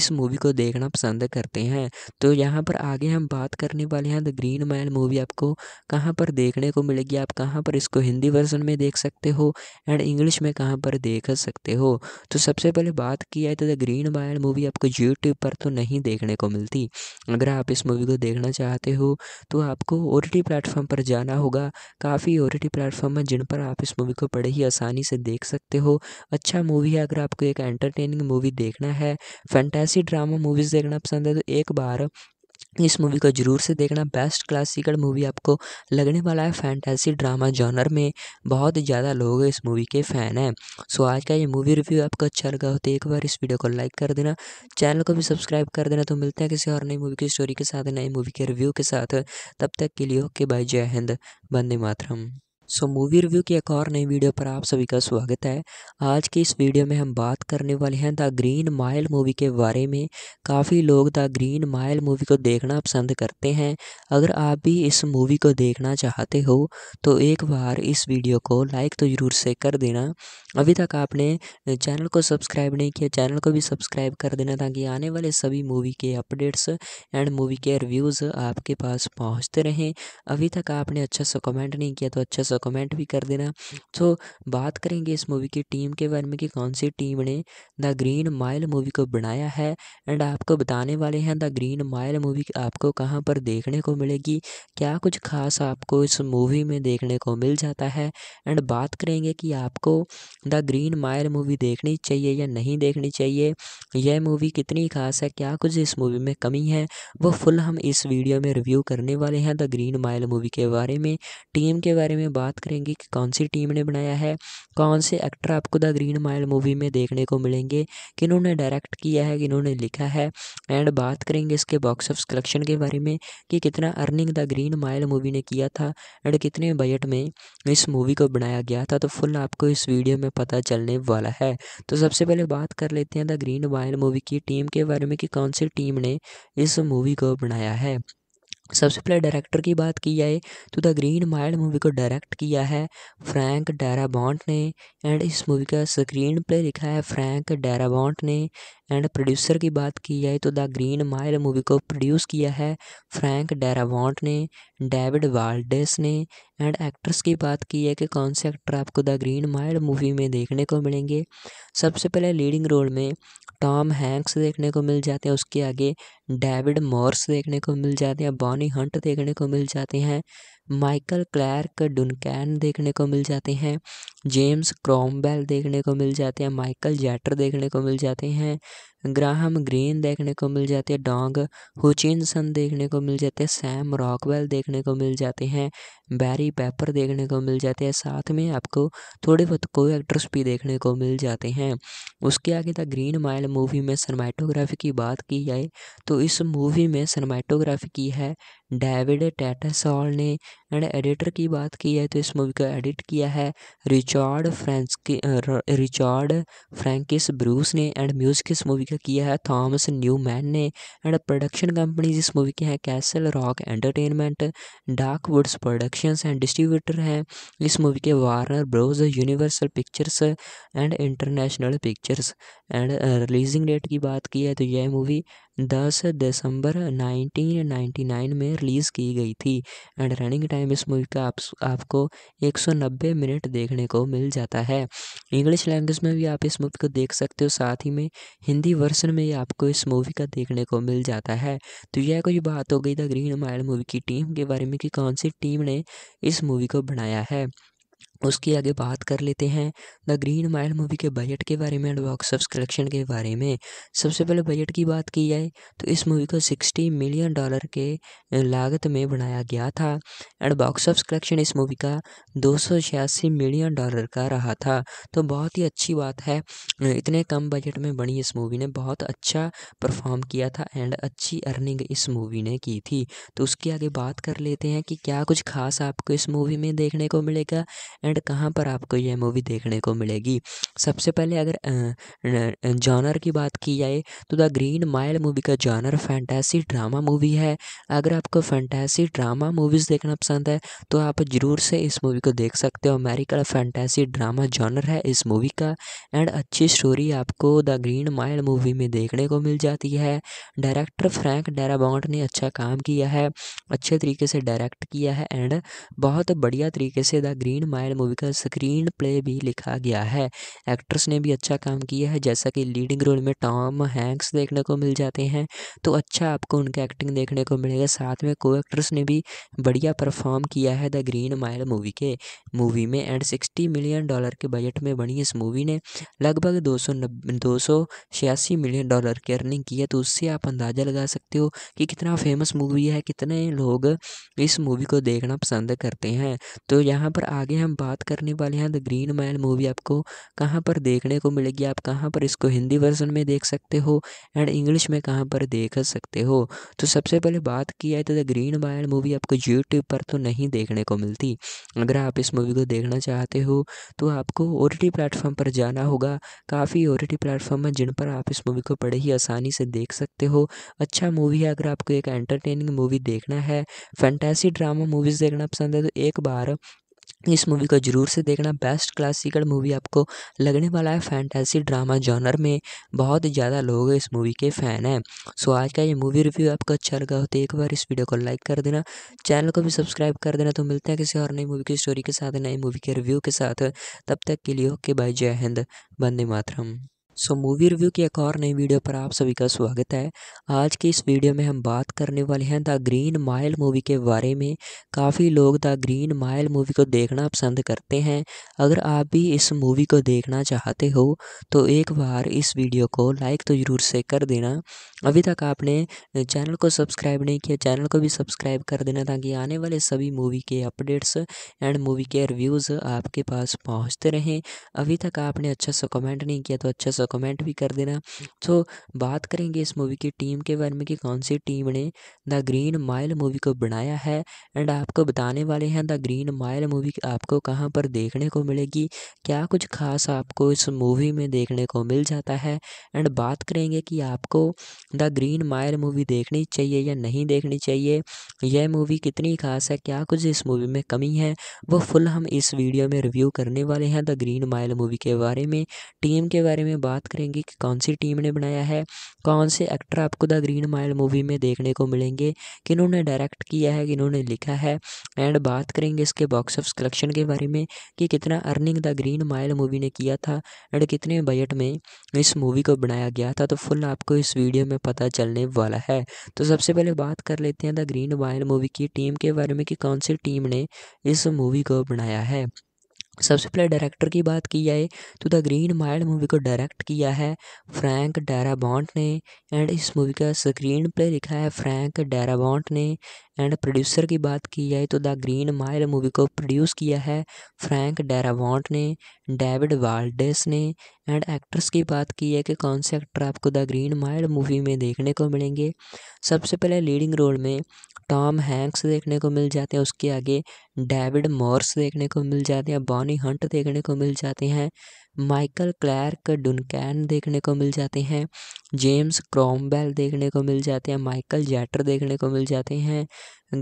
इस मूवी को देखना पसंद करते हैं तो यहाँ पर आगे हम बात करने वाले हैं द ग्रीन मैन मूवी आपको कहाँ पर देखने को मिलेगी आप कहाँ पर इसको हिंदी वर्जन में देख सकते हो एंड इंग्लिश में कहाँ पर देख सकते हो तो सबसे पहले बात की जाए तो द ग्रीन मैन मूवी आपको यूट्यूब पर तो नहीं देखने को मिलती अगर आप इस मूवी को देखना चाहते हो तो आपको ओ टी प्लेटफॉर्म पर जाना होगा काफ़ी ओ टी प्लेटफॉर्म है जिन पर आप इस मूवी को बड़े ही आसानी से देख सकते हो अच्छा मूवी है अगर आपको एक एंटरटेनिंग मूवी देखना है फैंटेसी ड्रामा मूवीज़ देखना पसंद है तो एक बार इस मूवी को जरूर से देखना बेस्ट क्लासिकल मूवी आपको लगने वाला है फैंटेसी ड्रामा जॉनर में बहुत ज़्यादा लोग इस मूवी के फ़ैन हैं सो आज का ये मूवी रिव्यू आपको अच्छा लगा हो तो एक बार इस वीडियो को लाइक कर देना चैनल को भी सब्सक्राइब कर देना तो मिलते हैं किसी और नई मूवी की स्टोरी के साथ नई मूवी के रिव्यू के साथ तब तक के लिए ओके बाय जय हिंद बंदे मातरम सो मूवी रिव्यू की एक और नई वीडियो पर आप सभी का स्वागत है आज की इस वीडियो में हम बात करने वाले हैं द ग्रीन माइल मूवी के बारे में काफ़ी लोग द ग्रीन माइल मूवी को देखना पसंद करते हैं अगर आप भी इस मूवी को देखना चाहते हो तो एक बार इस वीडियो को लाइक तो ज़रूर से कर देना अभी तक आपने चैनल को सब्सक्राइब नहीं किया चैनल को भी सब्सक्राइब कर देना ताकि आने वाले सभी मूवी के अपडेट्स एंड मूवी के रिव्यूज़ आपके पास पहुँचते रहें अभी तक आपने अच्छा सा कमेंट नहीं किया तो अच्छा सा का कमेंट भी कर देना सो बात करेंगे इस मूवी की टीम के बारे में कि कौन सी टीम ने द ग्रीन माइल मूवी को बनाया है एंड आपको बताने वाले हैं द ग्रीन माइल मूवी आपको कहाँ पर देखने को मिलेगी क्या कुछ खास आपको इस मूवी में देखने को मिल जाता है एंड बात करेंगे कि आपको द ग्रीन माइल मूवी देखनी चाहिए या नहीं देखनी चाहिए यह मूवी कितनी खास है क्या कुछ इस मूवी में कमी है वो फुल हम इस वीडियो में रिव्यू करने वाले हैं द ग्रीन माइल मूवी के बारे में टीम के बारे में बात बात करेंगे कि कौन सी टीम ने बनाया है कौन से एक्टर आपको द ग्रीन माइल मूवी में देखने को मिलेंगे किन्होंने डायरेक्ट किया है किन्होंने लिखा है एंड बात करेंगे इसके बॉक्स ऑफ कलेक्शन के बारे में कि कितना earning the green mile movie ने किया था एंड कितने बजट में इस मूवी को बनाया गया था तो फुल आपको इस वीडियो में पता चलने वाला है तो सबसे पहले बात कर लेते हैं द ग्रीन माइल मूवी की टीम के बारे में कि कौन सी टीम ने इस मूवी को बनाया है सबसे पहले डायरेक्टर की बात की जाए तो द ग्रीन माइल मूवी को डायरेक्ट किया है फ्रैंक डैराबॉन्ट ने एंड इस मूवी का स्क्रीन प्ले लिखा है फ्रैंक डैराबॉन्ट ने एंड प्रोड्यूसर की बात की जाए तो द ग्रीन माइल मूवी को प्रोड्यूस किया है फ्रैंक डैराबॉन्ट ने डेविड वाल्डेस ने एंड एक्ट्रेस की बात की है कि कौन से एक्टर आपको द ग्रीन माइल्ड मूवी में देखने को मिलेंगे सबसे पहले लीडिंग रोल में टॉम हैंक्स देखने को मिल जाते हैं उसके आगे डेविड मॉर्स देखने को मिल जाते हैं बॉनी हंट देखने को मिल जाते हैं माइकल क्लैर्क डुनकैन देखने को मिल जाते हैं जेम्स क्रॉमबेल देखने को मिल जाते हैं माइकल जैटर देखने को मिल जाते हैं ग्राहम ग्रीन देखने को मिल जाते हैं डोंग हुचिनसन देखने को मिल जाते हैं सैम रॉकवेल देखने को मिल जाते हैं बैरी पेपर देखने को मिल जाते हैं साथ में आपको थोड़े बहुत को एक्टर्स भी देखने को मिल जाते हैं उसके आगे द ग्रीन माइल मूवी में सरमाइटोग्राफी की बात की जाए तो इस मूवी में सरमाइटोग्राफी की है डेविड टैटसॉल ने एंड एडिटर की बात की है तो इस मूवी को एडिट किया है रिचार्ड फ्रेंस रिचार्ड फ्रेंकिस ब्रूस ने एंड म्यूजिक इस मूवी का किया है थॉमस न्यूमैन ने एंड प्रोडक्शन कंपनीज इस मूवी के हैं Castle Rock Entertainment dark woods Productions and distributor हैं इस मूवी के Warner Bros Universal Pictures and International Pictures and releasing date की बात की है तो यह मूवी दस दिसंबर 1999 में रिलीज़ की गई थी एंड रनिंग टाइम टाइम इस मूवी का आप, आपको 190 मिनट देखने को मिल जाता है इंग्लिश लैंग्वेज में भी आप इस मूवी को देख सकते हो साथ ही में हिंदी वर्सन में आपको इस मूवी का देखने को मिल जाता है तो यह कुछ बात हो गई द ग्रीन माइल मूवी की टीम के बारे में कि कौन सी टीम ने इस मूवी को बनाया है उसकी आगे बात कर लेते हैं द ग्रीन माइल मूवी के बजट के बारे में एंड बॉक्स ऑफ कलेक्शन के बारे में सबसे पहले बजट की बात की जाए तो इस मूवी को 60 मिलियन डॉलर के लागत में बनाया गया था एंड बॉक्स ऑफ कलेक्शन इस मूवी का दो मिलियन डॉलर का रहा था तो बहुत ही अच्छी बात है इतने कम बजट में बनी इस मूवी ने बहुत अच्छा परफॉर्म किया था एंड अच्छी अर्निंग इस मूवी ने की थी तो उसके आगे बात कर लेते हैं कि क्या कुछ खास आपको इस मूवी में देखने को मिलेगा एंड कहाँ पर आपको यह मूवी देखने को मिलेगी सबसे पहले अगर जॉनर की बात की जाए तो द ग्रीन माइल मूवी का जॉनर फैंटेसी ड्रामा मूवी है अगर आपको फैंटेसी ड्रामा मूवीज़ देखना पसंद है तो आप ज़रूर से इस मूवी को देख सकते हो अमेरिका फैंटेसी ड्रामा जॉनर है इस मूवी का एंड अच्छी स्टोरी आपको द ग्रीन माइल मूवी में देखने को मिल जाती है डायरेक्टर फ्रैंक डेराबॉन्ट ने अच्छा काम किया है अच्छे तरीके से डायरेक्ट किया है एंड बहुत बढ़िया तरीके से द ग्रीन माइल मूवी का स्क्रीन प्ले भी लिखा गया है एक्ट्रेस ने भी अच्छा काम किया है जैसा कि लीडिंग रोल में टॉम हैंक्स देखने को मिल जाते हैं तो अच्छा आपको उनका एक्टिंग देखने को मिलेगा साथ में को एक्ट्रेस ने भी बढ़िया परफॉर्म किया है द ग्रीन माइल मूवी के मूवी में एंड सिक्सटी मिलियन डॉलर के बजट में बनी इस मूवी ने लगभग दो सौ दो सौ छियासी मिलियन डॉलर की अर्निंग की है तो उससे आप अंदाज़ा लगा सकते हो कि कितना फेमस मूवी है कितने लोग इस मूवी को देखना पसंद करते हैं तो यहाँ पर आगे हम बात बात करने वाले हैं द ग्रीन मैन मूवी आपको कहाँ पर देखने को मिलेगी आप कहाँ पर इसको हिंदी वर्जन में देख सकते हो एंड इंग्लिश में कहाँ पर देख सकते हो तो सबसे पहले बात की जाए तो द ग्रीन मैन मूवी आपको यूट्यूब पर तो नहीं देखने को मिलती अगर आप इस मूवी को देखना चाहते हो तो आपको ओ टी प्लेटफॉर्म पर जाना होगा काफ़ी ओ टी प्लेटफॉर्म है जिन पर आप इस मूवी को बड़े ही आसानी से देख सकते हो अच्छा मूवी है अगर आपको एक एंटरटेनिंग मूवी देखना है फैंटेसी ड्रामा मूवीज़ देखना पसंद है तो एक बार इस मूवी को ज़रूर से देखना बेस्ट क्लासिकल मूवी आपको लगने वाला है फैंटेसी ड्रामा जॉनर में बहुत ज़्यादा लोग इस मूवी के फ़ैन हैं सो आज का ये मूवी रिव्यू आपको अच्छा लगा हो तो एक बार इस वीडियो को लाइक कर देना चैनल को भी सब्सक्राइब कर देना तो मिलते हैं किसी और नई मूवी की स्टोरी के साथ नई मूवी के रिव्यू के साथ तब तक के लिए ओके बाय जय हिंद बंदे मातरम सो मूवी रिव्यू की एक और नई वीडियो पर आप सभी का स्वागत है आज की इस वीडियो में हम बात करने वाले हैं द ग्रीन माइल मूवी के बारे में काफ़ी लोग द ग्रीन माइल मूवी को देखना पसंद करते हैं अगर आप भी इस मूवी को देखना चाहते हो तो एक बार इस वीडियो को लाइक तो ज़रूर से कर देना अभी तक आपने चैनल को सब्सक्राइब नहीं किया चैनल को भी सब्सक्राइब कर देना ताकि आने वाले सभी मूवी के अपडेट्स एंड मूवी के रिव्यूज़ आपके पास पहुँचते रहें अभी तक आपने अच्छा सा कमेंट नहीं किया तो अच्छा सा कमेंट भी कर देना सो बात करेंगे इस मूवी की टीम के बारे में कि कौन सी टीम ने द ग्रीन माइल मूवी को बनाया है एंड आपको बताने वाले हैं द ग्रीन माइल मूवी आपको कहाँ पर देखने को मिलेगी क्या कुछ खास आपको इस मूवी में देखने को मिल जाता है एंड बात करेंगे कि आपको द ग्रीन माइल मूवी देखनी चाहिए या नहीं देखनी चाहिए यह मूवी कितनी खास है क्या कुछ इस मूवी में कमी है वो फुल हम इस वीडियो में रिव्यू करने वाले हैं द ग्रीन माइल मूवी के बारे में टीम के बारे में बात बात करेंगे कि कौन सी टीम ने बनाया है कौन से एक्टर आपको द ग्रीन माइल मूवी में देखने को मिलेंगे किन्होंने डायरेक्ट किया है किन्होंने लिखा है एंड बात करेंगे इसके बॉक्स ऑफ कलेक्शन के बारे में कि कितना earning the green mile movie ने किया था एंड कितने बजट में इस मूवी को बनाया गया था तो फुल आपको इस वीडियो में पता चलने वाला है तो सबसे पहले बात कर लेते हैं द ग्रीन माइल मूवी की टीम के बारे में कि कौन सी टीम ने इस मूवी को बनाया है सबसे पहले डायरेक्टर की बात की जाए तो द ग्रीन माइल्ड मूवी को डायरेक्ट किया है फ्रैंक डैराबॉन्ट ने एंड इस मूवी का स्क्रीन प्ले लिखा है फ्रैंक डैराबॉन्ट ने एंड प्रोड्यूसर की बात की जाए तो द ग्रीन माइल मूवी को प्रोड्यूस किया है फ्रैंक डैराबॉन्ट ने डेविड वाल्डेस ने एंड एक्ट्रेस की बात की है कि कौन से एक्टर आपको द ग्रीन माइल मूवी में देखने को मिलेंगे सबसे पहले लीडिंग रोल में टॉम हैंक्स देखने को मिल जाते हैं उसके आगे डेविड मॉर्स देखने को मिल जाते हैं बॉन टॉनी हंट देखने को मिल जाते हैं माइकल क्लैर्क डुनकैन देखने को मिल जाते हैं जेम्स क्रॉमबेल देखने को मिल जाते हैं माइकल जैटर देखने को मिल जाते हैं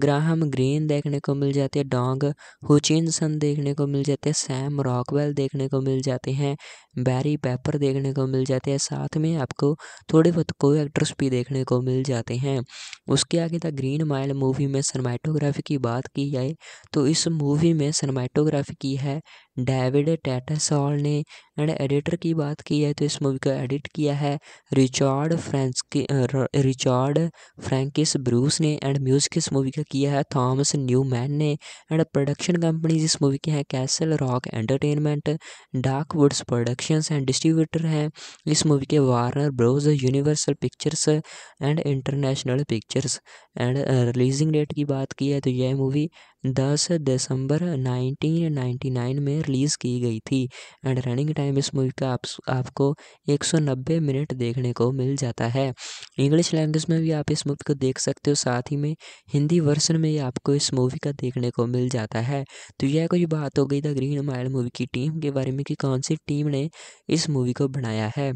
ग्राहम ग्रीन देखने को मिल जाते हैं डोंग हुचिनसन देखने को मिल जाते हैं सैम रॉकवेल देखने को मिल जाते हैं बैरी पेपर देखने को मिल जाते हैं साथ में आपको थोड़े बहुत को एक्ट्रेस भी देखने को मिल जाते हैं उसके आगे द ग्रीन माइल मूवी में सरमाइटोग्राफी की बात की जाए तो इस मूवी में सरमाइटोग्राफी की है डेविड टैटसॉल ने एंड एडिटर की बात की जाए तो इस मूवी का एडिट किया है rich Richard फ्रेंस Richard Francis Bruce ने एंड म्यूजिक इस मूवी का किया है थॉमस न्यूमैन ने एंड प्रोडक्शन कंपनीज इस मूवी के हैं Castle Rock Entertainment dark woods Productions and distributor हैं इस मूवी के Warner Bros Universal Pictures and International Pictures and releasing date की बात की है तो यह मूवी दस दिसंबर 1999 में रिलीज़ की गई थी एंड रनिंग टाइम इस मूवी का आप, आपको 190 मिनट देखने को मिल जाता है इंग्लिश लैंग्वेज में भी आप इस मूवी को देख सकते हो साथ ही में हिंदी वर्सन में आपको इस मूवी का देखने को मिल जाता है तो यह कोई बात हो गई द ग्रीन माइल मूवी की टीम के बारे में कि कौन सी टीम ने इस मूवी को बनाया है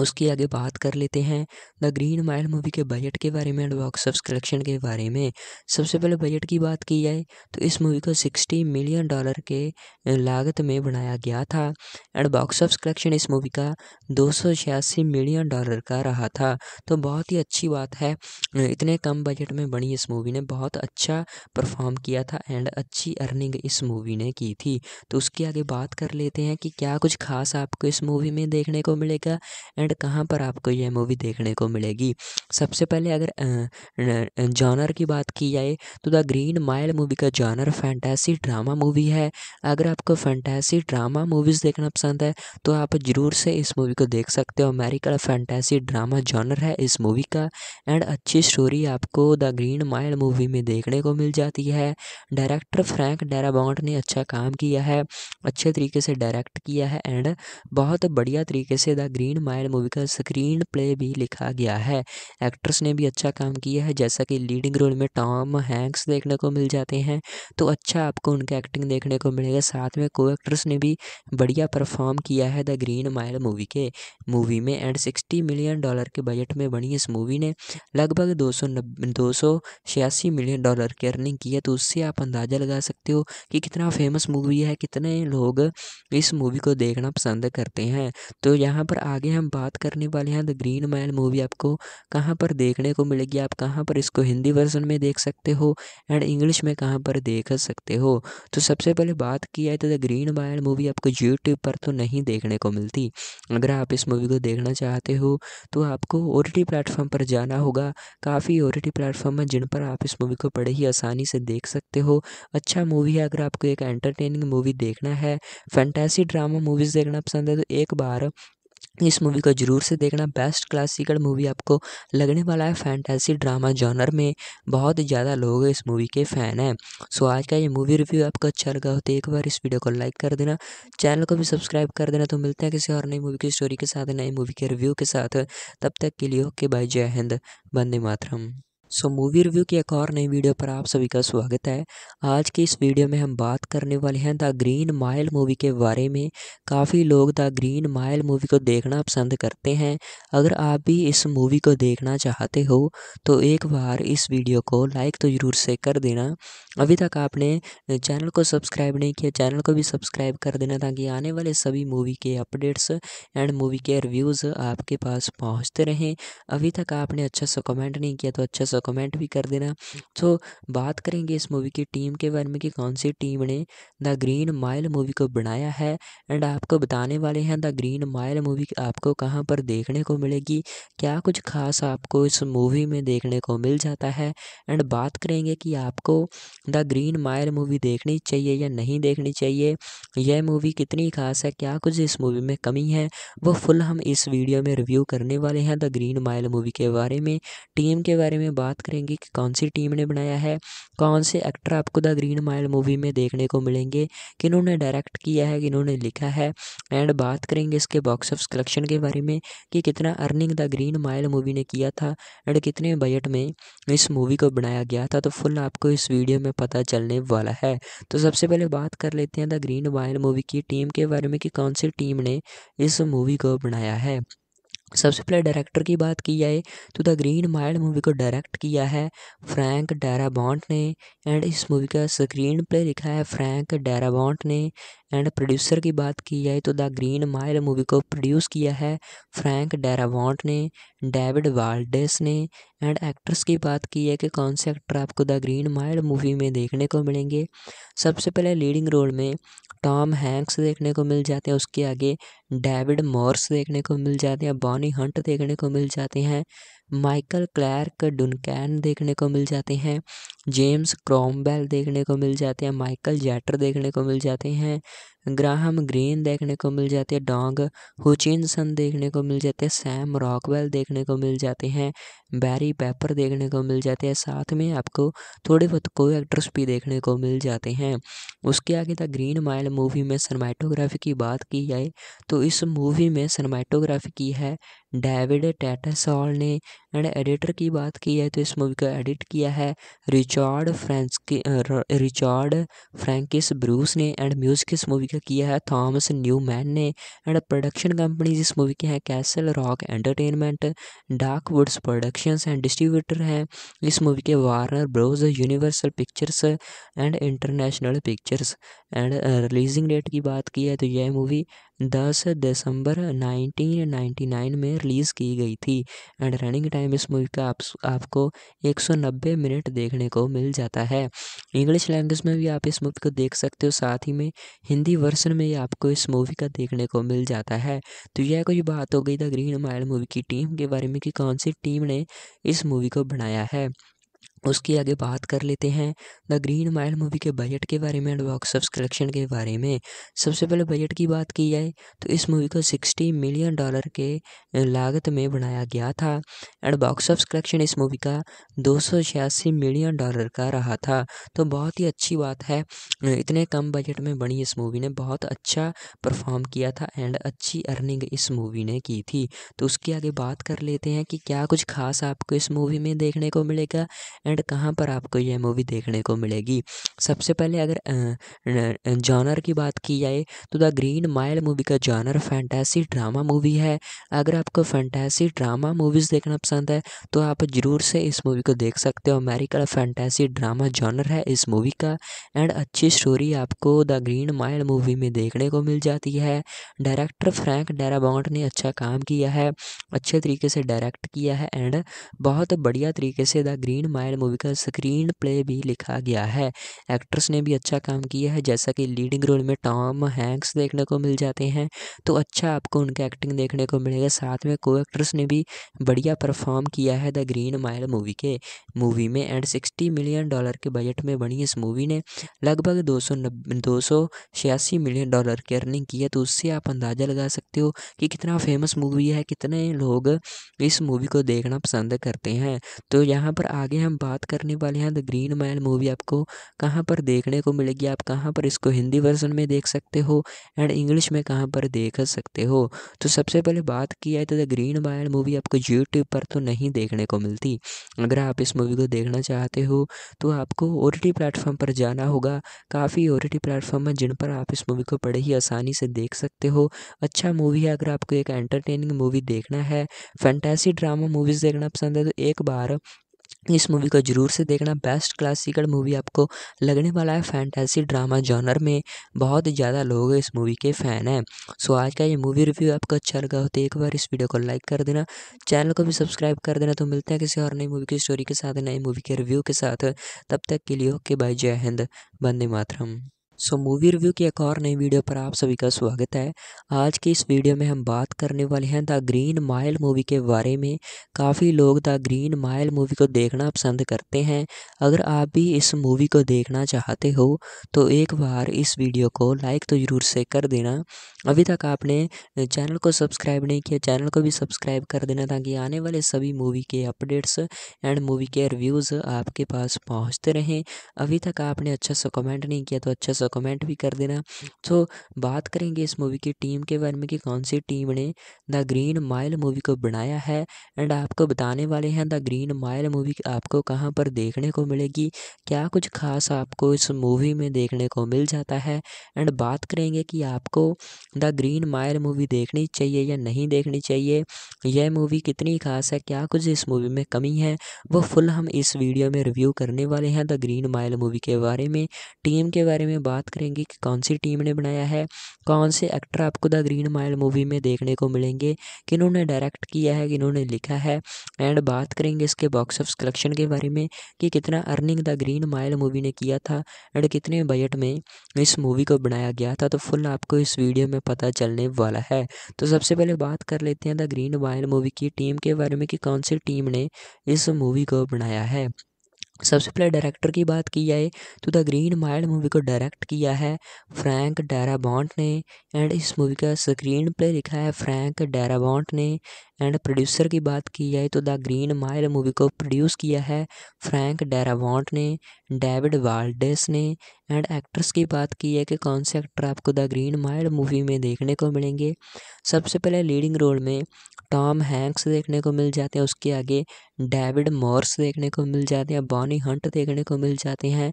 उसके आगे बात कर लेते हैं द ग्रीन माइल मूवी के बजट के बारे में एंड बॉक्स ऑफ कलेक्शन के बारे में सबसे पहले बजट की बात की जाए तो इस मूवी को 60 मिलियन डॉलर के लागत में बनाया गया था एंड बॉक्स ऑफ कलेक्शन इस मूवी का दो मिलियन डॉलर का रहा था तो बहुत ही अच्छी बात है इतने कम बजट में बनी इस मूवी ने बहुत अच्छा परफॉर्म किया था एंड अच्छी अर्निंग इस मूवी ने की थी तो उसके आगे बात कर लेते हैं कि क्या कुछ खास आपको इस मूवी में देखने को मिलेगा एंड कहाँ पर आपको यह मूवी देखने को मिलेगी सबसे पहले अगर जॉनर की बात की जाए तो द ग्रीन माइल मूवी का जॉनर फैंटेसी ड्रामा मूवी है अगर आपको फैंटेसी ड्रामा मूवीज़ देखना पसंद है तो आप ज़रूर से इस मूवी को देख सकते हो अमेरिकन फैंटेसी ड्रामा जॉनर है इस मूवी का एंड अच्छी स्टोरी आपको द ग्रीन माइल मूवी में देखने को मिल जाती है डायरेक्टर फ्रैंक डेराबॉन्ट ने अच्छा काम किया है अच्छे तरीके से डायरेक्ट किया है एंड बहुत बढ़िया तरीके से द ग्रीन माइल मूवी का स्क्रीन प्ले भी लिखा गया है एक्ट्रेस ने भी अच्छा काम किया है जैसा कि लीडिंग रोल में टॉम हैंक्स देखने को मिल जाते हैं तो अच्छा आपको उनका एक्टिंग देखने को मिलेगा साथ में को एक्ट्रेस ने भी बढ़िया परफॉर्म किया है द ग्रीन माइल मूवी के मूवी में एंड सिक्सटी मिलियन डॉलर के बजट में बनी इस मूवी ने लगभग दो सौ दो सौ छियासी मिलियन डॉलर की अर्निंग की है तो उससे आप अंदाज़ा लगा सकते हो कि कितना फेमस मूवी है कितने लोग इस मूवी को देखना पसंद करते हैं तो यहाँ पर आगे हम बात बात करने वाले हैं द ग्रीन माइल मूवी आपको कहाँ पर देखने को मिलेगी आप कहाँ पर इसको हिंदी वर्जन में देख सकते हो एंड इंग्लिश में कहाँ पर देख सकते हो तो सबसे पहले बात की जाए तो द ग्रीन माइल मूवी आपको यूट्यूब पर तो नहीं देखने को मिलती अगर आप इस मूवी को देखना चाहते हो तो आपको ओ टी प्लेटफॉर्म पर जाना होगा काफ़ी ओ टी प्लेटफॉर्म है जिन पर आप इस मूवी को बड़े ही आसानी से देख सकते हो अच्छा मूवी है अगर आपको एक एंटरटेनिंग मूवी देखना है फैंटेसी ड्रामा मूवीज़ देखना पसंद है तो एक बार इस मूवी को जरूर से देखना बेस्ट क्लासिकल मूवी आपको लगने वाला है फैंटेसी ड्रामा जॉनर में बहुत ज़्यादा लोग इस मूवी के फ़ैन हैं सो आज का ये मूवी रिव्यू आपको अच्छा लगा हो तो एक बार इस वीडियो को लाइक कर देना चैनल को भी सब्सक्राइब कर देना तो मिलते हैं किसी और नई मूवी की स्टोरी के साथ नई मूवी के रिव्यू के साथ तब तक के लिए ओके बाय जय हिंद बंदे मातरम सो मूवी रिव्यू की एक और नई वीडियो पर आप सभी का स्वागत है आज की इस वीडियो में हम बात करने वाले हैं द ग्रीन माइल मूवी के बारे में काफ़ी लोग द ग्रीन माइल मूवी को देखना पसंद करते हैं अगर आप भी इस मूवी को देखना चाहते हो तो एक बार इस वीडियो को लाइक तो ज़रूर से कर देना अभी तक आपने चैनल को सब्सक्राइब नहीं किया चैनल को भी सब्सक्राइब कर देना ताकि आने वाले सभी मूवी के अपडेट्स एंड मूवी के रिव्यूज़ आपके पास पहुँचते रहें अभी तक आपने अच्छा सा कमेंट नहीं किया तो अच्छा सा कमेंट भी कर देना सो बात करेंगे इस मूवी की टीम के बारे में कि कौन सी टीम ने द ग्रीन माइल मूवी को बनाया है एंड आपको बताने वाले हैं द ग्रीन माइल मूवी आपको कहाँ पर देखने को मिलेगी क्या कुछ खास आपको इस मूवी में देखने को मिल जाता है एंड बात करेंगे कि आपको द ग्रीन माइल मूवी देखनी चाहिए या नहीं देखनी चाहिए यह मूवी कितनी खास है क्या कुछ इस मूवी में कमी है वो फुल हम इस वीडियो में रिव्यू करने वाले हैं द ग्रीन माइल मूवी के बारे में टीम के बारे में बात करेंगे कि कौन सी टीम ने बनाया है कौन से एक्टर आपको द ग्रीन माइल मूवी में देखने को मिलेंगे किन्होंने डायरेक्ट किया है किन्होंने लिखा है एंड बात करेंगे इसके बॉक्स ऑफ कलेक्शन के बारे में कि कितना earning the green mile movie ने किया था एंड कितने बजट में इस मूवी को बनाया गया था तो फुल आपको इस वीडियो में पता चलने वाला है तो सबसे पहले बात कर लेते हैं द ग्रीन माइल मूवी की टीम के बारे में कि कौन सी टीम ने इस मूवी को बनाया है सबसे पहले डायरेक्टर की बात की जाए तो द ग्रीन माइल मूवी को डायरेक्ट किया है फ्रैंक डेराबॉन्ट ने एंड इस मूवी का स्क्रीन प्ले लिखा है फ्रैंक डेराबॉन्ट ने एंड प्रोड्यूसर की बात की जाए तो द ग्रीन माइल मूवी को प्रोड्यूस किया है फ्रैंक डेरावॉन्ट ने डेविड वाल्डेस ने एंड एक्ट्रेस की बात की है कि कौन से एक्टर आपको द ग्रीन माइल्ड मूवी में देखने को मिलेंगे सबसे पहले लीडिंग रोल में टॉम हैंक्स देखने को मिल जाते हैं उसके आगे डेविड मॉर्स देखने को मिल जाते हैं बॉनी हंट देखने को मिल जाते हैं माइकल क्लैर्क डुनकैन देखने को मिल जाते हैं जेम्स क्रॉमबेल देखने को मिल जाते हैं माइकल जैटर देखने को मिल जाते हैं ग्राहम ग्रीन देखने को मिल जाते हैं डोंग हुचिनसन देखने को मिल जाते हैं सैम रॉकवेल देखने को मिल जाते हैं बैरी पेपर देखने को मिल जाते हैं साथ में आपको थोड़े बहुत को एक्ट्रेस भी देखने को मिल जाते हैं उसके आगे द ग्रीन माइल मूवी में सनमाइटोग्राफी की बात की जाए तो इस मूवी में सनमाइटोग्राफी की है डेविड टैटासॉल ने एंड एडिटर की बात की है तो इस मूवी को एडिट किया है रिचार्ड फ्रेंस रिचार्ड फ्रैंकिस ब्रूस ने एंड म्यूजिक इस मूवी का किया है थॉमस न्यूमैन ने एंड प्रोडक्शन कंपनीज इस मूवी की हैं Castle Rock Entertainment dark woods Productions and distributor हैं इस मूवी के Warner Bros Universal Pictures and International Pictures and releasing date की बात की है तो यह मूवी दस दिसंबर 1999 में रिलीज़ की गई थी एंड रनिंग टाइम इस मूवी का आप, आपको 190 मिनट देखने को मिल जाता है इंग्लिश लैंग्वेज में भी आप इस मूवी को देख सकते हो साथ ही में हिंदी वर्सन में आपको इस मूवी का देखने को मिल जाता है तो यह कोई बात हो गई द ग्रीन माइल मूवी की टीम के बारे में कि कौन सी टीम ने इस मूवी को बनाया है उसके आगे बात कर लेते हैं द ग्रीन माइल मूवी के बजट के बारे में एंड बॉक्स ऑफ कलेक्शन के बारे में सबसे पहले बजट की बात की जाए तो इस मूवी को 60 मिलियन डॉलर के लागत में बनाया गया था एंड बॉक्स ऑफ कलेक्शन इस मूवी का दो मिलियन डॉलर का रहा था तो बहुत ही अच्छी बात है इतने कम बजट में बनी इस मूवी ने बहुत अच्छा परफॉर्म किया था एंड अच्छी अर्निंग इस मूवी ने की थी तो उसके आगे बात कर लेते हैं कि क्या कुछ खास आपको इस मूवी में देखने को मिलेगा एंड एंड कहाँ पर आपको यह मूवी देखने को मिलेगी सबसे पहले अगर जॉनर की बात की जाए तो द ग्रीन माइल मूवी का जॉनर फैंटेसी ड्रामा मूवी है अगर आपको फैंटेसी ड्रामा मूवीज़ देखना पसंद है तो आप ज़रूर से इस मूवी को देख सकते हो अमेरिकन फैंटेसी ड्रामा जॉनर है इस मूवी का एंड अच्छी स्टोरी आपको द ग्रीन माइल मूवी में देखने को मिल जाती है डायरेक्टर फ्रैंक डेराबॉन्ट ने अच्छा काम किया है अच्छे तरीके से डायरेक्ट किया है एंड बहुत बढ़िया तरीके से द ग्रीन माइल मूवी का स्क्रीन प्ले भी लिखा गया है एक्ट्रेस ने भी अच्छा काम किया है जैसा कि लीडिंग रोल में टॉम हैंक्स देखने को मिल जाते हैं तो अच्छा आपको उनका एक्टिंग देखने को मिलेगा साथ में को एक्ट्रेस ने भी बढ़िया परफॉर्म किया है द ग्रीन माइल मूवी के मूवी में एंड सिक्सटी मिलियन डॉलर के बजट में बनी इस मूवी ने लगभग दो सौ दो सौ छियासी मिलियन डॉलर की अर्निंग की है तो उससे आप अंदाज़ा लगा सकते हो कि कितना फेमस मूवी है कितने लोग इस मूवी को देखना पसंद करते हैं तो यहाँ पर आगे हम बात बात करने वाले हैं द ग्रीन माइल मूवी आपको कहाँ पर देखने को मिलेगी आप कहाँ पर इसको हिंदी वर्जन में देख सकते हो एंड इंग्लिश में कहाँ पर देख सकते हो तो सबसे पहले बात की जाए तो द ग्रीन माइल मूवी आपको यूट्यूब पर तो नहीं देखने को मिलती अगर आप इस मूवी को देखना चाहते हो तो आपको ओ टी प्लेटफॉर्म पर जाना होगा काफ़ी ओ टी प्लेटफॉर्म है जिन पर आप इस मूवी को बड़े ही आसानी से देख सकते हो अच्छा मूवी है अगर आपको एक एंटरटेनिंग मूवी देखना है फैंटेसी ड्रामा मूवीज़ देखना पसंद है तो एक बार इस मूवी को जरूर से देखना बेस्ट क्लासिकल मूवी आपको लगने वाला है फैंटेसी ड्रामा जॉनर में बहुत ज़्यादा लोग इस मूवी के फ़ैन हैं सो आज का ये मूवी रिव्यू आपको अच्छा लगा हो तो एक बार इस वीडियो को लाइक कर देना चैनल को भी सब्सक्राइब कर देना तो मिलते हैं किसी और नई मूवी की स्टोरी के साथ नई मूवी के रिव्यू के साथ तब तक के लिए ओके बाय जय हिंद बंदे मातरम सो मूवी रिव्यू की एक और नई वीडियो पर आप सभी का स्वागत है आज की इस वीडियो में हम बात करने वाले हैं द ग्रीन माइल मूवी के बारे में काफ़ी लोग द ग्रीन माइल मूवी को देखना पसंद करते हैं अगर आप भी इस मूवी को देखना चाहते हो तो एक बार इस वीडियो को लाइक तो ज़रूर से कर देना अभी तक आपने चैनल को सब्सक्राइब नहीं किया चैनल को भी सब्सक्राइब कर देना ताकि आने वाले सभी मूवी के अपडेट्स एंड मूवी के रिव्यूज़ आपके पास पहुँचते रहें अभी तक आपने अच्छा सा कमेंट नहीं किया तो अच्छा सा कमेंट भी कर देना सो बात करेंगे इस मूवी की टीम के बारे में कि कौन सी टीम ने द ग्रीन माइल मूवी को बनाया है एंड आपको बताने वाले हैं द ग्रीन माइल मूवी आपको कहाँ पर देखने को मिलेगी क्या कुछ खास आपको इस मूवी में देखने को मिल जाता है एंड बात करेंगे कि आपको द ग्रीन माइल मूवी देखनी चाहिए या नहीं देखनी चाहिए यह मूवी कितनी खास है क्या कुछ इस मूवी में कमी है वो फुल हम इस वीडियो में रिव्यू करने वाले हैं द ग्रीन माइल मूवी के बारे में टीम के बारे में बात बात करेंगे कि कौन सी टीम ने बनाया है कौन से एक्टर आपको द ग्रीन माइल मूवी में देखने को मिलेंगे किन्होंने डायरेक्ट किया है किन्होंने लिखा है एंड बात करेंगे इसके बॉक्स ऑफ कलेक्शन के बारे में कि कितना earning the green mile movie ने किया था एंड कितने बजट में इस मूवी को बनाया गया था तो फुल आपको इस वीडियो में पता चलने वाला है तो सबसे पहले बात कर लेते हैं द ग्रीन माइल मूवी की टीम के बारे में कि कौन सी टीम ने इस मूवी को बनाया है सबसे पहले डायरेक्टर की बात की जाए तो द ग्रीन माइल्ड मूवी को डायरेक्ट किया है फ्रैंक डैराबॉन्ट ने एंड इस मूवी का स्क्रीन प्ले लिखा है फ्रैंक डैराबॉन्ट ने एंड प्रोड्यूसर की बात की जाए तो द ग्रीन माइल मूवी को प्रोड्यूस किया है फ्रैंक डैराबॉन्ट ने डेविड वाल्डेस ने एंड एक्ट्रेस की बात की है कि कौन से एक्टर आपको द ग्रीन माइल मूवी में देखने को मिलेंगे सबसे पहले लीडिंग रोल में टॉम हैंक्स देखने को मिल जाते हैं उसके आगे डेविड मॉर्स देखने को मिल जाते हैं टॉनी हंट देखने को मिल जाते हैं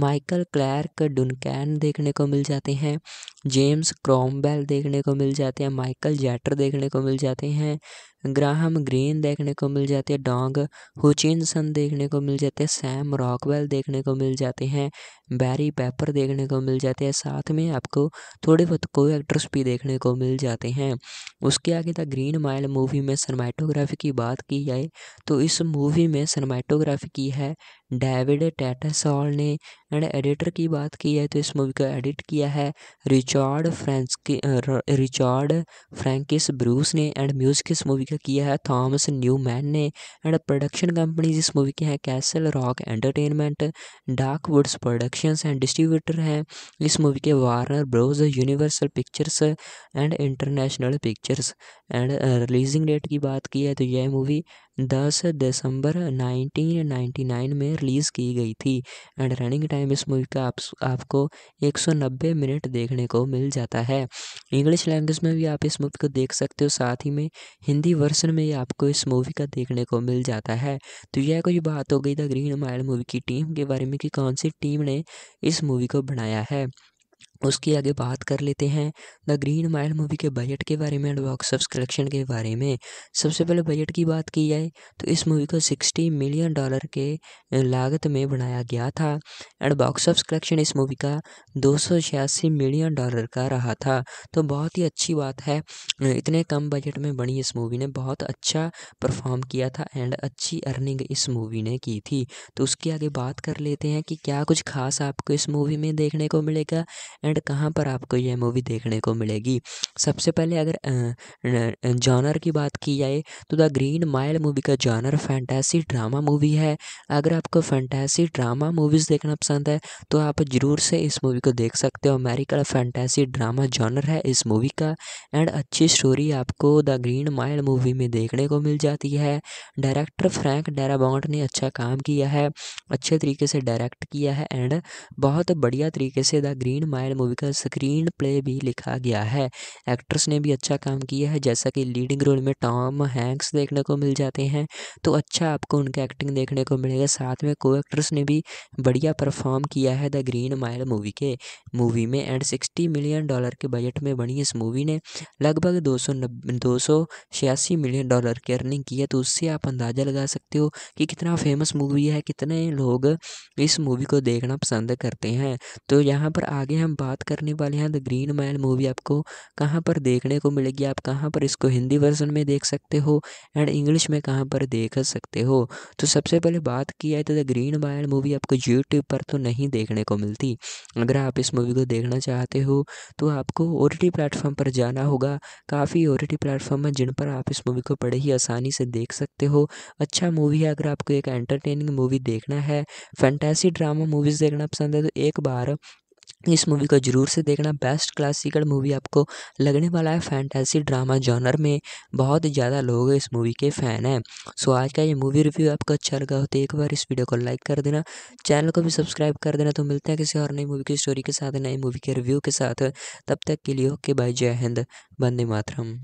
माइकल क्लैर्क डुनकैन देखने को मिल जाते हैं जेम्स क्रॉमबेल देखने को मिल जाते हैं माइकल जैटर देखने को मिल जाते हैं ग्राहम ग्रीन देखने को मिल जाते हैं डोंग हुचिनसन देखने को मिल जाते हैं सैम रॉकवेल देखने को मिल जाते हैं बैरी पेपर देखने को मिल जाते हैं साथ में आपको थोड़े बहुत को एक्टर्स भी देखने को मिल जाते हैं उसके आगे द ग्रीन माइल मूवी में सनमैटोग्राफी की बात की जाए तो इस मूवी में सनमैटोग्राफी की है डेविड टैटासॉल ने एंड एडिटर की बात की है तो इस मूवी को एडिट किया है rich Richard फ्रेंस Richard Francis Bruce ने एंड म्यूज़िक इस मूवी का किया है थॉमस न्यूमैन ने एंड प्रोडक्शन कंपनीज इस मूवी के हैं Castle Rock Entertainment dark woods Productions and distributor हैं इस मूवी के Warner Bros Universal Pictures and International Pictures and releasing date की बात की है तो यह मूवी दस दिसंबर 1999 में रिलीज़ की गई थी एंड रनिंग टाइम इस मूवी का आप, आपको 190 मिनट देखने को मिल जाता है इंग्लिश लैंग्वेज में भी आप इस मूवी को देख सकते हो साथ ही में हिंदी वर्सन में आपको इस मूवी का देखने को मिल जाता है तो यह कुछ बात हो गई द ग्रीन माइल मूवी की टीम के बारे में कि कौन सी टीम ने इस मूवी को बनाया है उसके आगे बात कर लेते हैं द ग्रीन माइल मूवी के बजट के बारे में एंड बॉक्स ऑफ कलेक्शन के बारे में सबसे पहले बजट की बात की जाए तो इस मूवी को 60 मिलियन डॉलर के लागत में बनाया गया था एंड बॉक्स ऑफ कलेक्शन इस मूवी का दो मिलियन डॉलर का रहा था तो बहुत ही अच्छी बात है इतने कम बजट में बनी इस मूवी ने बहुत अच्छा परफॉर्म किया था एंड अच्छी अर्निंग इस मूवी ने की थी तो उसके आगे बात कर लेते हैं कि क्या कुछ खास आपको इस मूवी में देखने को मिलेगा एंड एंड कहाँ पर आपको यह मूवी देखने को मिलेगी सबसे पहले अगर जॉनर की बात की जाए तो द ग्रीन माइल मूवी का जॉनर फैंटेसी ड्रामा मूवी है अगर आपको फैंटेसी ड्रामा मूवीज़ देखना पसंद है तो आप ज़रूर से इस मूवी को देख सकते हो अमेरिकन फैंटेसी ड्रामा जॉनर है इस मूवी का एंड अच्छी स्टोरी आपको द ग्रीन माइल मूवी में देखने को मिल जाती है डायरेक्टर फ्रैंक डेराबॉन्ट ने अच्छा काम किया है अच्छे तरीके से डायरेक्ट किया है एंड बहुत बढ़िया तरीके से द ग्रीन माइल मूवी का स्क्रीन प्ले भी लिखा गया है एक्ट्रेस ने भी अच्छा काम किया है जैसा कि लीडिंग रोल में टॉम हैंक्स देखने को मिल जाते हैं तो अच्छा आपको उनका एक्टिंग देखने को मिलेगा साथ में को एक्ट्रेस ने भी बढ़िया परफॉर्म किया है द ग्रीन माइल मूवी के मूवी में एंड सिक्सटी मिलियन डॉलर के बजट में बनी इस मूवी ने लगभग दो सौ दो सौ छियासी मिलियन डॉलर की अर्निंग की है तो उससे आप अंदाज़ा लगा सकते हो कि कितना फेमस मूवी है कितने लोग इस मूवी को देखना पसंद करते हैं तो यहाँ पर आगे हम बात करने वाले हैं द ग्रीन मैन मूवी आपको कहाँ पर देखने को मिलेगी आप कहाँ पर इसको हिंदी वर्जन में देख सकते हो एंड इंग्लिश में कहाँ पर देख सकते हो तो सबसे पहले बात की जाए तो द ग्रीन मैन मूवी आपको यूट्यूब पर तो नहीं देखने को मिलती अगर आप इस मूवी को देखना चाहते हो तो आपको ओ टी प्लेटफॉर्म पर जाना होगा काफ़ी ओ टी प्लेटफॉर्म है जिन पर आप इस मूवी को बड़े ही आसानी से देख सकते हो अच्छा मूवी है अगर आपको एक एंटरटेनिंग मूवी देखना है फैंटेसी ड्रामा मूवीज़ देखना पसंद है तो एक बार इस मूवी को जरूर से देखना बेस्ट क्लासिकल मूवी आपको लगने वाला है फैंटेसी ड्रामा जॉनर में बहुत ज़्यादा लोग इस मूवी के फ़ैन हैं सो आज का ये मूवी रिव्यू आपको अच्छा लगा हो तो एक बार इस वीडियो को लाइक कर देना चैनल को भी सब्सक्राइब कर देना तो मिलते हैं किसी और नई मूवी की स्टोरी के साथ नई मूवी के रिव्यू के साथ तब तक के लिए ओके बाय जय हिंद बंदे मातरम